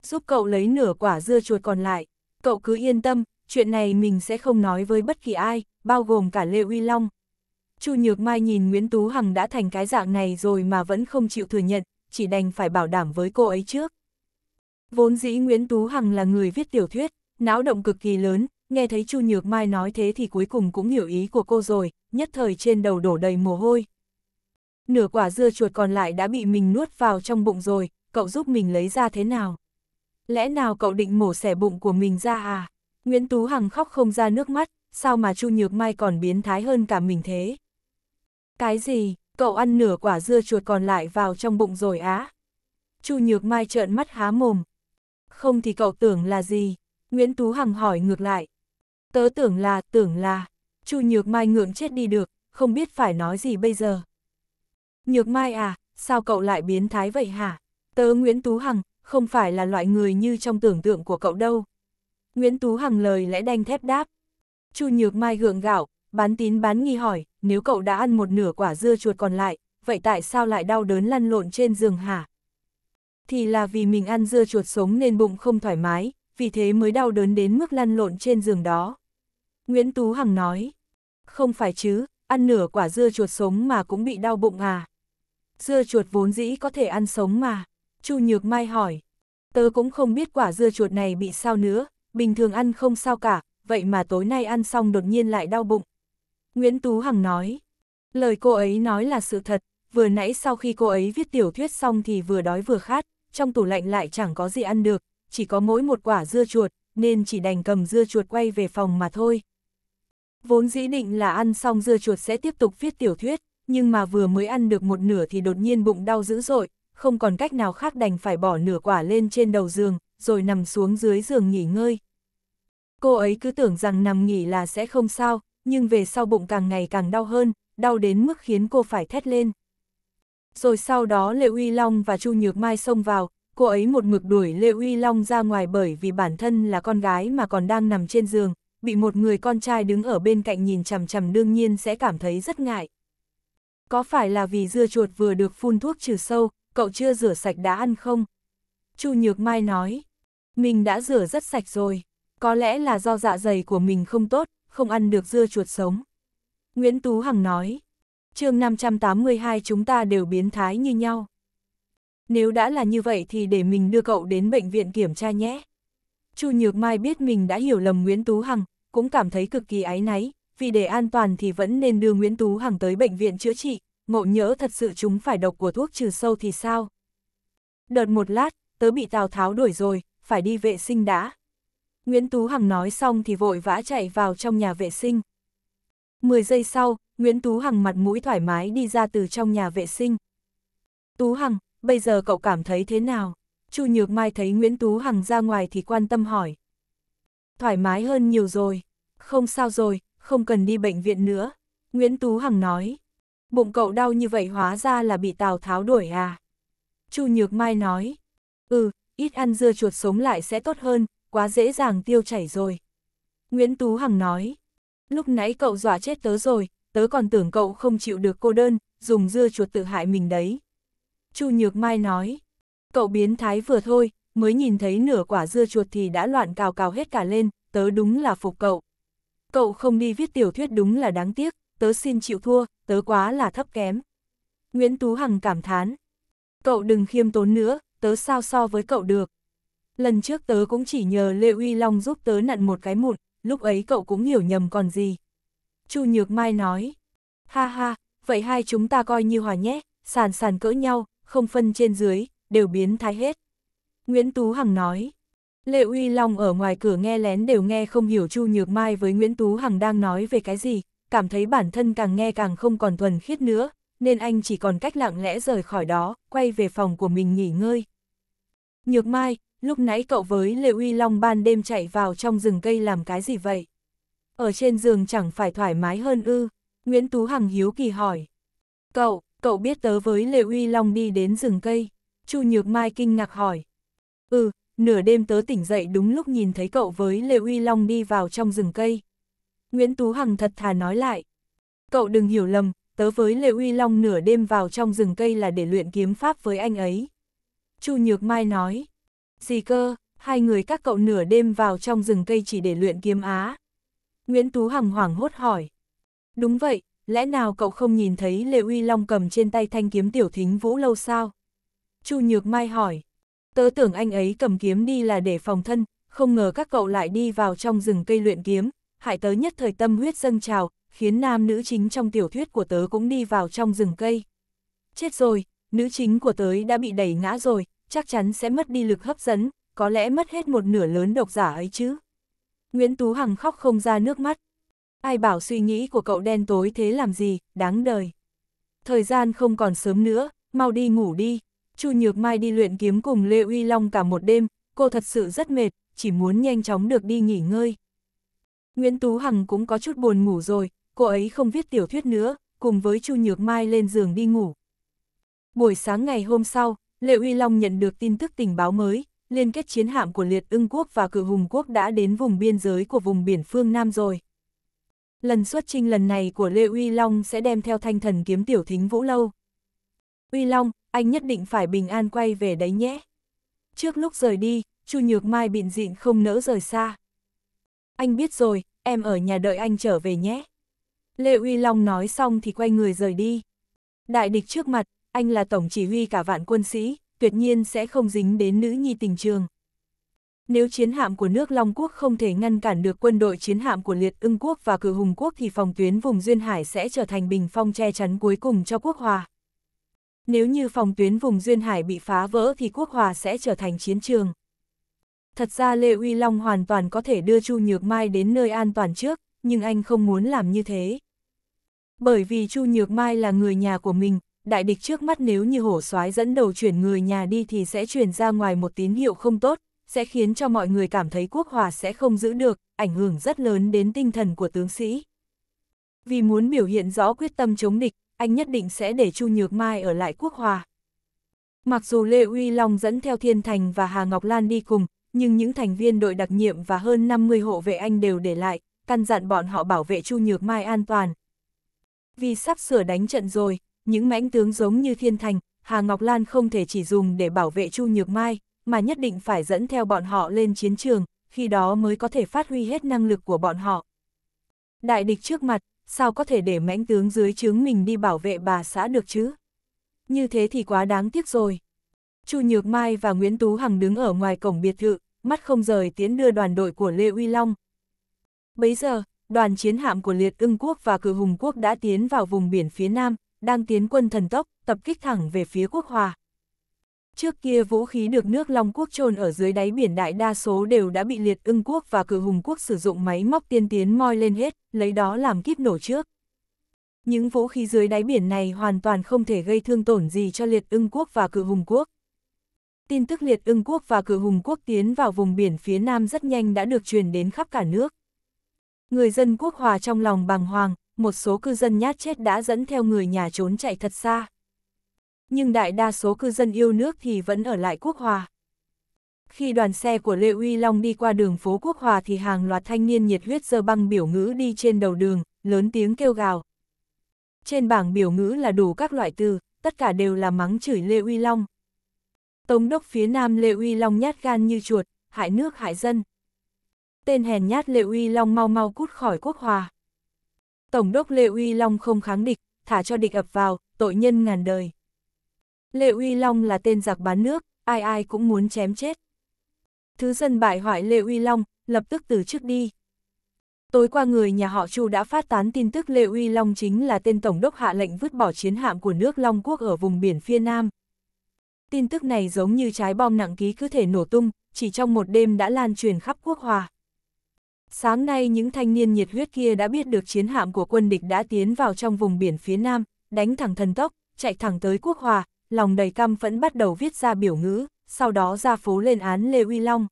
Giúp cậu lấy nửa quả dưa chuột còn lại, cậu cứ yên tâm, chuyện này mình sẽ không nói với bất kỳ ai, bao gồm cả Lê Uy Long. Chu Nhược Mai nhìn Nguyễn Tú Hằng đã thành cái dạng này rồi mà vẫn không chịu thừa nhận, chỉ đành phải bảo đảm với cô ấy trước. Vốn dĩ Nguyễn Tú Hằng là người viết tiểu thuyết, náo động cực kỳ lớn, nghe thấy Chu Nhược Mai nói thế thì cuối cùng cũng hiểu ý của cô rồi, nhất thời trên đầu đổ đầy mồ hôi. Nửa quả dưa chuột còn lại đã bị mình nuốt vào trong bụng rồi, cậu giúp mình lấy ra thế nào? Lẽ nào cậu định mổ xẻ bụng của mình ra à? Nguyễn Tú Hằng khóc không ra nước mắt, sao mà Chu Nhược Mai còn biến thái hơn cả mình thế? Cái gì, cậu ăn nửa quả dưa chuột còn lại vào trong bụng rồi á? Chu Nhược Mai trợn mắt há mồm. Không thì cậu tưởng là gì? Nguyễn Tú Hằng hỏi ngược lại. Tớ tưởng là, tưởng là. Chu Nhược Mai ngượng chết đi được, không biết phải nói gì bây giờ. Nhược Mai à, sao cậu lại biến thái vậy hả? Tớ Nguyễn Tú Hằng, không phải là loại người như trong tưởng tượng của cậu đâu. Nguyễn Tú Hằng lời lẽ đanh thép đáp. Chu Nhược Mai gượng gạo, bán tín bán nghi hỏi, nếu cậu đã ăn một nửa quả dưa chuột còn lại, vậy tại sao lại đau đớn lăn lộn trên giường hả? Thì là vì mình ăn dưa chuột sống nên bụng không thoải mái, vì thế mới đau đớn đến mức lăn lộn trên giường đó. Nguyễn Tú Hằng nói, không phải chứ, ăn nửa quả dưa chuột sống mà cũng bị đau bụng à? Dưa chuột vốn dĩ có thể ăn sống mà. Chu Nhược Mai hỏi, tớ cũng không biết quả dưa chuột này bị sao nữa, bình thường ăn không sao cả, vậy mà tối nay ăn xong đột nhiên lại đau bụng. Nguyễn Tú Hằng nói, lời cô ấy nói là sự thật, vừa nãy sau khi cô ấy viết tiểu thuyết xong thì vừa đói vừa khát, trong tủ lạnh lại chẳng có gì ăn được, chỉ có mỗi một quả dưa chuột, nên chỉ đành cầm dưa chuột quay về phòng mà thôi. Vốn dĩ định là ăn xong dưa chuột sẽ tiếp tục viết tiểu thuyết, nhưng mà vừa mới ăn được một nửa thì đột nhiên bụng đau dữ dội, không còn cách nào khác đành phải bỏ nửa quả lên trên đầu giường, rồi nằm xuống dưới giường nghỉ ngơi. Cô ấy cứ tưởng rằng nằm nghỉ là sẽ không sao, nhưng về sau bụng càng ngày càng đau hơn, đau đến mức khiến cô phải thét lên. Rồi sau đó Lệ Uy Long và Chu Nhược Mai xông vào, cô ấy một mực đuổi Lê Uy Long ra ngoài bởi vì bản thân là con gái mà còn đang nằm trên giường, bị một người con trai đứng ở bên cạnh nhìn chằm chằm đương nhiên sẽ cảm thấy rất ngại. Có phải là vì dưa chuột vừa được phun thuốc trừ sâu, cậu chưa rửa sạch đã ăn không? Chu Nhược Mai nói. Mình đã rửa rất sạch rồi, có lẽ là do dạ dày của mình không tốt, không ăn được dưa chuột sống. Nguyễn Tú Hằng nói, chương 582 chúng ta đều biến thái như nhau. Nếu đã là như vậy thì để mình đưa cậu đến bệnh viện kiểm tra nhé. Chu Nhược Mai biết mình đã hiểu lầm Nguyễn Tú Hằng, cũng cảm thấy cực kỳ áy náy, vì để an toàn thì vẫn nên đưa Nguyễn Tú Hằng tới bệnh viện chữa trị, ngộ nhỡ thật sự chúng phải độc của thuốc trừ sâu thì sao? Đợt một lát, tớ bị Tào Tháo đuổi rồi, phải đi vệ sinh đã. Nguyễn Tú Hằng nói xong thì vội vã chạy vào trong nhà vệ sinh. mười giây sau, Nguyễn Tú Hằng mặt mũi thoải mái đi ra từ trong nhà vệ sinh. Tú Hằng, bây giờ cậu cảm thấy thế nào? Chu Nhược Mai thấy Nguyễn Tú Hằng ra ngoài thì quan tâm hỏi. Thoải mái hơn nhiều rồi, không sao rồi, không cần đi bệnh viện nữa. Nguyễn Tú Hằng nói, bụng cậu đau như vậy hóa ra là bị Tào Tháo đuổi à? Chu Nhược Mai nói, ừ, ít ăn dưa chuột sống lại sẽ tốt hơn, quá dễ dàng tiêu chảy rồi. Nguyễn Tú Hằng nói, lúc nãy cậu dọa chết tớ rồi, tớ còn tưởng cậu không chịu được cô đơn, dùng dưa chuột tự hại mình đấy. Chu Nhược Mai nói, cậu biến thái vừa thôi, mới nhìn thấy nửa quả dưa chuột thì đã loạn cào cào hết cả lên, tớ đúng là phục cậu. Cậu không đi viết tiểu thuyết đúng là đáng tiếc, tớ xin chịu thua, tớ quá là thấp kém. Nguyễn Tú Hằng cảm thán, cậu đừng khiêm tốn nữa, tớ sao so với cậu được. Lần trước tớ cũng chỉ nhờ Lê Uy Long giúp tớ nặn một cái mụn, lúc ấy cậu cũng hiểu nhầm còn gì. Chu Nhược Mai nói, ha ha, vậy hai chúng ta coi như hòa nhé, sàn sàn cỡ nhau, không phân trên dưới, đều biến thái hết. Nguyễn Tú Hằng nói, Lê Uy Long ở ngoài cửa nghe lén đều nghe không hiểu Chu Nhược Mai với Nguyễn Tú Hằng đang nói về cái gì, cảm thấy bản thân càng nghe càng không còn thuần khiết nữa, nên anh chỉ còn cách lặng lẽ rời khỏi đó, quay về phòng của mình nghỉ ngơi. Nhược Mai, lúc nãy cậu với Lê Uy Long ban đêm chạy vào trong rừng cây làm cái gì vậy? Ở trên giường chẳng phải thoải mái hơn ư? Nguyễn Tú Hằng hiếu kỳ hỏi. Cậu, cậu biết tớ với Lê Uy Long đi đến rừng cây? Chu Nhược Mai kinh ngạc hỏi. Ừ, nửa đêm tớ tỉnh dậy đúng lúc nhìn thấy cậu với Lê Uy Long đi vào trong rừng cây. Nguyễn Tú Hằng thật thà nói lại. Cậu đừng hiểu lầm, tớ với lê Uy Long nửa đêm vào trong rừng cây là để luyện kiếm pháp với anh ấy. Chu Nhược Mai nói, gì cơ, hai người các cậu nửa đêm vào trong rừng cây chỉ để luyện kiếm á. Nguyễn Tú Hằng hoảng hốt hỏi, đúng vậy, lẽ nào cậu không nhìn thấy lê Uy Long cầm trên tay thanh kiếm tiểu thính vũ lâu sao? Chu Nhược Mai hỏi, tớ tưởng anh ấy cầm kiếm đi là để phòng thân, không ngờ các cậu lại đi vào trong rừng cây luyện kiếm, hại tớ nhất thời tâm huyết dâng trào, khiến nam nữ chính trong tiểu thuyết của tớ cũng đi vào trong rừng cây. Chết rồi, nữ chính của tớ đã bị đẩy ngã rồi, chắc chắn sẽ mất đi lực hấp dẫn, có lẽ mất hết một nửa lớn độc giả ấy chứ. Nguyễn Tú Hằng khóc không ra nước mắt. Ai bảo suy nghĩ của cậu đen tối thế làm gì, đáng đời. Thời gian không còn sớm nữa, mau đi ngủ đi. Chu Nhược Mai đi luyện kiếm cùng Lê Uy Long cả một đêm, cô thật sự rất mệt, chỉ muốn nhanh chóng được đi nghỉ ngơi. Nguyễn Tú Hằng cũng có chút buồn ngủ rồi, cô ấy không viết tiểu thuyết nữa, cùng với Chu Nhược Mai lên giường đi ngủ. Buổi sáng ngày hôm sau, Lệ Uy Long nhận được tin tức tình báo mới, liên kết chiến hạm của Liệt ưng quốc và cử hùng quốc đã đến vùng biên giới của vùng biển phương Nam rồi. Lần xuất trinh lần này của Lệ Uy Long sẽ đem theo thanh thần kiếm tiểu thính Vũ Lâu. Uy Long, anh nhất định phải bình an quay về đấy nhé. Trước lúc rời đi, Chu Nhược Mai bịn dịn không nỡ rời xa. Anh biết rồi, em ở nhà đợi anh trở về nhé. Lê Uy Long nói xong thì quay người rời đi. Đại địch trước mặt, anh là tổng chỉ huy cả vạn quân sĩ, tuyệt nhiên sẽ không dính đến nữ nhi tình trường. Nếu chiến hạm của nước Long Quốc không thể ngăn cản được quân đội chiến hạm của Liệt ưng Quốc và Cử Hùng Quốc thì phòng tuyến vùng Duyên Hải sẽ trở thành bình phong che chắn cuối cùng cho quốc hòa. Nếu như phòng tuyến vùng Duyên Hải bị phá vỡ thì quốc hòa sẽ trở thành chiến trường. Thật ra Lê Uy Long hoàn toàn có thể đưa Chu Nhược Mai đến nơi an toàn trước, nhưng anh không muốn làm như thế. Bởi vì Chu Nhược Mai là người nhà của mình, đại địch trước mắt nếu như hổ soái dẫn đầu chuyển người nhà đi thì sẽ chuyển ra ngoài một tín hiệu không tốt, sẽ khiến cho mọi người cảm thấy quốc hòa sẽ không giữ được, ảnh hưởng rất lớn đến tinh thần của tướng sĩ. Vì muốn biểu hiện rõ quyết tâm chống địch, anh nhất định sẽ để Chu Nhược Mai ở lại quốc hòa. Mặc dù Lê Uy Long dẫn theo Thiên Thành và Hà Ngọc Lan đi cùng, nhưng những thành viên đội đặc nhiệm và hơn 50 hộ vệ anh đều để lại, căn dặn bọn họ bảo vệ Chu Nhược Mai an toàn, vì sắp sửa đánh trận rồi, những mãnh tướng giống như Thiên Thành, Hà Ngọc Lan không thể chỉ dùng để bảo vệ Chu Nhược Mai, mà nhất định phải dẫn theo bọn họ lên chiến trường, khi đó mới có thể phát huy hết năng lực của bọn họ. Đại địch trước mặt, sao có thể để mãnh tướng dưới chướng mình đi bảo vệ bà xã được chứ? Như thế thì quá đáng tiếc rồi. Chu Nhược Mai và Nguyễn Tú Hằng đứng ở ngoài cổng biệt thự, mắt không rời tiến đưa đoàn đội của Lê Uy Long. Bấy giờ, đoàn chiến hạm của Liệt ưng quốc và cử hùng quốc đã tiến vào vùng biển phía nam, đang tiến quân thần tốc, tập kích thẳng về phía quốc hòa. Trước kia vũ khí được nước Long Quốc trôn ở dưới đáy biển đại đa số đều đã bị liệt ưng quốc và cử hùng quốc sử dụng máy móc tiên tiến moi lên hết, lấy đó làm kíp nổ trước. Những vũ khí dưới đáy biển này hoàn toàn không thể gây thương tổn gì cho liệt ưng quốc và cử hùng quốc. Tin tức liệt ưng quốc và cử hùng quốc tiến vào vùng biển phía nam rất nhanh đã được truyền đến khắp cả nước. Người dân quốc hòa trong lòng bàng hoàng, một số cư dân nhát chết đã dẫn theo người nhà trốn chạy thật xa. Nhưng đại đa số cư dân yêu nước thì vẫn ở lại quốc hòa. Khi đoàn xe của Lê Uy Long đi qua đường phố Quốc Hòa thì hàng loạt thanh niên nhiệt huyết dơ băng biểu ngữ đi trên đầu đường, lớn tiếng kêu gào. Trên bảng biểu ngữ là đủ các loại từ, tất cả đều là mắng chửi Lê Uy Long. tổng đốc phía nam Lê Uy Long nhát gan như chuột, hại nước hại dân tên hèn nhát Lệ Uy Long mau mau cút khỏi quốc hòa. Tổng đốc Lệ Uy Long không kháng địch, thả cho địch ập vào, tội nhân ngàn đời. Lệ Uy Long là tên giặc bán nước, ai ai cũng muốn chém chết. Thứ dân bại hoại Lệ Uy Long, lập tức từ chức đi. Tối qua người nhà họ Chu đã phát tán tin tức Lệ Uy Long chính là tên tổng đốc hạ lệnh vứt bỏ chiến hạm của nước Long Quốc ở vùng biển phía Nam. Tin tức này giống như trái bom nặng ký cứ thể nổ tung, chỉ trong một đêm đã lan truyền khắp quốc hòa. Sáng nay những thanh niên nhiệt huyết kia đã biết được chiến hạm của quân địch đã tiến vào trong vùng biển phía nam, đánh thẳng thần tốc, chạy thẳng tới quốc hòa, lòng đầy căm phẫn bắt đầu viết ra biểu ngữ, sau đó ra phố lên án Lê Uy Long.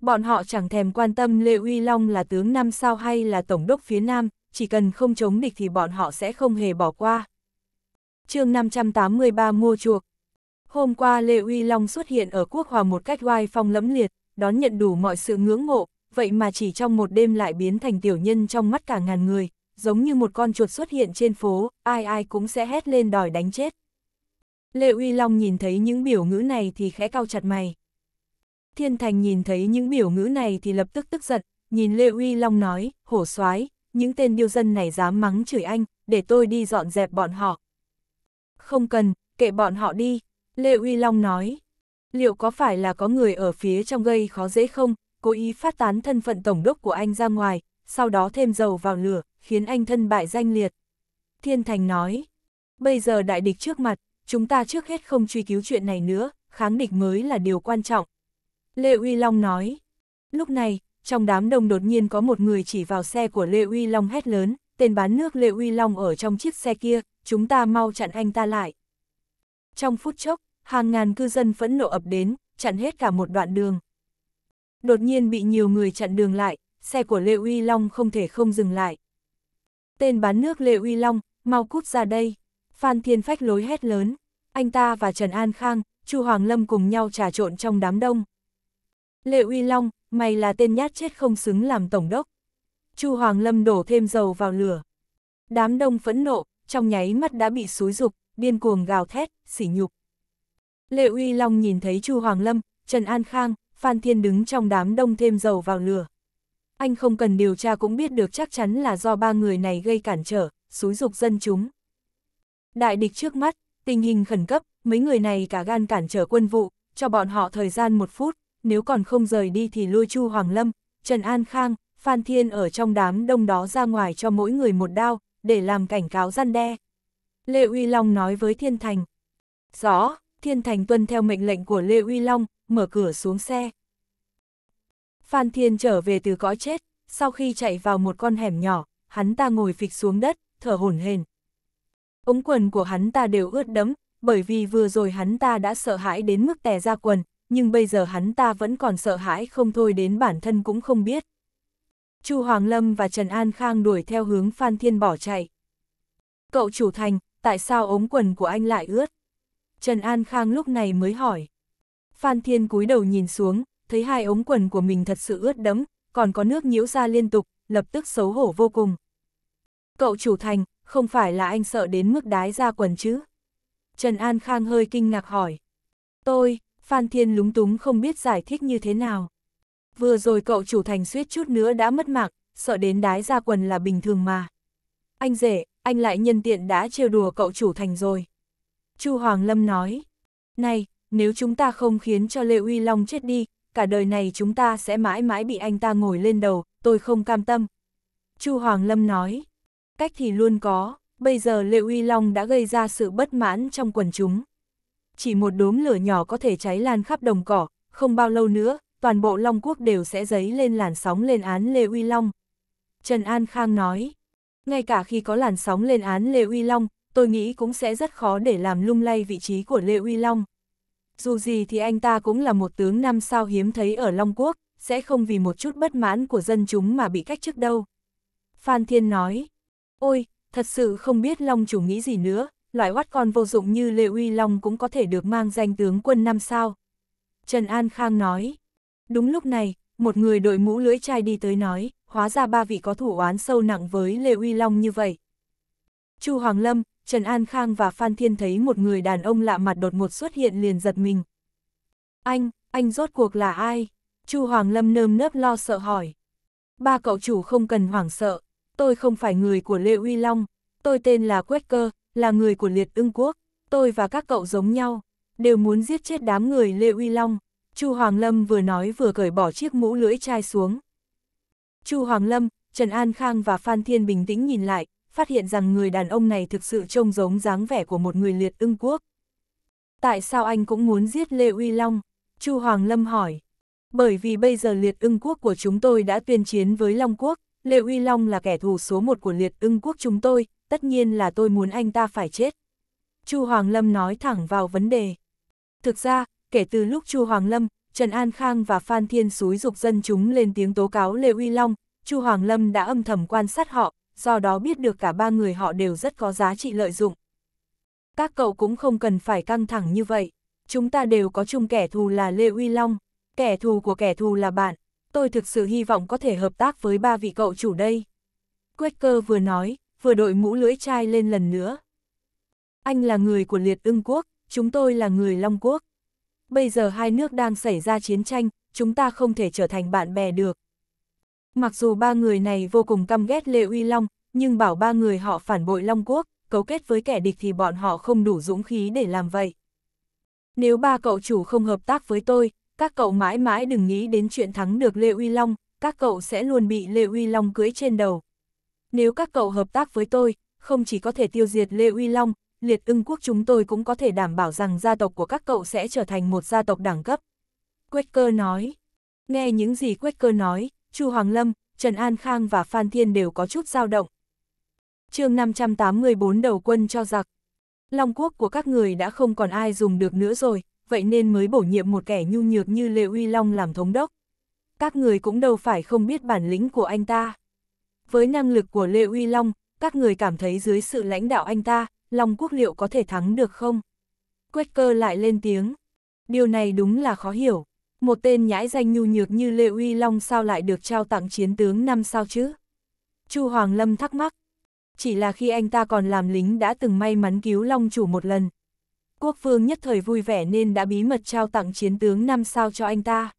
Bọn họ chẳng thèm quan tâm Lê Uy Long là tướng năm sao hay là tổng đốc phía nam, chỉ cần không chống địch thì bọn họ sẽ không hề bỏ qua. chương 583 mua chuộc Hôm qua Lê Uy Long xuất hiện ở quốc hòa một cách oai phong lẫm liệt, đón nhận đủ mọi sự ngưỡng mộ, vậy mà chỉ trong một đêm lại biến thành tiểu nhân trong mắt cả ngàn người, giống như một con chuột xuất hiện trên phố, ai ai cũng sẽ hét lên đòi đánh chết. Lệ Uy Long nhìn thấy những biểu ngữ này thì khẽ cau chặt mày. Thiên Thành nhìn thấy những biểu ngữ này thì lập tức tức giận, nhìn Lê Uy Long nói, hổ soái những tên điêu dân này dám mắng chửi anh, để tôi đi dọn dẹp bọn họ. Không cần, kệ bọn họ đi, Lê Uy Long nói. Liệu có phải là có người ở phía trong gây khó dễ không, cố ý phát tán thân phận tổng đốc của anh ra ngoài, sau đó thêm dầu vào lửa, khiến anh thân bại danh liệt. Thiên Thành nói, bây giờ đại địch trước mặt, chúng ta trước hết không truy cứu chuyện này nữa, kháng địch mới là điều quan trọng. Lê Uy Long nói, lúc này, trong đám đông đột nhiên có một người chỉ vào xe của Lê Uy Long hét lớn, tên bán nước Lê Uy Long ở trong chiếc xe kia, chúng ta mau chặn anh ta lại. Trong phút chốc, hàng ngàn cư dân phẫn nộ ập đến, chặn hết cả một đoạn đường đột nhiên bị nhiều người chặn đường lại, xe của Lê Uy Long không thể không dừng lại. Tên bán nước Lê Uy Long, mau cút ra đây. Phan Thiên Phách lối hét lớn, anh ta và Trần An Khang, Chu Hoàng Lâm cùng nhau trà trộn trong đám đông. Lê Uy Long, mày là tên nhát chết không xứng làm tổng đốc. Chu Hoàng Lâm đổ thêm dầu vào lửa. Đám đông phẫn nộ, trong nháy mắt đã bị xúi dục, điên cuồng gào thét, sỉ nhục. Lê Uy Long nhìn thấy Chu Hoàng Lâm, Trần An Khang, Phan Thiên đứng trong đám đông thêm dầu vào lửa. Anh không cần điều tra cũng biết được chắc chắn là do ba người này gây cản trở, xúi dục dân chúng. Đại địch trước mắt, tình hình khẩn cấp, mấy người này cả gan cản trở quân vụ, cho bọn họ thời gian một phút, nếu còn không rời đi thì lôi Chu Hoàng Lâm, Trần An Khang, Phan Thiên ở trong đám đông đó ra ngoài cho mỗi người một đao, để làm cảnh cáo gian đe. Lê Uy Long nói với Thiên Thành. Rõ. Thiên Thành tuân theo mệnh lệnh của Lê Uy Long, mở cửa xuống xe. Phan Thiên trở về từ cõi chết, sau khi chạy vào một con hẻm nhỏ, hắn ta ngồi phịch xuống đất, thở hổn hển. Ống quần của hắn ta đều ướt đẫm, bởi vì vừa rồi hắn ta đã sợ hãi đến mức tè ra quần, nhưng bây giờ hắn ta vẫn còn sợ hãi không thôi đến bản thân cũng không biết. Chu Hoàng Lâm và Trần An Khang đuổi theo hướng Phan Thiên bỏ chạy. Cậu chủ thành, tại sao ống quần của anh lại ướt? Trần An Khang lúc này mới hỏi. Phan Thiên cúi đầu nhìn xuống, thấy hai ống quần của mình thật sự ướt đẫm, còn có nước nhiễu ra liên tục, lập tức xấu hổ vô cùng. Cậu chủ thành, không phải là anh sợ đến mức đái ra quần chứ? Trần An Khang hơi kinh ngạc hỏi. Tôi, Phan Thiên lúng túng không biết giải thích như thế nào. Vừa rồi cậu chủ thành suýt chút nữa đã mất mạng, sợ đến đái ra quần là bình thường mà. Anh rể, anh lại nhân tiện đã trêu đùa cậu chủ thành rồi. Chu Hoàng Lâm nói, này, nếu chúng ta không khiến cho Lệ Uy Long chết đi, cả đời này chúng ta sẽ mãi mãi bị anh ta ngồi lên đầu, tôi không cam tâm. Chu Hoàng Lâm nói, cách thì luôn có, bây giờ Lệ Uy Long đã gây ra sự bất mãn trong quần chúng. Chỉ một đốm lửa nhỏ có thể cháy lan khắp đồng cỏ, không bao lâu nữa, toàn bộ Long Quốc đều sẽ dấy lên làn sóng lên án Lê Uy Long. Trần An Khang nói, ngay cả khi có làn sóng lên án Lê Uy Long, tôi nghĩ cũng sẽ rất khó để làm lung lay vị trí của Lê Uy Long. Dù gì thì anh ta cũng là một tướng năm sao hiếm thấy ở Long Quốc, sẽ không vì một chút bất mãn của dân chúng mà bị cách chức đâu. Phan Thiên nói, ôi, thật sự không biết Long chủ nghĩ gì nữa, loại oát con vô dụng như Lê Uy Long cũng có thể được mang danh tướng quân năm sao. Trần An Khang nói, đúng lúc này, một người đội mũ lưỡi chai đi tới nói, hóa ra ba vị có thủ oán sâu nặng với Lê Uy Long như vậy. Chu Hoàng Lâm, Trần An Khang và Phan Thiên thấy một người đàn ông lạ mặt đột ngột xuất hiện liền giật mình. Anh, anh rốt cuộc là ai? Chu Hoàng Lâm nơm nớp lo sợ hỏi. Ba cậu chủ không cần hoảng sợ, tôi không phải người của Lê Uy Long, tôi tên là Quách Cơ, là người của Liệt Ưng Quốc, tôi và các cậu giống nhau, đều muốn giết chết đám người Lê Uy Long. Chu Hoàng Lâm vừa nói vừa cởi bỏ chiếc mũ lưỡi chai xuống. Chu Hoàng Lâm, Trần An Khang và Phan Thiên bình tĩnh nhìn lại, phát hiện rằng người đàn ông này thực sự trông giống dáng vẻ của một người liệt ưng quốc. Tại sao anh cũng muốn giết Lê Uy Long? Chu Hoàng Lâm hỏi. Bởi vì bây giờ liệt ưng quốc của chúng tôi đã tuyên chiến với Long Quốc, Lê Uy Long là kẻ thù số một của liệt ưng quốc chúng tôi, tất nhiên là tôi muốn anh ta phải chết. Chu Hoàng Lâm nói thẳng vào vấn đề. Thực ra, kể từ lúc Chu Hoàng Lâm, Trần An Khang và Phan Thiên xúi dục dân chúng lên tiếng tố cáo Lê Uy Long, Chu Hoàng Lâm đã âm thầm quan sát họ, do đó biết được cả ba người họ đều rất có giá trị lợi dụng. Các cậu cũng không cần phải căng thẳng như vậy, chúng ta đều có chung kẻ thù là Lê Uy Long, kẻ thù của kẻ thù là bạn, tôi thực sự hy vọng có thể hợp tác với ba vị cậu chủ đây. quách cơ vừa nói, vừa đội mũ lưỡi chai lên lần nữa. Anh là người của liệt ưng quốc, chúng tôi là người Long quốc. Bây giờ hai nước đang xảy ra chiến tranh, chúng ta không thể trở thành bạn bè được. Mặc dù ba người này vô cùng căm ghét Lê Uy Long, nhưng bảo ba người họ phản bội Long Quốc, cấu kết với kẻ địch thì bọn họ không đủ dũng khí để làm vậy. Nếu ba cậu chủ không hợp tác với tôi, các cậu mãi mãi đừng nghĩ đến chuyện thắng được Lê Uy Long, các cậu sẽ luôn bị Lê Uy Long cưỡi trên đầu. Nếu các cậu hợp tác với tôi, không chỉ có thể tiêu diệt Lê Uy Long, liệt ưng quốc chúng tôi cũng có thể đảm bảo rằng gia tộc của các cậu sẽ trở thành một gia tộc đẳng cấp. Quách cơ nói. Nghe những gì Quách cơ nói, Chu Hoàng Lâm, Trần An Khang và Phan Thiên đều có chút dao động. chương 584 đầu quân cho giặc. Long quốc của các người đã không còn ai dùng được nữa rồi, vậy nên mới bổ nhiệm một kẻ nhu nhược như Lê Uy Long làm thống đốc. Các người cũng đâu phải không biết bản lĩnh của anh ta. Với năng lực của Lê Uy Long, các người cảm thấy dưới sự lãnh đạo anh ta, Long quốc liệu có thể thắng được không? Quét cơ lại lên tiếng. Điều này đúng là khó hiểu một tên nhãi danh nhu nhược như Lê Uy Long sao lại được trao tặng chiến tướng năm sao chứ? Chu Hoàng Lâm thắc mắc. Chỉ là khi anh ta còn làm lính đã từng may mắn cứu Long chủ một lần. Quốc vương nhất thời vui vẻ nên đã bí mật trao tặng chiến tướng năm sao cho anh ta.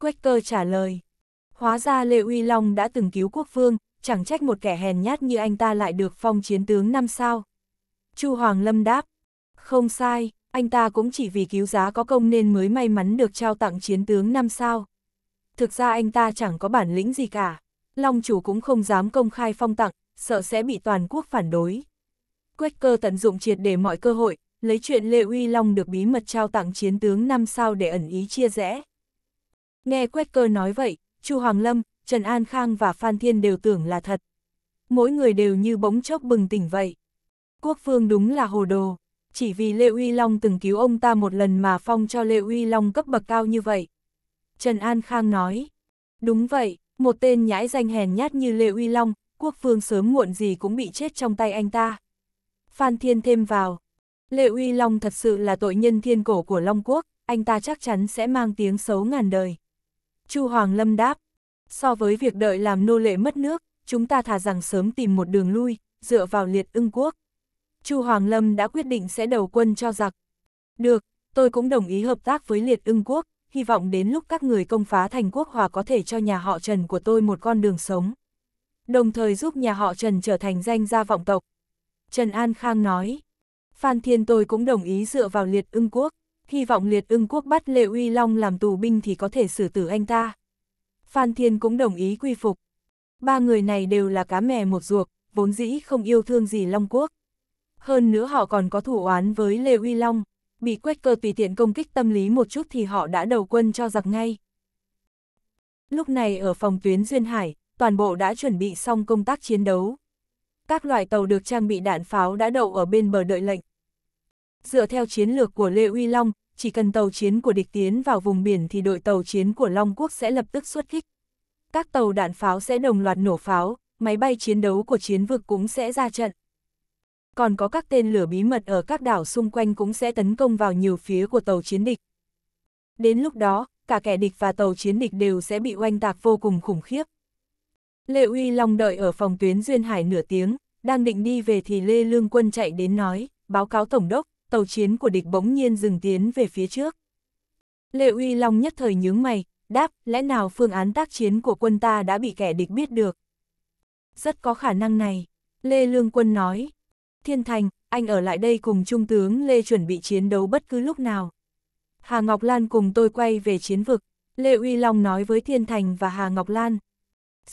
quách cơ trả lời. Hóa ra Lê Uy Long đã từng cứu quốc vương, chẳng trách một kẻ hèn nhát như anh ta lại được phong chiến tướng năm sao. Chu Hoàng Lâm đáp. Không sai, anh ta cũng chỉ vì cứu giá có công nên mới may mắn được trao tặng chiến tướng năm sao. Thực ra anh ta chẳng có bản lĩnh gì cả, Long chủ cũng không dám công khai phong tặng, sợ sẽ bị toàn quốc phản đối. quách cơ tận dụng triệt để mọi cơ hội, lấy chuyện Lê Uy Long được bí mật trao tặng chiến tướng năm sao để ẩn ý chia rẽ. Nghe quách cơ nói vậy, Chu Hoàng Lâm, Trần An Khang và Phan Thiên đều tưởng là thật. Mỗi người đều như bóng chốc bừng tỉnh vậy. Quốc vương đúng là hồ đồ chỉ vì Lê Uy Long từng cứu ông ta một lần mà phong cho Lê Uy Long cấp bậc cao như vậy. Trần An Khang nói, đúng vậy, một tên nhãi danh hèn nhát như Lê Uy Long, quốc vương sớm muộn gì cũng bị chết trong tay anh ta. Phan Thiên thêm vào, Lê Uy Long thật sự là tội nhân thiên cổ của Long Quốc, anh ta chắc chắn sẽ mang tiếng xấu ngàn đời. Chu Hoàng Lâm đáp, so với việc đợi làm nô lệ mất nước, chúng ta thà rằng sớm tìm một đường lui, dựa vào liệt ưng quốc. Chu Hoàng Lâm đã quyết định sẽ đầu quân cho giặc. Được, tôi cũng đồng ý hợp tác với liệt ưng quốc, hy vọng đến lúc các người công phá thành quốc hòa có thể cho nhà họ Trần của tôi một con đường sống. Đồng thời giúp nhà họ Trần trở thành danh gia vọng tộc. Trần An Khang nói, Phan Thiên tôi cũng đồng ý dựa vào liệt ưng quốc, hy vọng liệt ưng quốc bắt Lệ Uy Long làm tù binh thì có thể xử tử anh ta. Phan Thiên cũng đồng ý quy phục. Ba người này đều là cá mè một ruột, vốn dĩ không yêu thương gì Long Quốc. Hơn nữa họ còn có thủ oán với Lê Uy Long, bị quét cơ tùy tiện công kích tâm lý một chút thì họ đã đầu quân cho giặc ngay. Lúc này ở phòng tuyến Duyên Hải, toàn bộ đã chuẩn bị xong công tác chiến đấu. Các loại tàu được trang bị đạn pháo đã đậu ở bên bờ đợi lệnh. Dựa theo chiến lược của Lê Uy Long, chỉ cần tàu chiến của địch tiến vào vùng biển thì đội tàu chiến của Long Quốc sẽ lập tức xuất kích. Các tàu đạn pháo sẽ đồng loạt nổ pháo, máy bay chiến đấu của chiến vực cũng sẽ ra trận còn có các tên lửa bí mật ở các đảo xung quanh cũng sẽ tấn công vào nhiều phía của tàu chiến địch. Đến lúc đó, cả kẻ địch và tàu chiến địch đều sẽ bị oanh tạc vô cùng khủng khiếp. lê Uy Long đợi ở phòng tuyến Duyên Hải nửa tiếng, đang định đi về thì Lê Lương Quân chạy đến nói, báo cáo Tổng đốc, tàu chiến của địch bỗng nhiên dừng tiến về phía trước. lê Uy Long nhất thời nhướng mày, đáp, lẽ nào phương án tác chiến của quân ta đã bị kẻ địch biết được? Rất có khả năng này, Lê Lương Quân nói, Thiên Thành, anh ở lại đây cùng Trung tướng Lê chuẩn bị chiến đấu bất cứ lúc nào. Hà Ngọc Lan cùng tôi quay về chiến vực, Lê Uy Long nói với Thiên Thành và Hà Ngọc Lan.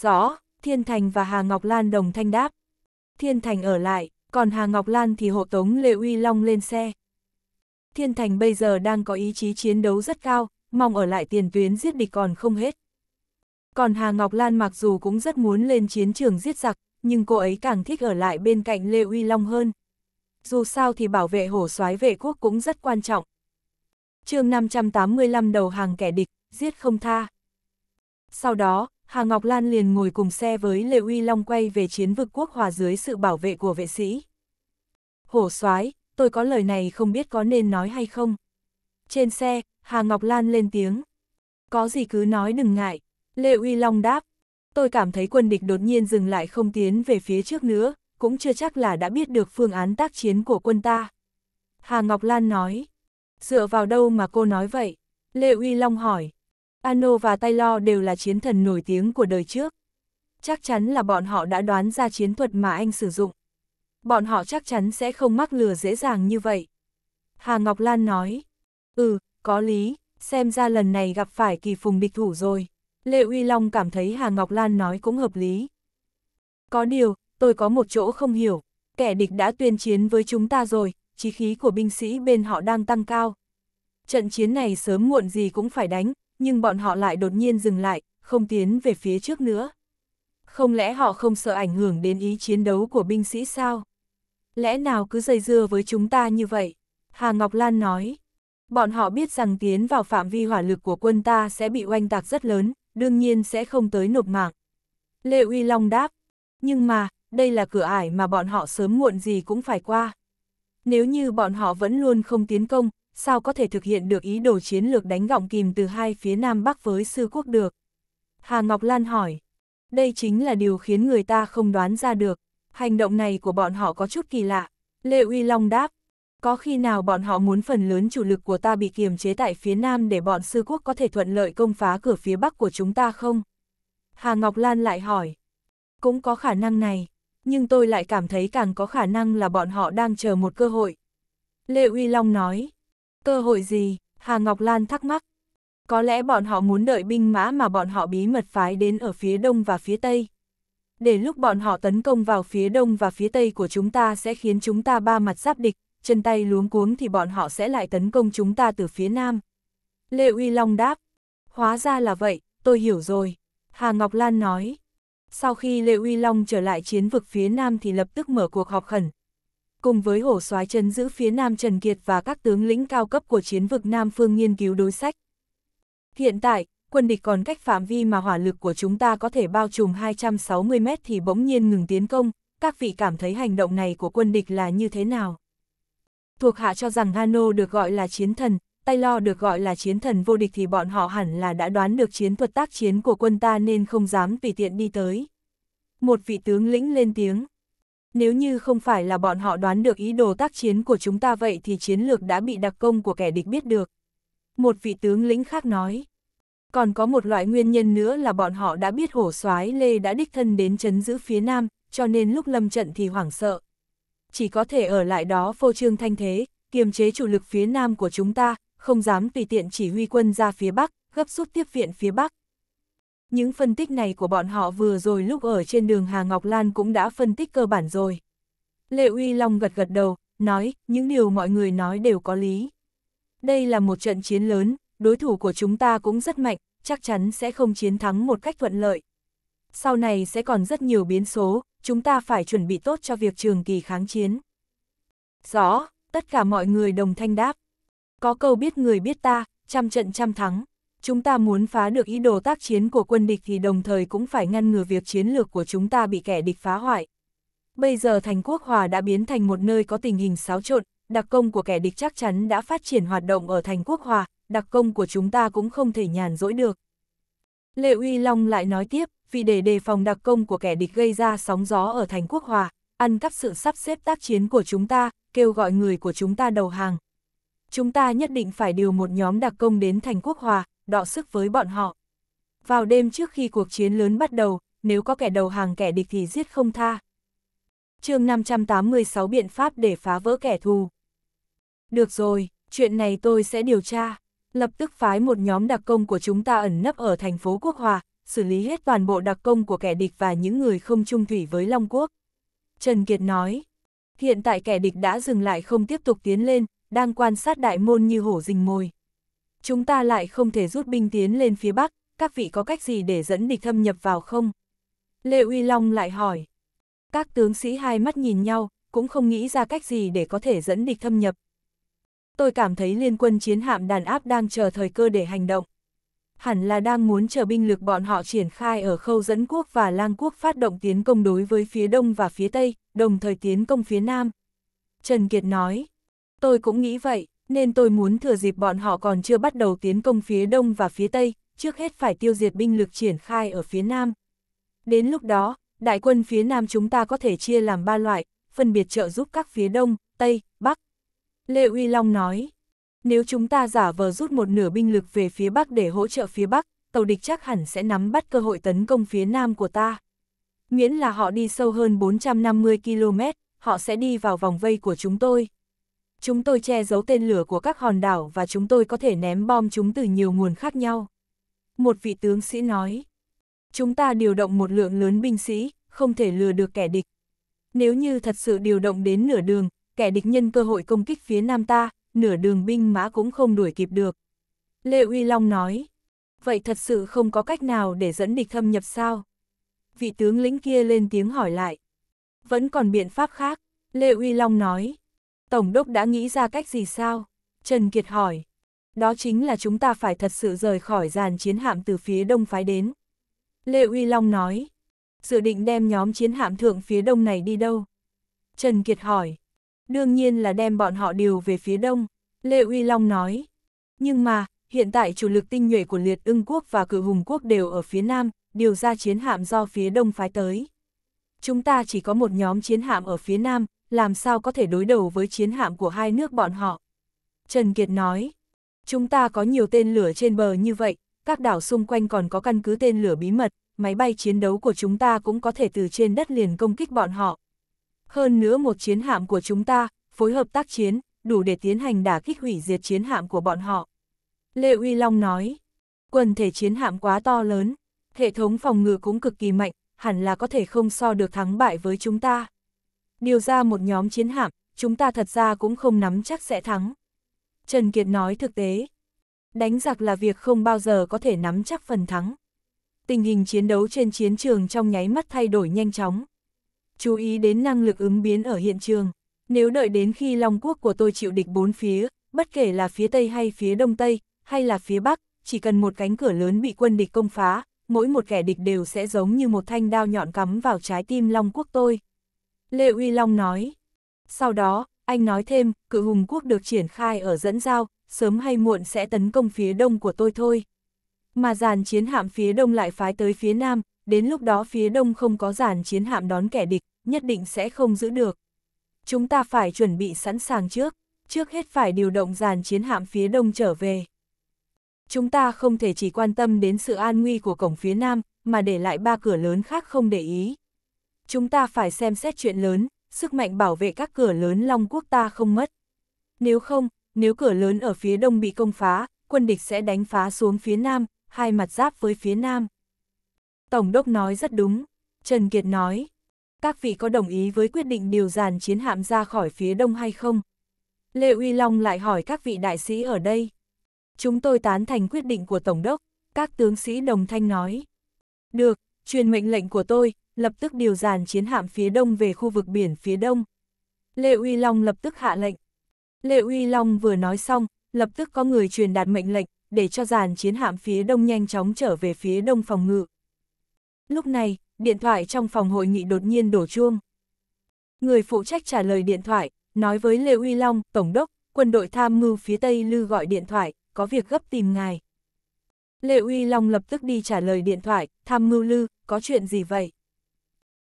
Rõ, Thiên Thành và Hà Ngọc Lan đồng thanh đáp. Thiên Thành ở lại, còn Hà Ngọc Lan thì hộ tống Lê Uy Long lên xe. Thiên Thành bây giờ đang có ý chí chiến đấu rất cao, mong ở lại tiền tuyến giết địch còn không hết. Còn Hà Ngọc Lan mặc dù cũng rất muốn lên chiến trường giết giặc, nhưng cô ấy càng thích ở lại bên cạnh Lê Uy Long hơn. Dù sao thì bảo vệ hổ soái vệ quốc cũng rất quan trọng. chương 585 đầu hàng kẻ địch, giết không tha. Sau đó, Hà Ngọc Lan liền ngồi cùng xe với Lê Uy Long quay về chiến vực quốc hòa dưới sự bảo vệ của vệ sĩ. Hổ soái tôi có lời này không biết có nên nói hay không. Trên xe, Hà Ngọc Lan lên tiếng. Có gì cứ nói đừng ngại. Lê Uy Long đáp, tôi cảm thấy quân địch đột nhiên dừng lại không tiến về phía trước nữa, cũng chưa chắc là đã biết được phương án tác chiến của quân ta. Hà Ngọc Lan nói, dựa vào đâu mà cô nói vậy? Lê Uy Long hỏi, Ano và tay lo đều là chiến thần nổi tiếng của đời trước. Chắc chắn là bọn họ đã đoán ra chiến thuật mà anh sử dụng. Bọn họ chắc chắn sẽ không mắc lừa dễ dàng như vậy. Hà Ngọc Lan nói, ừ, có lý, xem ra lần này gặp phải kỳ phùng địch thủ rồi. Lê Uy Long cảm thấy Hà Ngọc Lan nói cũng hợp lý. Có điều, tôi có một chỗ không hiểu, kẻ địch đã tuyên chiến với chúng ta rồi, chí khí của binh sĩ bên họ đang tăng cao. Trận chiến này sớm muộn gì cũng phải đánh, nhưng bọn họ lại đột nhiên dừng lại, không tiến về phía trước nữa. Không lẽ họ không sợ ảnh hưởng đến ý chiến đấu của binh sĩ sao? Lẽ nào cứ dây dưa với chúng ta như vậy? Hà Ngọc Lan nói. Bọn họ biết rằng tiến vào phạm vi hỏa lực của quân ta sẽ bị oanh tạc rất lớn, đương nhiên sẽ không tới nộp mạng. Lê Uy Long đáp, nhưng mà, đây là cửa ải mà bọn họ sớm muộn gì cũng phải qua. Nếu như bọn họ vẫn luôn không tiến công, sao có thể thực hiện được ý đồ chiến lược đánh gọng kìm từ hai phía Nam Bắc với sư quốc được? Hà Ngọc Lan hỏi, đây chính là điều khiến người ta không đoán ra được, hành động này của bọn họ có chút kỳ lạ. Lê Uy Long đáp, có khi nào bọn họ muốn phần lớn chủ lực của ta bị kiềm chế tại phía Nam để bọn sư quốc có thể thuận lợi công phá cửa phía Bắc của chúng ta không? Hà Ngọc Lan lại hỏi. Cũng có khả năng này, nhưng tôi lại cảm thấy càng có khả năng là bọn họ đang chờ một cơ hội. Lê Uy Long nói. Cơ hội gì? Hà Ngọc Lan thắc mắc. Có lẽ bọn họ muốn đợi binh mã mà bọn họ bí mật phái đến ở phía đông và phía tây. Để lúc bọn họ tấn công vào phía đông và phía tây của chúng ta sẽ khiến chúng ta ba mặt giáp địch, chân tay luống cuống thì bọn họ sẽ lại tấn công chúng ta từ phía nam. Lê Uy Long đáp, hóa ra là vậy, tôi hiểu rồi. Hà Ngọc Lan nói, sau khi Lê Uy Long trở lại chiến vực phía nam thì lập tức mở cuộc họp khẩn. Cùng với hổ soái trấn giữ phía nam Trần Kiệt và các tướng lĩnh cao cấp của chiến vực Nam Phương nghiên cứu đối sách. Hiện tại, quân địch còn cách phạm vi mà hỏa lực của chúng ta có thể bao trùm 260 mét thì bỗng nhiên ngừng tiến công, các vị cảm thấy hành động này của quân địch là như thế nào? Thuộc hạ cho rằng Hano được gọi là chiến thần, Taylor được gọi là chiến thần vô địch thì bọn họ hẳn là đã đoán được chiến thuật tác chiến của quân ta nên không dám tùy tiện đi tới. Một vị tướng lĩnh lên tiếng. Nếu như không phải là bọn họ đoán được ý đồ tác chiến của chúng ta vậy thì chiến lược đã bị đặc công của kẻ địch biết được. Một vị tướng lĩnh khác nói. Còn có một loại nguyên nhân nữa là bọn họ đã biết hổ soái Lê đã đích thân đến chấn giữ phía nam, cho nên lúc lâm trận thì hoảng sợ, chỉ có thể ở lại đó phô trương thanh thế, kiềm chế chủ lực phía nam của chúng ta, không dám tùy tiện chỉ huy quân ra phía bắc, gấp rút tiếp viện phía bắc. Những phân tích này của bọn họ vừa rồi lúc ở trên đường Hà Ngọc Lan cũng đã phân tích cơ bản rồi. Lệ Uy Long gật gật đầu, nói, những điều mọi người nói đều có lý. Đây là một trận chiến lớn, đối thủ của chúng ta cũng rất mạnh, chắc chắn sẽ không chiến thắng một cách thuận lợi. Sau này sẽ còn rất nhiều biến số, chúng ta phải chuẩn bị tốt cho việc trường kỳ kháng chiến. Rõ, tất cả mọi người đồng thanh đáp. Có câu biết người biết ta, trăm trận trăm thắng. Chúng ta muốn phá được ý đồ tác chiến của quân địch thì đồng thời cũng phải ngăn ngừa việc chiến lược của chúng ta bị kẻ địch phá hoại. Bây giờ thành quốc hòa đã biến thành một nơi có tình hình xáo trộn, đặc công của kẻ địch chắc chắn đã phát triển hoạt động ở thành quốc hòa, đặc công của chúng ta cũng không thể nhàn rỗi được. Lệ Uy Long lại nói tiếp, vì để đề phòng đặc công của kẻ địch gây ra sóng gió ở thành quốc hòa, ăn cắp sự sắp xếp tác chiến của chúng ta, kêu gọi người của chúng ta đầu hàng. Chúng ta nhất định phải điều một nhóm đặc công đến thành quốc hòa, đọ sức với bọn họ. Vào đêm trước khi cuộc chiến lớn bắt đầu, nếu có kẻ đầu hàng kẻ địch thì giết không tha. chương 586 biện pháp để phá vỡ kẻ thù. Được rồi, chuyện này tôi sẽ điều tra. Lập tức phái một nhóm đặc công của chúng ta ẩn nấp ở thành phố Quốc Hòa, xử lý hết toàn bộ đặc công của kẻ địch và những người không trung thủy với Long Quốc. Trần Kiệt nói, hiện tại kẻ địch đã dừng lại không tiếp tục tiến lên, đang quan sát đại môn như hổ rình mồi. Chúng ta lại không thể rút binh tiến lên phía Bắc, các vị có cách gì để dẫn địch thâm nhập vào không? Lê Uy Long lại hỏi. Các tướng sĩ hai mắt nhìn nhau, cũng không nghĩ ra cách gì để có thể dẫn địch thâm nhập. Tôi cảm thấy liên quân chiến hạm đàn áp đang chờ thời cơ để hành động hẳn là đang muốn chờ binh lực bọn họ triển khai ở khâu dẫn quốc và lang quốc phát động tiến công đối với phía đông và phía tây, đồng thời tiến công phía nam. Trần Kiệt nói, tôi cũng nghĩ vậy, nên tôi muốn thừa dịp bọn họ còn chưa bắt đầu tiến công phía đông và phía tây, trước hết phải tiêu diệt binh lực triển khai ở phía nam. Đến lúc đó, đại quân phía nam chúng ta có thể chia làm ba loại, phân biệt trợ giúp các phía đông, tây, bắc. Lê Uy Long nói, nếu chúng ta giả vờ rút một nửa binh lực về phía Bắc để hỗ trợ phía Bắc, tàu địch chắc hẳn sẽ nắm bắt cơ hội tấn công phía Nam của ta. Miễn là họ đi sâu hơn 450 km, họ sẽ đi vào vòng vây của chúng tôi. Chúng tôi che giấu tên lửa của các hòn đảo và chúng tôi có thể ném bom chúng từ nhiều nguồn khác nhau. Một vị tướng sĩ nói, chúng ta điều động một lượng lớn binh sĩ, không thể lừa được kẻ địch. Nếu như thật sự điều động đến nửa đường, kẻ địch nhân cơ hội công kích phía Nam ta, nửa đường binh mã cũng không đuổi kịp được. Lê Uy Long nói, vậy thật sự không có cách nào để dẫn địch thâm nhập sao? Vị tướng lĩnh kia lên tiếng hỏi lại. Vẫn còn biện pháp khác, Lê Uy Long nói. Tổng đốc đã nghĩ ra cách gì sao? Trần Kiệt hỏi. Đó chính là chúng ta phải thật sự rời khỏi dàn chiến hạm từ phía đông phái đến. Lê Uy Long nói. Dự định đem nhóm chiến hạm thượng phía đông này đi đâu? Trần Kiệt hỏi. Đương nhiên là đem bọn họ điều về phía đông, Lê Uy Long nói. Nhưng mà, hiện tại chủ lực tinh nhuệ của liệt ưng quốc và cử hùng quốc đều ở phía nam, điều ra chiến hạm do phía đông phái tới. Chúng ta chỉ có một nhóm chiến hạm ở phía nam, làm sao có thể đối đầu với chiến hạm của hai nước bọn họ. Trần Kiệt nói, chúng ta có nhiều tên lửa trên bờ như vậy, các đảo xung quanh còn có căn cứ tên lửa bí mật, máy bay chiến đấu của chúng ta cũng có thể từ trên đất liền công kích bọn họ. Hơn nữa một chiến hạm của chúng ta, phối hợp tác chiến, đủ để tiến hành đả kích hủy diệt chiến hạm của bọn họ. Lê Uy Long nói, quần thể chiến hạm quá to lớn, hệ thống phòng ngự cũng cực kỳ mạnh, hẳn là có thể không so được thắng bại với chúng ta. Điều ra một nhóm chiến hạm, chúng ta thật ra cũng không nắm chắc sẽ thắng. Trần Kiệt nói thực tế, đánh giặc là việc không bao giờ có thể nắm chắc phần thắng. Tình hình chiến đấu trên chiến trường trong nháy mắt thay đổi nhanh chóng chú ý đến năng lực ứng biến ở hiện trường. Nếu đợi đến khi Long Quốc của tôi chịu địch bốn phía, bất kể là phía Tây hay phía Đông Tây, hay là phía Bắc, chỉ cần một cánh cửa lớn bị quân địch công phá, mỗi một kẻ địch đều sẽ giống như một thanh đao nhọn cắm vào trái tim Long Quốc tôi. Lê Uy Long nói. Sau đó, anh nói thêm, cự hùng quốc được triển khai ở dẫn giao, sớm hay muộn sẽ tấn công phía đông của tôi thôi. Mà dàn chiến hạm phía đông lại phái tới phía nam, đến lúc đó phía đông không có dàn chiến hạm đón kẻ địch, nhất định sẽ không giữ được. Chúng ta phải chuẩn bị sẵn sàng trước, trước hết phải điều động dàn chiến hạm phía đông trở về. Chúng ta không thể chỉ quan tâm đến sự an nguy của cổng phía nam, mà để lại ba cửa lớn khác không để ý. Chúng ta phải xem xét chuyện lớn, sức mạnh bảo vệ các cửa lớn Long Quốc ta không mất. Nếu không, nếu cửa lớn ở phía đông bị công phá, quân địch sẽ đánh phá xuống phía nam, hai mặt giáp với phía nam. Tổng đốc nói rất đúng, Trần Kiệt nói, các vị có đồng ý với quyết định điều dàn chiến hạm ra khỏi phía đông hay không? Lê Uy Long lại hỏi các vị đại sĩ ở đây. Chúng tôi tán thành quyết định của Tổng đốc, các tướng sĩ đồng thanh nói. Được, truyền mệnh lệnh của tôi, lập tức điều dàn chiến hạm phía đông về khu vực biển phía đông. Lê Uy Long lập tức hạ lệnh. Lê Uy Long vừa nói xong, lập tức có người truyền đạt mệnh lệnh, để cho dàn chiến hạm phía đông nhanh chóng trở về phía đông phòng ngự. Lúc này, điện thoại trong phòng hội nghị đột nhiên đổ chuông. Người phụ trách trả lời điện thoại, nói với Lê Uy Long, Tổng đốc, quân đội tham mưu phía Tây Lư gọi điện thoại, có việc gấp tìm ngài. Lê Uy Long lập tức đi trả lời điện thoại, tham mưu Lư, có chuyện gì vậy?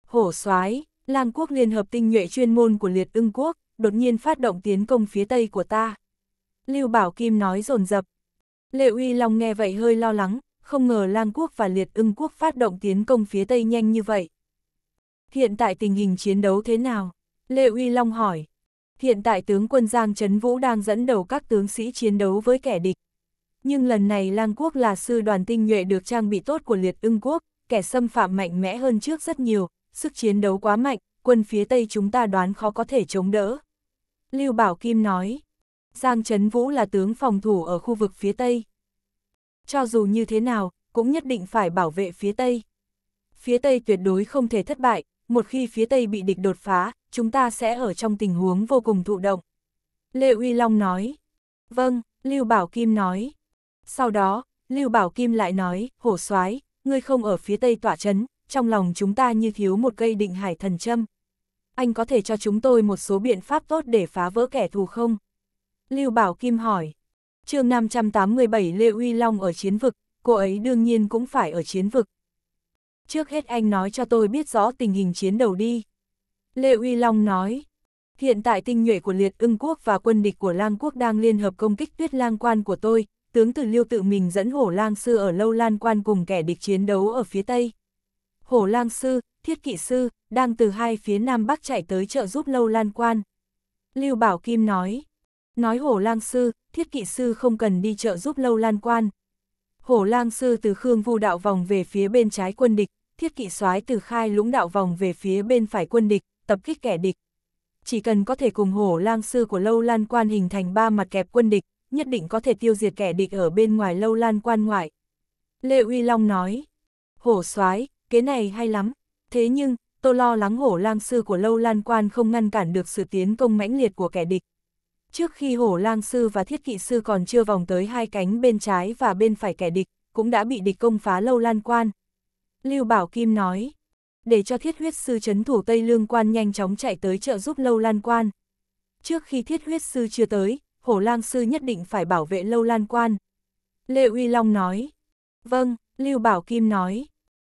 Hổ soái Lan quốc liên hợp tinh nhuệ chuyên môn của liệt ưng quốc, đột nhiên phát động tiến công phía Tây của ta. Lưu Bảo Kim nói rồn rập lê Uy Long nghe vậy hơi lo lắng, không ngờ Lang quốc và Liệt ưng quốc phát động tiến công phía Tây nhanh như vậy. Hiện tại tình hình chiến đấu thế nào? Lê Uy Long hỏi. Hiện tại tướng quân Giang Trấn Vũ đang dẫn đầu các tướng sĩ chiến đấu với kẻ địch. Nhưng lần này Lang quốc là sư đoàn tinh nhuệ được trang bị tốt của Liệt ưng quốc, kẻ xâm phạm mạnh mẽ hơn trước rất nhiều, sức chiến đấu quá mạnh, quân phía Tây chúng ta đoán khó có thể chống đỡ. Lưu Bảo Kim nói, Giang Trấn Vũ là tướng phòng thủ ở khu vực phía Tây, cho dù như thế nào, cũng nhất định phải bảo vệ phía Tây. Phía Tây tuyệt đối không thể thất bại, một khi phía Tây bị địch đột phá, chúng ta sẽ ở trong tình huống vô cùng thụ động. Lê Uy Long nói. Vâng, Lưu Bảo Kim nói. Sau đó, Lưu Bảo Kim lại nói, hổ soái ngươi không ở phía Tây tỏa chấn, trong lòng chúng ta như thiếu một cây định hải thần châm. Anh có thể cho chúng tôi một số biện pháp tốt để phá vỡ kẻ thù không? Lưu Bảo Kim hỏi chương 587 Lê Uy Long ở chiến vực, cô ấy đương nhiên cũng phải ở chiến vực. Trước hết anh nói cho tôi biết rõ tình hình chiến đầu đi. Lê Uy Long nói, hiện tại tinh nhuệ của liệt ưng quốc và quân địch của lang quốc đang liên hợp công kích tuyết lang quan của tôi, tướng từ liêu tự mình dẫn hổ lang sư ở lâu lan quan cùng kẻ địch chiến đấu ở phía tây. Hổ lang sư, thiết kỵ sư, đang từ hai phía nam bắc chạy tới trợ giúp lâu lan quan. Lưu Bảo Kim nói, Nói hổ lang sư, thiết kỵ sư không cần đi chợ giúp lâu lan quan. Hổ lang sư từ Khương Vu đạo vòng về phía bên trái quân địch, thiết kỵ soái từ khai lũng đạo vòng về phía bên phải quân địch, tập kích kẻ địch. Chỉ cần có thể cùng hổ lang sư của lâu lan quan hình thành ba mặt kẹp quân địch, nhất định có thể tiêu diệt kẻ địch ở bên ngoài lâu lan quan ngoại. Lê Uy Long nói, hổ soái kế này hay lắm, thế nhưng, tôi lo lắng hổ lang sư của lâu lan quan không ngăn cản được sự tiến công mãnh liệt của kẻ địch. Trước khi hổ Lang sư và thiết kỵ sư còn chưa vòng tới hai cánh bên trái và bên phải kẻ địch, cũng đã bị địch công phá lâu lan quan. Lưu Bảo Kim nói, để cho thiết huyết sư chấn thủ Tây Lương Quan nhanh chóng chạy tới trợ giúp lâu lan quan. Trước khi thiết huyết sư chưa tới, hổ lang sư nhất định phải bảo vệ lâu lan quan. Lê Uy Long nói, vâng, Lưu Bảo Kim nói,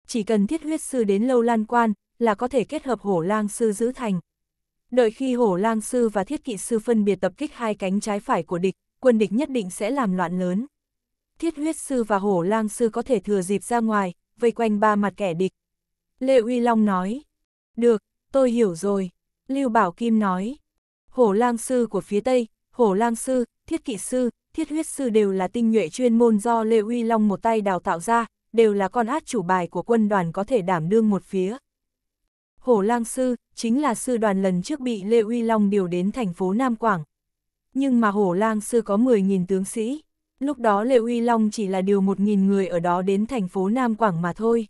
chỉ cần thiết huyết sư đến lâu lan quan là có thể kết hợp hổ lang sư giữ thành. Đợi khi hổ lang sư và thiết kỵ sư phân biệt tập kích hai cánh trái phải của địch, quân địch nhất định sẽ làm loạn lớn. Thiết huyết sư và hổ lang sư có thể thừa dịp ra ngoài, vây quanh ba mặt kẻ địch. Lê Uy Long nói, được, tôi hiểu rồi. Lưu Bảo Kim nói, hổ lang sư của phía Tây, hổ lang sư, thiết kỵ sư, thiết huyết sư đều là tinh nhuệ chuyên môn do Lê Uy Long một tay đào tạo ra, đều là con át chủ bài của quân đoàn có thể đảm đương một phía. Hổ lang sư, chính là sư đoàn lần trước bị Lê Uy Long điều đến thành phố Nam Quảng. Nhưng mà hổ lang sư có 10.000 tướng sĩ, lúc đó Lê Uy Long chỉ là điều 1.000 người ở đó đến thành phố Nam Quảng mà thôi.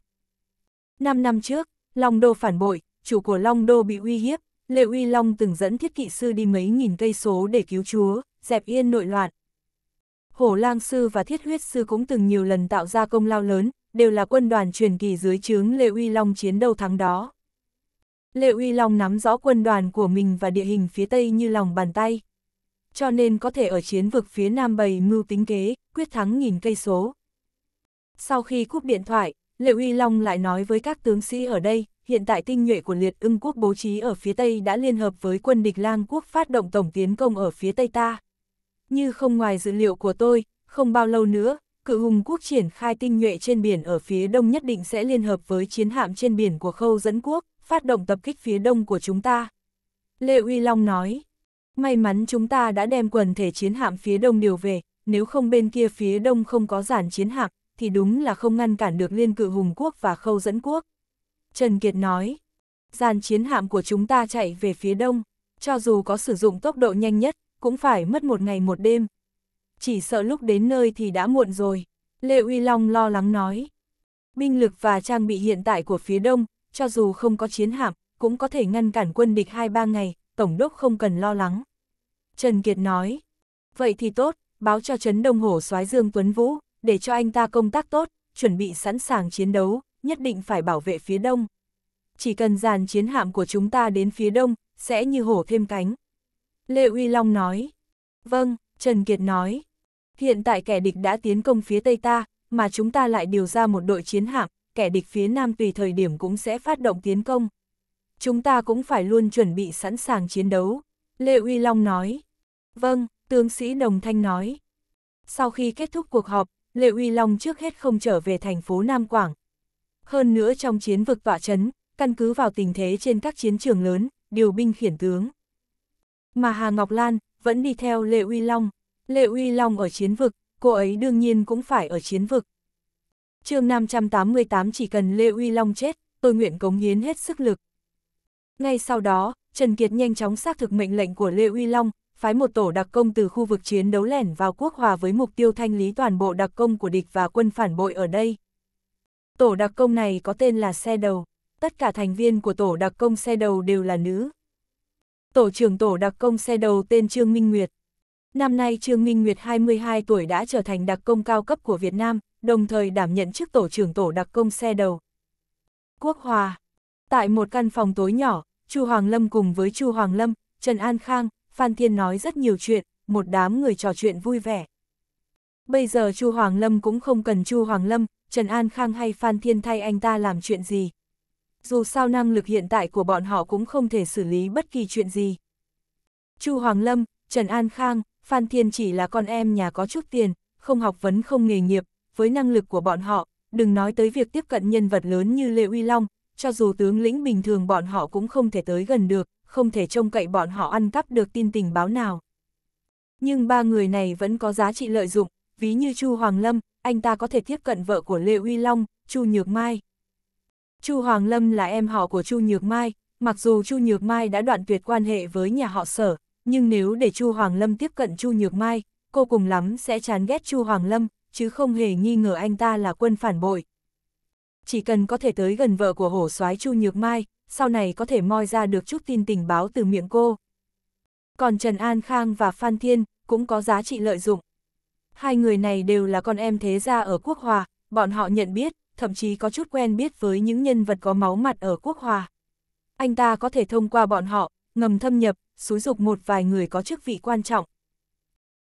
Năm năm trước, Long Đô phản bội, chủ của Long Đô bị uy hiếp, Lê Uy Long từng dẫn thiết kỵ sư đi mấy nghìn cây số để cứu chúa, dẹp yên nội loạn. Hổ lang sư và thiết huyết sư cũng từng nhiều lần tạo ra công lao lớn, đều là quân đoàn truyền kỳ dưới trướng Lê Uy Long chiến đấu thắng đó. Lệ Uy Long nắm rõ quân đoàn của mình và địa hình phía Tây như lòng bàn tay. Cho nên có thể ở chiến vực phía Nam bày mưu tính kế, quyết thắng nghìn cây số. Sau khi cúp điện thoại, Lệ Uy Long lại nói với các tướng sĩ ở đây, hiện tại tinh nhuệ của liệt ưng quốc bố trí ở phía Tây đã liên hợp với quân địch lang quốc phát động tổng tiến công ở phía Tây ta. Như không ngoài dữ liệu của tôi, không bao lâu nữa, cự hùng quốc triển khai tinh nhuệ trên biển ở phía Đông nhất định sẽ liên hợp với chiến hạm trên biển của khâu dẫn quốc, phát động tập kích phía đông của chúng ta. Lê Uy Long nói, may mắn chúng ta đã đem quần thể chiến hạm phía đông điều về, nếu không bên kia phía đông không có giản chiến hạm, thì đúng là không ngăn cản được liên cự hùng quốc và khâu dẫn quốc. Trần Kiệt nói, giàn chiến hạm của chúng ta chạy về phía đông, cho dù có sử dụng tốc độ nhanh nhất, cũng phải mất một ngày một đêm. Chỉ sợ lúc đến nơi thì đã muộn rồi, Lê Uy Long lo lắng nói. Binh lực và trang bị hiện tại của phía đông, cho dù không có chiến hạm, cũng có thể ngăn cản quân địch hai ba ngày, Tổng đốc không cần lo lắng. Trần Kiệt nói, vậy thì tốt, báo cho Trấn Đông Hổ soái Dương Tuấn Vũ, để cho anh ta công tác tốt, chuẩn bị sẵn sàng chiến đấu, nhất định phải bảo vệ phía đông. Chỉ cần dàn chiến hạm của chúng ta đến phía đông, sẽ như hổ thêm cánh. Lê Uy Long nói, vâng, Trần Kiệt nói, hiện tại kẻ địch đã tiến công phía tây ta, mà chúng ta lại điều ra một đội chiến hạm, kẻ địch phía Nam tùy thời điểm cũng sẽ phát động tiến công. Chúng ta cũng phải luôn chuẩn bị sẵn sàng chiến đấu, Lê Uy Long nói. Vâng, tướng sĩ Đồng Thanh nói. Sau khi kết thúc cuộc họp, Lê Uy Long trước hết không trở về thành phố Nam Quảng. Hơn nữa trong chiến vực tọa chấn, căn cứ vào tình thế trên các chiến trường lớn, điều binh khiển tướng. Mà Hà Ngọc Lan vẫn đi theo Lê Uy Long. Lê Uy Long ở chiến vực, cô ấy đương nhiên cũng phải ở chiến vực chương 588 chỉ cần Lê Uy Long chết, tôi nguyện cống hiến hết sức lực. Ngay sau đó, Trần Kiệt nhanh chóng xác thực mệnh lệnh của Lê Uy Long, phái một tổ đặc công từ khu vực chiến đấu lẻn vào quốc hòa với mục tiêu thanh lý toàn bộ đặc công của địch và quân phản bội ở đây. Tổ đặc công này có tên là xe đầu, tất cả thành viên của tổ đặc công xe đầu đều là nữ. Tổ trưởng tổ đặc công xe đầu tên Trương Minh Nguyệt, Năm nay Trương Minh Nguyệt 22 tuổi đã trở thành đặc công cao cấp của Việt Nam, đồng thời đảm nhận chức tổ trưởng tổ đặc công xe đầu. Quốc Hòa Tại một căn phòng tối nhỏ, Chu Hoàng Lâm cùng với Chu Hoàng Lâm, Trần An Khang, Phan Thiên nói rất nhiều chuyện, một đám người trò chuyện vui vẻ. Bây giờ Chu Hoàng Lâm cũng không cần Chu Hoàng Lâm, Trần An Khang hay Phan Thiên thay anh ta làm chuyện gì. Dù sao năng lực hiện tại của bọn họ cũng không thể xử lý bất kỳ chuyện gì. Chu Hoàng Lâm, Trần An Khang, Phan Thiên chỉ là con em nhà có chút tiền, không học vấn không nghề nghiệp, với năng lực của bọn họ, đừng nói tới việc tiếp cận nhân vật lớn như Lê Uy Long, cho dù tướng lĩnh bình thường bọn họ cũng không thể tới gần được, không thể trông cậy bọn họ ăn cắp được tin tình báo nào. Nhưng ba người này vẫn có giá trị lợi dụng, ví như Chu Hoàng Lâm, anh ta có thể tiếp cận vợ của Lê Uy Long, Chu Nhược Mai. Chu Hoàng Lâm là em họ của Chu Nhược Mai, mặc dù Chu Nhược Mai đã đoạn tuyệt quan hệ với nhà họ sở, nhưng nếu để Chu Hoàng Lâm tiếp cận Chu Nhược Mai, cô cùng lắm sẽ chán ghét Chu Hoàng Lâm, chứ không hề nghi ngờ anh ta là quân phản bội. Chỉ cần có thể tới gần vợ của hổ soái Chu Nhược Mai, sau này có thể moi ra được chút tin tình báo từ miệng cô. Còn Trần An Khang và Phan Thiên cũng có giá trị lợi dụng. Hai người này đều là con em thế gia ở Quốc Hòa, bọn họ nhận biết, thậm chí có chút quen biết với những nhân vật có máu mặt ở Quốc Hòa. Anh ta có thể thông qua bọn họ, ngầm thâm nhập, xúi dục một vài người có chức vị quan trọng.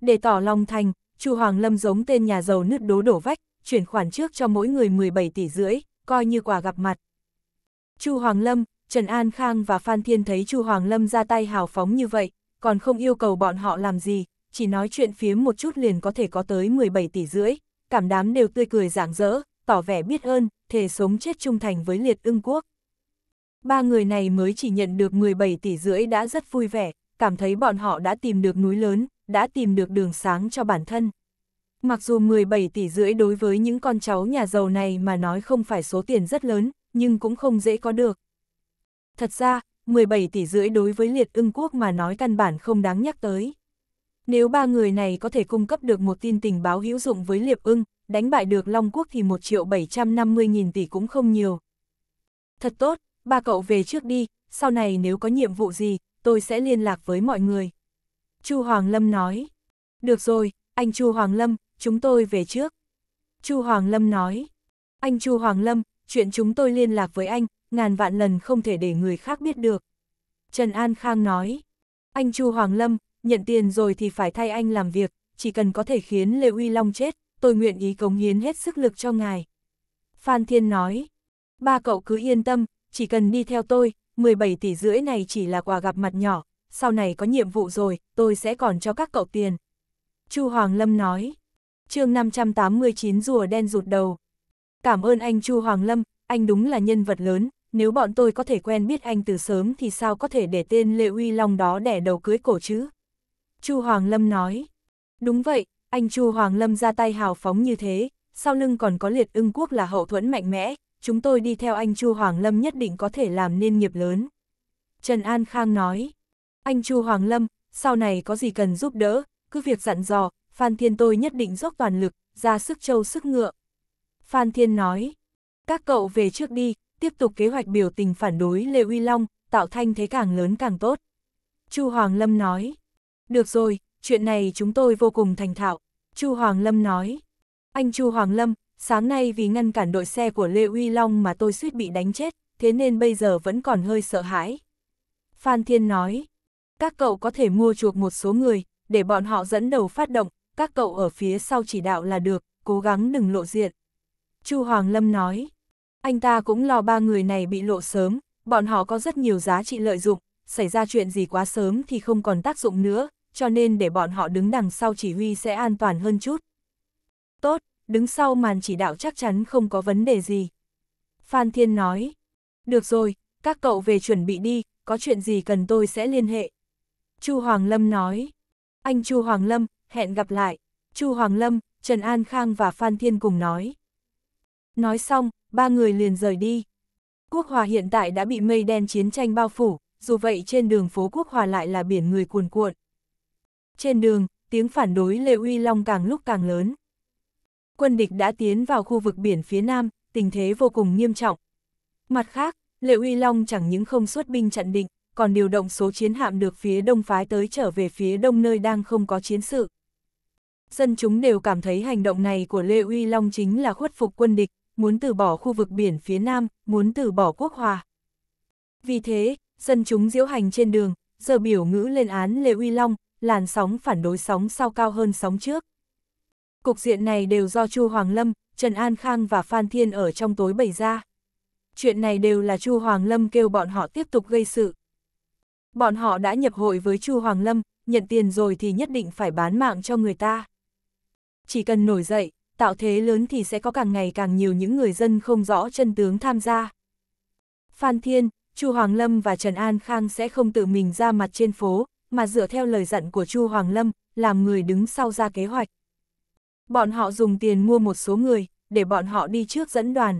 Để tỏ lòng thành, Chu Hoàng Lâm giống tên nhà giàu nứt đố đổ vách, chuyển khoản trước cho mỗi người 17 tỷ rưỡi, coi như quà gặp mặt. Chu Hoàng Lâm, Trần An Khang và Phan Thiên thấy Chu Hoàng Lâm ra tay hào phóng như vậy, còn không yêu cầu bọn họ làm gì, chỉ nói chuyện phiếm một chút liền có thể có tới 17 tỷ rưỡi, cảm đám đều tươi cười rạng rỡ, tỏ vẻ biết ơn, thề sống chết trung thành với liệt ưng quốc ba người này mới chỉ nhận được 17 tỷ rưỡi đã rất vui vẻ, cảm thấy bọn họ đã tìm được núi lớn, đã tìm được đường sáng cho bản thân. Mặc dù 17 tỷ rưỡi đối với những con cháu nhà giàu này mà nói không phải số tiền rất lớn, nhưng cũng không dễ có được. Thật ra, 17 tỷ rưỡi đối với liệt ưng quốc mà nói căn bản không đáng nhắc tới. Nếu ba người này có thể cung cấp được một tin tình báo hữu dụng với liệp ưng, đánh bại được Long Quốc thì 1 triệu 750 nghìn tỷ cũng không nhiều. Thật tốt, ba cậu về trước đi, sau này nếu có nhiệm vụ gì, tôi sẽ liên lạc với mọi người. Chu Hoàng Lâm nói, được rồi, anh Chu Hoàng Lâm, chúng tôi về trước. Chu Hoàng Lâm nói, anh Chu Hoàng Lâm, chuyện chúng tôi liên lạc với anh, ngàn vạn lần không thể để người khác biết được. Trần An Khang nói, anh Chu Hoàng Lâm, nhận tiền rồi thì phải thay anh làm việc, chỉ cần có thể khiến Lê Uy Long chết, tôi nguyện ý cống hiến hết sức lực cho ngài. Phan Thiên nói, ba cậu cứ yên tâm, chỉ cần đi theo tôi, 17 tỷ rưỡi này chỉ là quà gặp mặt nhỏ, sau này có nhiệm vụ rồi, tôi sẽ còn cho các cậu tiền. Chu Hoàng Lâm nói, chương 589 rùa đen rụt đầu. Cảm ơn anh Chu Hoàng Lâm, anh đúng là nhân vật lớn, nếu bọn tôi có thể quen biết anh từ sớm thì sao có thể để tên Lệ Uy Long đó đẻ đầu cưới cổ chứ? Chu Hoàng Lâm nói, đúng vậy, anh Chu Hoàng Lâm ra tay hào phóng như thế, sau lưng còn có liệt ưng quốc là hậu thuẫn mạnh mẽ, chúng tôi đi theo anh Chu Hoàng Lâm nhất định có thể làm nên nghiệp lớn. Trần An Khang nói, anh Chu Hoàng Lâm, sau này có gì cần giúp đỡ, cứ việc dặn dò, Phan Thiên tôi nhất định dốc toàn lực, ra sức châu sức ngựa. Phan Thiên nói, các cậu về trước đi, tiếp tục kế hoạch biểu tình phản đối Lê Uy Long, tạo thanh thế càng lớn càng tốt. Chu Hoàng Lâm nói, được rồi, chuyện này chúng tôi vô cùng thành thạo. Chu Hoàng Lâm nói, anh Chu Hoàng Lâm, sáng nay vì ngăn cản đội xe của Lê Uy Long mà tôi suýt bị đánh chết, thế nên bây giờ vẫn còn hơi sợ hãi. Phan Thiên nói, các cậu có thể mua chuộc một số người, để bọn họ dẫn đầu phát động, các cậu ở phía sau chỉ đạo là được, cố gắng đừng lộ diện. Chu Hoàng Lâm nói, anh ta cũng lo ba người này bị lộ sớm, bọn họ có rất nhiều giá trị lợi dụng, xảy ra chuyện gì quá sớm thì không còn tác dụng nữa, cho nên để bọn họ đứng đằng sau chỉ huy sẽ an toàn hơn chút. Tốt, đứng sau màn chỉ đạo chắc chắn không có vấn đề gì. Phan Thiên nói, được rồi, các cậu về chuẩn bị đi, có chuyện gì cần tôi sẽ liên hệ. Chu Hoàng Lâm nói, anh Chu Hoàng Lâm, hẹn gặp lại. Chu Hoàng Lâm, Trần An Khang và Phan Thiên cùng nói. Nói xong, ba người liền rời đi. Quốc Hòa hiện tại đã bị mây đen chiến tranh bao phủ, dù vậy trên đường phố Quốc Hòa lại là biển người cuồn cuộn. Trên đường, tiếng phản đối Lê Uy Long càng lúc càng lớn quân địch đã tiến vào khu vực biển phía nam, tình thế vô cùng nghiêm trọng. Mặt khác, Lệ Uy Long chẳng những không xuất binh chặn định, còn điều động số chiến hạm được phía đông phái tới trở về phía đông nơi đang không có chiến sự. Dân chúng đều cảm thấy hành động này của Lê Uy Long chính là khuất phục quân địch, muốn từ bỏ khu vực biển phía nam, muốn từ bỏ quốc hòa. Vì thế, dân chúng diễu hành trên đường, giờ biểu ngữ lên án Lê Uy Long, làn sóng phản đối sóng sau cao hơn sóng trước cục diện này đều do Chu Hoàng Lâm, Trần An Khang và Phan Thiên ở trong tối bày ra. Chuyện này đều là Chu Hoàng Lâm kêu bọn họ tiếp tục gây sự. Bọn họ đã nhập hội với Chu Hoàng Lâm, nhận tiền rồi thì nhất định phải bán mạng cho người ta. Chỉ cần nổi dậy, tạo thế lớn thì sẽ có càng ngày càng nhiều những người dân không rõ chân tướng tham gia. Phan Thiên, Chu Hoàng Lâm và Trần An Khang sẽ không tự mình ra mặt trên phố, mà dựa theo lời dặn của Chu Hoàng Lâm, làm người đứng sau ra kế hoạch. Bọn họ dùng tiền mua một số người, để bọn họ đi trước dẫn đoàn.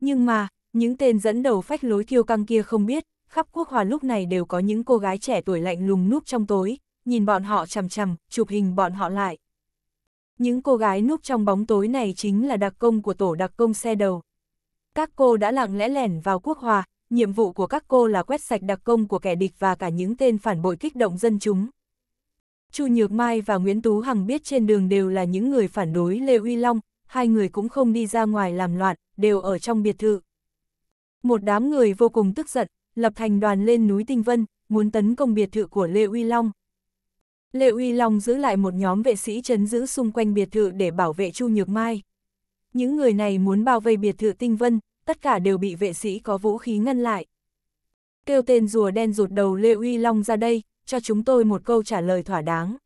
Nhưng mà, những tên dẫn đầu phách lối thiêu căng kia không biết, khắp quốc hòa lúc này đều có những cô gái trẻ tuổi lạnh lùng núp trong tối, nhìn bọn họ chằm chằm, chụp hình bọn họ lại. Những cô gái núp trong bóng tối này chính là đặc công của tổ đặc công xe đầu. Các cô đã lặng lẽ lẻn vào quốc hòa, nhiệm vụ của các cô là quét sạch đặc công của kẻ địch và cả những tên phản bội kích động dân chúng. Chu Nhược Mai và Nguyễn Tú Hằng biết trên đường đều là những người phản đối Lê Uy Long, hai người cũng không đi ra ngoài làm loạn, đều ở trong biệt thự. Một đám người vô cùng tức giận, lập thành đoàn lên núi Tinh Vân, muốn tấn công biệt thự của Lê Uy Long. Lê Uy Long giữ lại một nhóm vệ sĩ chấn giữ xung quanh biệt thự để bảo vệ Chu Nhược Mai. Những người này muốn bao vây biệt thự Tinh Vân, tất cả đều bị vệ sĩ có vũ khí ngăn lại. Kêu tên rùa đen rụt đầu Lê Uy Long ra đây, cho chúng tôi một câu trả lời thỏa đáng.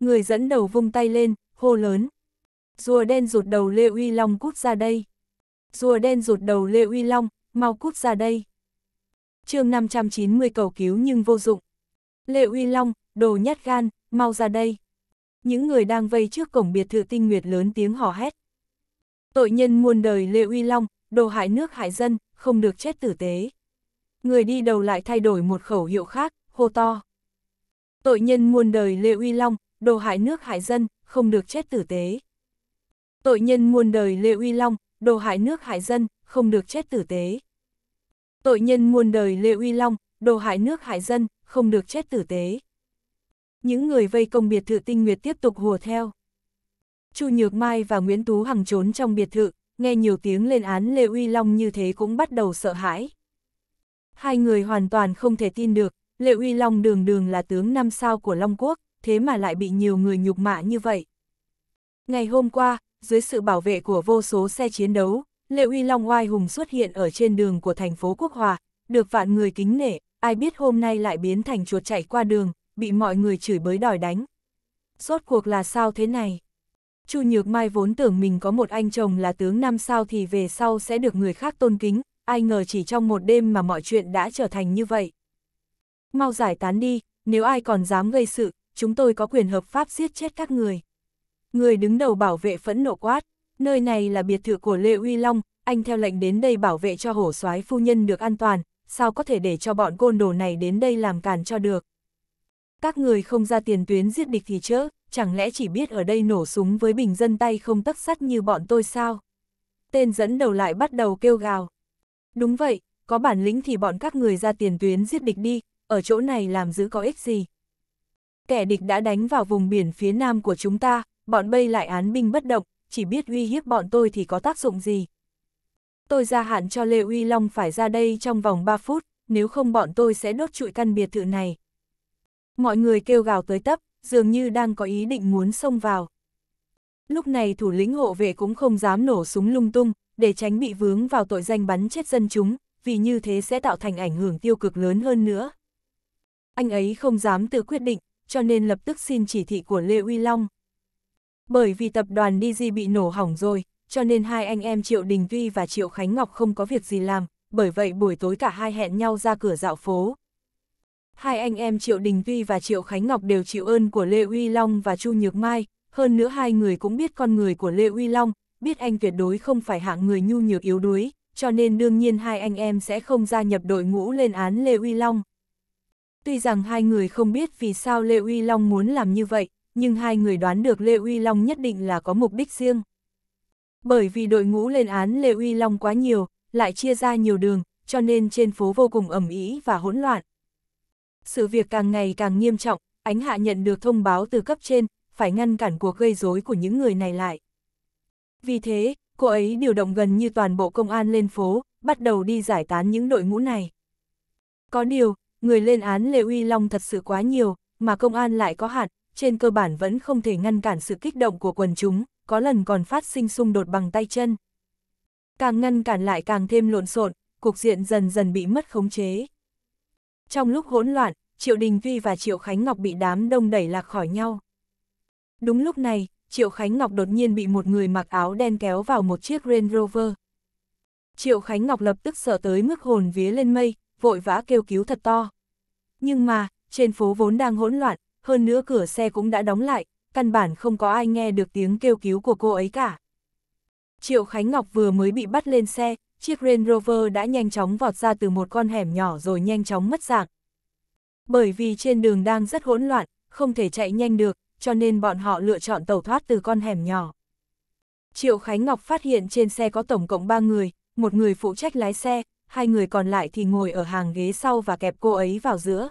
Người dẫn đầu vung tay lên, hô lớn. Rùa đen rụt đầu Lê Uy Long cút ra đây. Rùa đen rụt đầu Lê Uy Long, mau cút ra đây. chương 590 cầu cứu nhưng vô dụng. Lê Uy Long, đồ nhát gan, mau ra đây. Những người đang vây trước cổng biệt thự tinh nguyệt lớn tiếng hò hét. Tội nhân muôn đời Lê Uy Long, đồ hại nước hại dân, không được chết tử tế. Người đi đầu lại thay đổi một khẩu hiệu khác, hô to. Tội nhân muôn đời Lê Uy Long, đồ hại nước hại dân, không được chết tử tế. Tội nhân muôn đời Lê Uy Long, đồ hại nước hại dân, không được chết tử tế. Tội nhân muôn đời Lê Uy Long, đồ hại nước hại dân, không được chết tử tế. Những người vây công biệt thự tinh nguyệt tiếp tục hùa theo. Chu Nhược Mai và Nguyễn Tú Hằng trốn trong biệt thự, nghe nhiều tiếng lên án Lê Uy Long như thế cũng bắt đầu sợ hãi. Hai người hoàn toàn không thể tin được, Lệ Uy Long đường đường là tướng năm sao của Long Quốc, thế mà lại bị nhiều người nhục mạ như vậy. Ngày hôm qua, dưới sự bảo vệ của vô số xe chiến đấu, Lệ Uy Long oai hùng xuất hiện ở trên đường của thành phố Quốc Hòa, được vạn người kính nể, ai biết hôm nay lại biến thành chuột chạy qua đường, bị mọi người chửi bới đòi đánh. Rốt cuộc là sao thế này? Chu Nhược Mai vốn tưởng mình có một anh chồng là tướng năm sao thì về sau sẽ được người khác tôn kính, ai ngờ chỉ trong một đêm mà mọi chuyện đã trở thành như vậy mau giải tán đi, nếu ai còn dám gây sự, chúng tôi có quyền hợp pháp giết chết các người. Người đứng đầu bảo vệ phẫn nộ quát, nơi này là biệt thự của Lê Uy Long, anh theo lệnh đến đây bảo vệ cho hổ soái phu nhân được an toàn, sao có thể để cho bọn côn đồ này đến đây làm càn cho được. Các người không ra tiền tuyến giết địch thì chớ, chẳng lẽ chỉ biết ở đây nổ súng với bình dân tay không tất sắt như bọn tôi sao? Tên dẫn đầu lại bắt đầu kêu gào. Đúng vậy, có bản lĩnh thì bọn các người ra tiền tuyến giết địch đi, ở chỗ này làm giữ có ích gì. Kẻ địch đã đánh vào vùng biển phía nam của chúng ta, bọn bây lại án binh bất động, chỉ biết uy hiếp bọn tôi thì có tác dụng gì. Tôi ra hạn cho Lê Uy Long phải ra đây trong vòng 3 phút, nếu không bọn tôi sẽ đốt trụi căn biệt thự này. Mọi người kêu gào tới tấp, dường như đang có ý định muốn xông vào. Lúc này thủ lĩnh hộ vệ cũng không dám nổ súng lung tung, để tránh bị vướng vào tội danh bắn chết dân chúng, vì như thế sẽ tạo thành ảnh hưởng tiêu cực lớn hơn nữa anh ấy không dám tự quyết định, cho nên lập tức xin chỉ thị của Lê Uy Long. Bởi vì tập đoàn DG bị nổ hỏng rồi, cho nên hai anh em Triệu Đình Tuy và Triệu Khánh Ngọc không có việc gì làm, bởi vậy buổi tối cả hai hẹn nhau ra cửa dạo phố. Hai anh em Triệu Đình Tuy và Triệu Khánh Ngọc đều chịu ơn của Lê Uy Long và Chu Nhược Mai, hơn nữa hai người cũng biết con người của Lê Uy Long, biết anh tuyệt đối không phải hạng người nhu nhược yếu đuối, cho nên đương nhiên hai anh em sẽ không gia nhập đội ngũ lên án Lê Uy Long. Tuy rằng hai người không biết vì sao Lê Uy Long muốn làm như vậy, nhưng hai người đoán được Lê Uy Long nhất định là có mục đích riêng. Bởi vì đội ngũ lên án Lê Uy Long quá nhiều, lại chia ra nhiều đường, cho nên trên phố vô cùng ẩm ý và hỗn loạn. Sự việc càng ngày càng nghiêm trọng, Ánh Hạ nhận được thông báo từ cấp trên, phải ngăn cản cuộc gây rối của những người này lại. Vì thế, cô ấy điều động gần như toàn bộ công an lên phố, bắt đầu đi giải tán những đội ngũ này. Có điều, Người lên án Lê Uy Long thật sự quá nhiều, mà công an lại có hạn, trên cơ bản vẫn không thể ngăn cản sự kích động của quần chúng, có lần còn phát sinh xung đột bằng tay chân. Càng ngăn cản lại càng thêm lộn xộn, cục diện dần dần bị mất khống chế. Trong lúc hỗn loạn, Triệu Đình Vi và Triệu Khánh Ngọc bị đám đông đẩy lạc khỏi nhau. Đúng lúc này, Triệu Khánh Ngọc đột nhiên bị một người mặc áo đen kéo vào một chiếc Range Rover. Triệu Khánh Ngọc lập tức sợ tới mức hồn vía lên mây, vội vã kêu cứu thật to. Nhưng mà, trên phố vốn đang hỗn loạn, hơn nữa cửa xe cũng đã đóng lại, căn bản không có ai nghe được tiếng kêu cứu của cô ấy cả. Triệu Khánh Ngọc vừa mới bị bắt lên xe, chiếc Range Rover đã nhanh chóng vọt ra từ một con hẻm nhỏ rồi nhanh chóng mất dạng. Bởi vì trên đường đang rất hỗn loạn, không thể chạy nhanh được, cho nên bọn họ lựa chọn tẩu thoát từ con hẻm nhỏ. Triệu Khánh Ngọc phát hiện trên xe có tổng cộng 3 người, một người phụ trách lái xe, hai người còn lại thì ngồi ở hàng ghế sau và kẹp cô ấy vào giữa.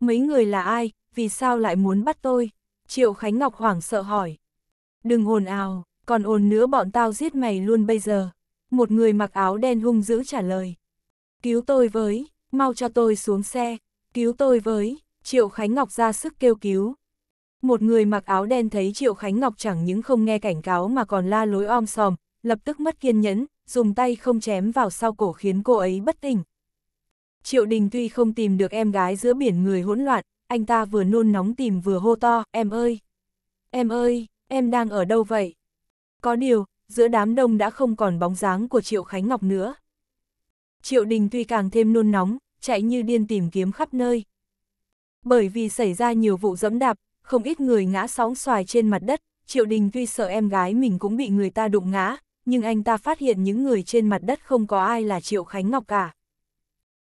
Mấy người là ai, vì sao lại muốn bắt tôi? Triệu Khánh Ngọc hoảng sợ hỏi. Đừng ồn ào, còn ồn nữa bọn tao giết mày luôn bây giờ. Một người mặc áo đen hung dữ trả lời. Cứu tôi với, mau cho tôi xuống xe, cứu tôi với, Triệu Khánh Ngọc ra sức kêu cứu. Một người mặc áo đen thấy Triệu Khánh Ngọc chẳng những không nghe cảnh cáo mà còn la lối om sòm, lập tức mất kiên nhẫn, dùng tay không chém vào sau cổ khiến cô ấy bất tỉnh. Triệu Đình tuy không tìm được em gái giữa biển người hỗn loạn, anh ta vừa nôn nóng tìm vừa hô to, em ơi, em ơi, em đang ở đâu vậy? Có điều, giữa đám đông đã không còn bóng dáng của Triệu Khánh Ngọc nữa. Triệu Đình tuy càng thêm nôn nóng, chạy như điên tìm kiếm khắp nơi. Bởi vì xảy ra nhiều vụ dẫm đạp, không ít người ngã sóng xoài trên mặt đất, Triệu Đình tuy sợ em gái mình cũng bị người ta đụng ngã, nhưng anh ta phát hiện những người trên mặt đất không có ai là Triệu Khánh Ngọc cả.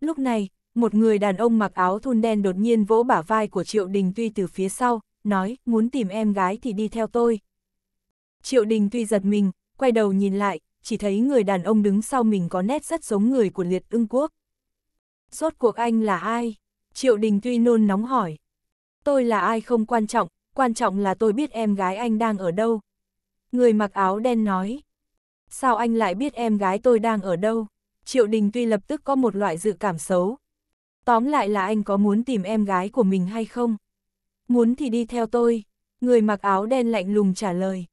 Lúc này, một người đàn ông mặc áo thun đen đột nhiên vỗ bả vai của Triệu Đình Tuy từ phía sau, nói muốn tìm em gái thì đi theo tôi. Triệu Đình Tuy giật mình, quay đầu nhìn lại, chỉ thấy người đàn ông đứng sau mình có nét rất giống người của liệt ưng quốc. Rốt cuộc anh là ai? Triệu Đình Tuy nôn nóng hỏi. Tôi là ai không quan trọng, quan trọng là tôi biết em gái anh đang ở đâu. Người mặc áo đen nói. Sao anh lại biết em gái tôi đang ở đâu? Triệu Đình tuy lập tức có một loại dự cảm xấu. Tóm lại là anh có muốn tìm em gái của mình hay không? Muốn thì đi theo tôi. Người mặc áo đen lạnh lùng trả lời.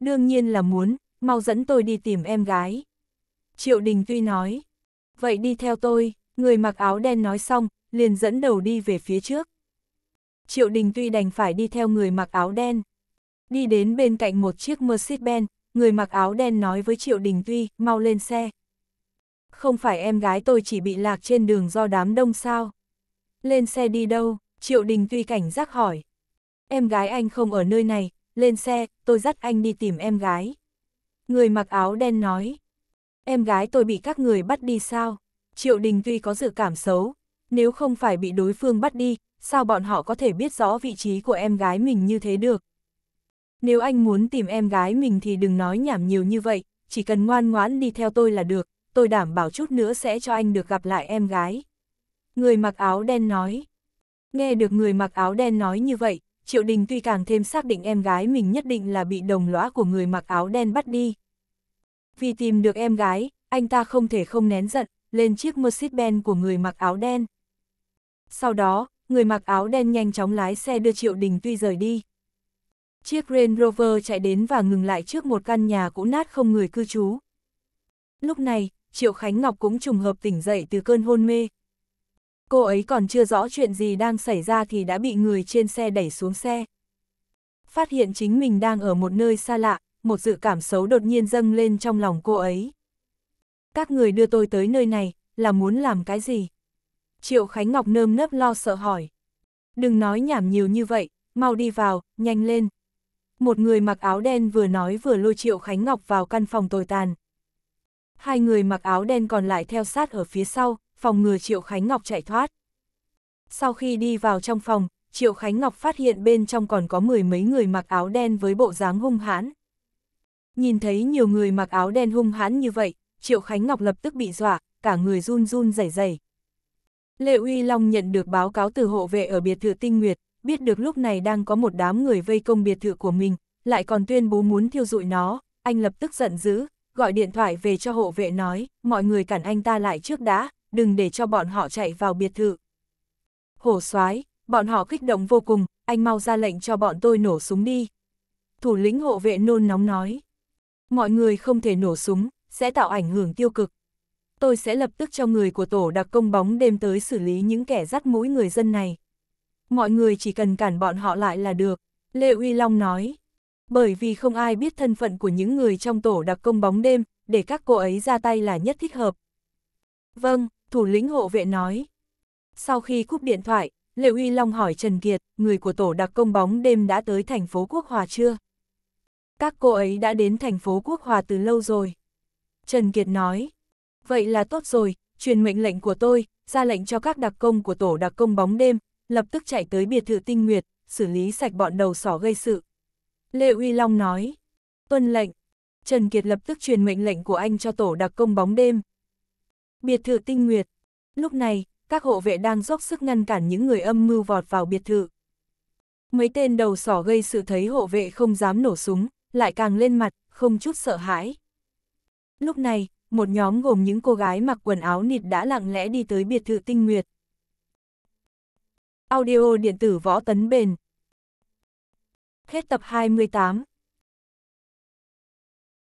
Đương nhiên là muốn, mau dẫn tôi đi tìm em gái. Triệu Đình tuy nói. Vậy đi theo tôi, người mặc áo đen nói xong, liền dẫn đầu đi về phía trước. Triệu Đình tuy đành phải đi theo người mặc áo đen. Đi đến bên cạnh một chiếc Mercedes-Benz, người mặc áo đen nói với Triệu Đình Tuy, mau lên xe. Không phải em gái tôi chỉ bị lạc trên đường do đám đông sao? Lên xe đi đâu? Triệu Đình Tuy cảnh giác hỏi. Em gái anh không ở nơi này, lên xe, tôi dắt anh đi tìm em gái. Người mặc áo đen nói. Em gái tôi bị các người bắt đi sao? Triệu Đình Tuy có dự cảm xấu, nếu không phải bị đối phương bắt đi, sao bọn họ có thể biết rõ vị trí của em gái mình như thế được? nếu anh muốn tìm em gái mình thì đừng nói nhảm nhiều như vậy, chỉ cần ngoan ngoãn đi theo tôi là được, tôi đảm bảo chút nữa sẽ cho anh được gặp lại em gái. Người mặc áo đen nói. Nghe được người mặc áo đen nói như vậy, Triệu Đình tuy càng thêm xác định em gái mình nhất định là bị đồng lõa của người mặc áo đen bắt đi. Vì tìm được em gái, anh ta không thể không nén giận, lên chiếc Mercedes-Benz của người mặc áo đen. Sau đó, người mặc áo đen nhanh chóng lái xe đưa Triệu Đình tuy rời đi. Chiếc Range Rover chạy đến và ngừng lại trước một căn nhà cũ nát không người cư trú. Lúc này, Triệu Khánh Ngọc cũng trùng hợp tỉnh dậy từ cơn hôn mê. Cô ấy còn chưa rõ chuyện gì đang xảy ra thì đã bị người trên xe đẩy xuống xe. Phát hiện chính mình đang ở một nơi xa lạ, một dự cảm xấu đột nhiên dâng lên trong lòng cô ấy. Các người đưa tôi tới nơi này, là muốn làm cái gì? Triệu Khánh Ngọc nơm nớp lo sợ hỏi. Đừng nói nhảm nhiều như vậy, mau đi vào, nhanh lên một người mặc áo đen vừa nói vừa lôi Triệu Khánh Ngọc vào căn phòng tồi tàn. Hai người mặc áo đen còn lại theo sát ở phía sau, phòng ngừa Triệu Khánh Ngọc chạy thoát. Sau khi đi vào trong phòng, Triệu Khánh Ngọc phát hiện bên trong còn có mười mấy người mặc áo đen với bộ dáng hung hãn. Nhìn thấy nhiều người mặc áo đen hung hãn như vậy, Triệu Khánh Ngọc lập tức bị dọa, cả người run run rẩy rẩy. Lệ Uy Long nhận được báo cáo từ hộ vệ ở biệt thự Tinh Nguyệt, biết được lúc này đang có một đám người vây công biệt thự của mình, lại còn tuyên bố muốn thiêu dụi nó, anh lập tức giận dữ, gọi điện thoại về cho hộ vệ nói, mọi người cản anh ta lại trước đã, đừng để cho bọn họ chạy vào biệt thự. Hổ soái bọn họ kích động vô cùng, anh mau ra lệnh cho bọn tôi nổ súng đi. Thủ lĩnh hộ vệ nôn nóng nói, mọi người không thể nổ súng, sẽ tạo ảnh hưởng tiêu cực. Tôi sẽ lập tức cho người của tổ đặc công bóng đêm tới xử lý những kẻ rắc mũi người dân này mọi người chỉ cần cản bọn họ lại là được, Lê Uy Long nói. Bởi vì không ai biết thân phận của những người trong tổ đặc công bóng đêm, để các cô ấy ra tay là nhất thích hợp. Vâng, thủ lĩnh hộ vệ nói. Sau khi cúp điện thoại, Lê Uy Long hỏi Trần Kiệt, người của tổ đặc công bóng đêm đã tới thành phố Quốc Hòa chưa? Các cô ấy đã đến thành phố Quốc Hòa từ lâu rồi. Trần Kiệt nói, vậy là tốt rồi, truyền mệnh lệnh của tôi, ra lệnh cho các đặc công của tổ đặc công bóng đêm, lập tức chạy tới biệt thự tinh nguyệt, xử lý sạch bọn đầu sỏ gây sự. Lê Uy Long nói, tuân lệnh, Trần Kiệt lập tức truyền mệnh lệnh của anh cho tổ đặc công bóng đêm. Biệt thự tinh nguyệt, lúc này, các hộ vệ đang dốc sức ngăn cản những người âm mưu vọt vào biệt thự. Mấy tên đầu sỏ gây sự thấy hộ vệ không dám nổ súng, lại càng lên mặt, không chút sợ hãi. Lúc này, một nhóm gồm những cô gái mặc quần áo nịt đã lặng lẽ đi tới biệt thự tinh nguyệt, Audio điện tử võ tấn bền. Hết tập 28